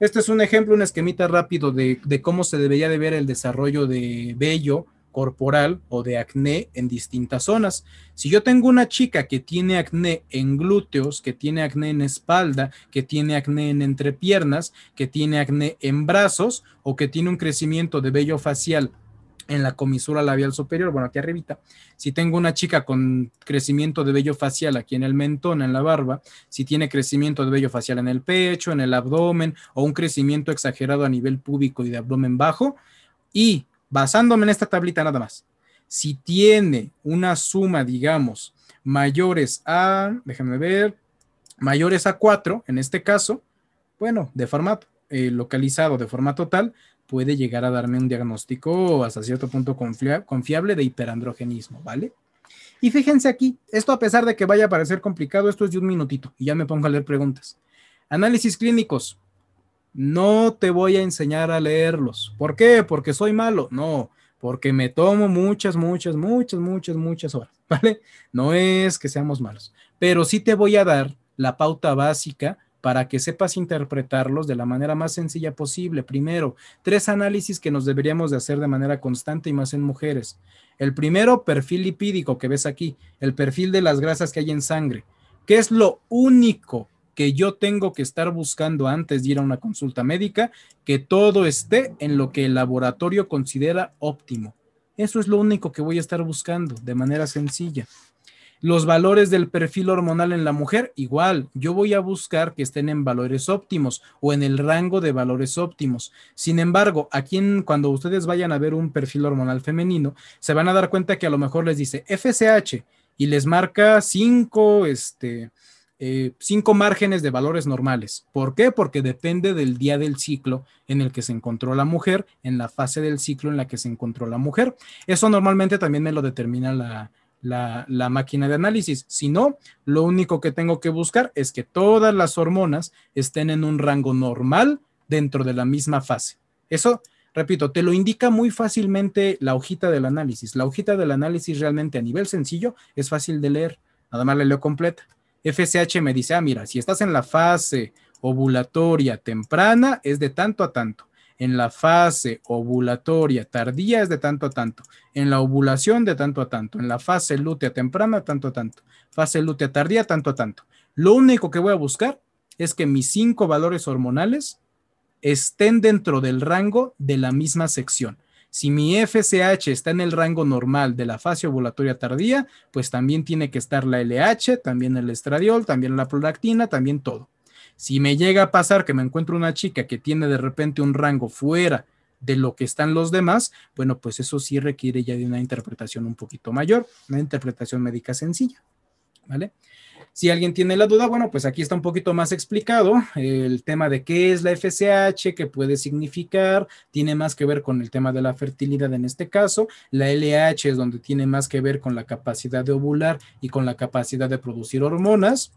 A: Este es un ejemplo, un esquemita rápido de, cómo se debería de ver el desarrollo de Bello corporal o de acné en distintas zonas. Si yo tengo una chica que tiene acné en glúteos, que tiene acné en espalda, que tiene acné en entrepiernas, que tiene acné en brazos o que tiene un crecimiento de vello facial en la comisura labial superior, bueno, aquí arribita. Si tengo una chica con crecimiento de vello facial aquí en el mentón, en la barba, si tiene crecimiento de vello facial en el pecho, en el abdomen o un crecimiento exagerado a nivel púbico y de abdomen bajo, y basándome en esta tablita nada más, si tiene una suma, digamos, mayores a, déjenme ver, mayores a 4, en este caso, bueno, de formato eh, localizado, de forma total puede llegar a darme un diagnóstico hasta cierto punto confiable de hiperandrogenismo, ¿vale? Y fíjense aquí, esto a pesar de que vaya a parecer complicado, esto es de un minutito y ya me pongo a leer preguntas. Análisis clínicos, no te voy a enseñar a leerlos. ¿Por qué? Porque soy malo. No, porque me tomo muchas, muchas, muchas, muchas, muchas horas, ¿vale? No es que seamos malos, pero sí te voy a dar la pauta básica para que sepas interpretarlos de la manera más sencilla posible. Primero, tres análisis que nos deberíamos de hacer de manera constante y más en mujeres. El primero, perfil lipídico que ves aquí, el perfil de las grasas que hay en sangre, que es lo único que yo tengo que estar buscando antes de ir a una consulta médica, que todo esté en lo que el laboratorio considera óptimo. Eso es lo único que voy a estar buscando de manera sencilla. Los valores del perfil hormonal en la mujer, igual, yo voy a buscar que estén en valores óptimos o en el rango de valores óptimos. Sin embargo, aquí en, cuando ustedes vayan a ver un perfil hormonal femenino, se van a dar cuenta que a lo mejor les dice FSH y les marca 5, este, eh, cinco márgenes de valores normales. ¿Por qué? Porque depende del día del ciclo en el que se encontró la mujer, en la fase del ciclo en la que se encontró la mujer. Eso normalmente también me lo determina la, la, la máquina de análisis. Si no, lo único que tengo que buscar es que todas las hormonas estén en un rango normal dentro de la misma fase. Eso, repito, te lo indica muy fácilmente la hojita del análisis. La hojita del análisis realmente a nivel sencillo es fácil de leer. Nada más le leo completa. FSH me dice, ah, mira, si estás en la fase ovulatoria temprana, es de tanto a tanto. En la fase ovulatoria tardía es de tanto a tanto. En la ovulación de tanto a tanto. En la fase lútea temprana, tanto a tanto. Fase lútea tardía, tanto a tanto. Lo único que voy a buscar es que mis cinco valores hormonales estén dentro del rango de la misma sección. Si mi FSH está en el rango normal de la fase ovulatoria tardía, pues también tiene que estar la LH, también el estradiol, también la prolactina, también todo. Si me llega a pasar que me encuentro una chica que tiene de repente un rango fuera de lo que están los demás, bueno, pues eso sí requiere ya de una interpretación un poquito mayor, una interpretación médica sencilla, ¿vale? Si alguien tiene la duda, bueno, pues aquí está un poquito más explicado el tema de qué es la FSH, qué puede significar, tiene más que ver con el tema de la fertilidad en este caso, la LH es donde tiene más que ver con la capacidad de ovular y con la capacidad de producir hormonas,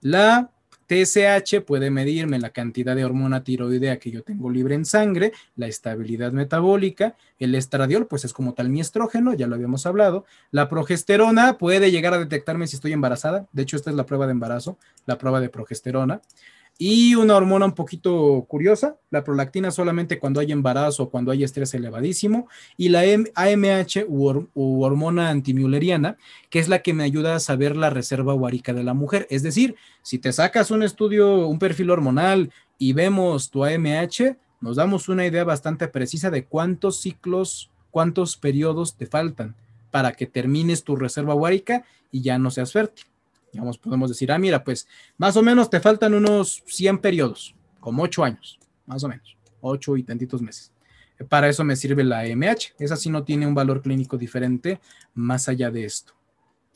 A: la TSH puede medirme la cantidad de hormona tiroidea que yo tengo libre en sangre, la estabilidad metabólica, el estradiol, pues es como tal mi estrógeno, ya lo habíamos hablado, la progesterona puede llegar a detectarme si estoy embarazada, de hecho esta es la prueba de embarazo, la prueba de progesterona, y una hormona un poquito curiosa, la prolactina solamente cuando hay embarazo o cuando hay estrés elevadísimo. Y la AMH u, hormona antimuleriana, que es la que me ayuda a saber la reserva ovárica de la mujer. Es decir, si te sacas un estudio, un perfil hormonal y vemos tu AMH, nos damos una idea bastante precisa de cuántos ciclos, cuántos periodos te faltan para que termines tu reserva ovárica y ya no seas fértil. Digamos, podemos decir, ah, mira, pues más o menos te faltan unos 100 periodos, como 8 años, más o menos, 8 y tantitos meses. Eh, para eso me sirve la e MH. Esa sí no tiene un valor clínico diferente más allá de esto.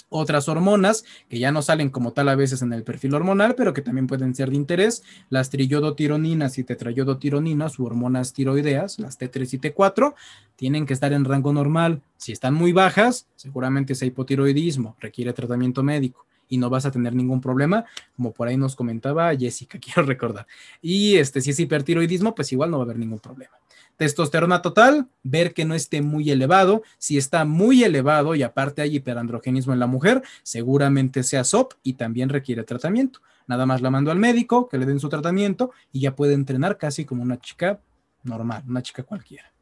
A: Otras hormonas que ya no salen como tal a veces en el perfil hormonal, pero que también pueden ser de interés, las triyodotironinas y tetrayodotironinas u hormonas tiroideas, las T3 y T4, tienen que estar en rango normal. Si están muy bajas, seguramente es hipotiroidismo, requiere tratamiento médico y no vas a tener ningún problema, como por ahí nos comentaba Jessica, quiero recordar. Y este, si es hipertiroidismo, pues igual no va a haber ningún problema. Testosterona total, ver que no esté muy elevado. Si está muy elevado y aparte hay hiperandrogenismo en la mujer, seguramente sea SOP y también requiere tratamiento. Nada más la mando al médico, que le den su tratamiento y ya puede entrenar casi como una chica normal, una chica cualquiera.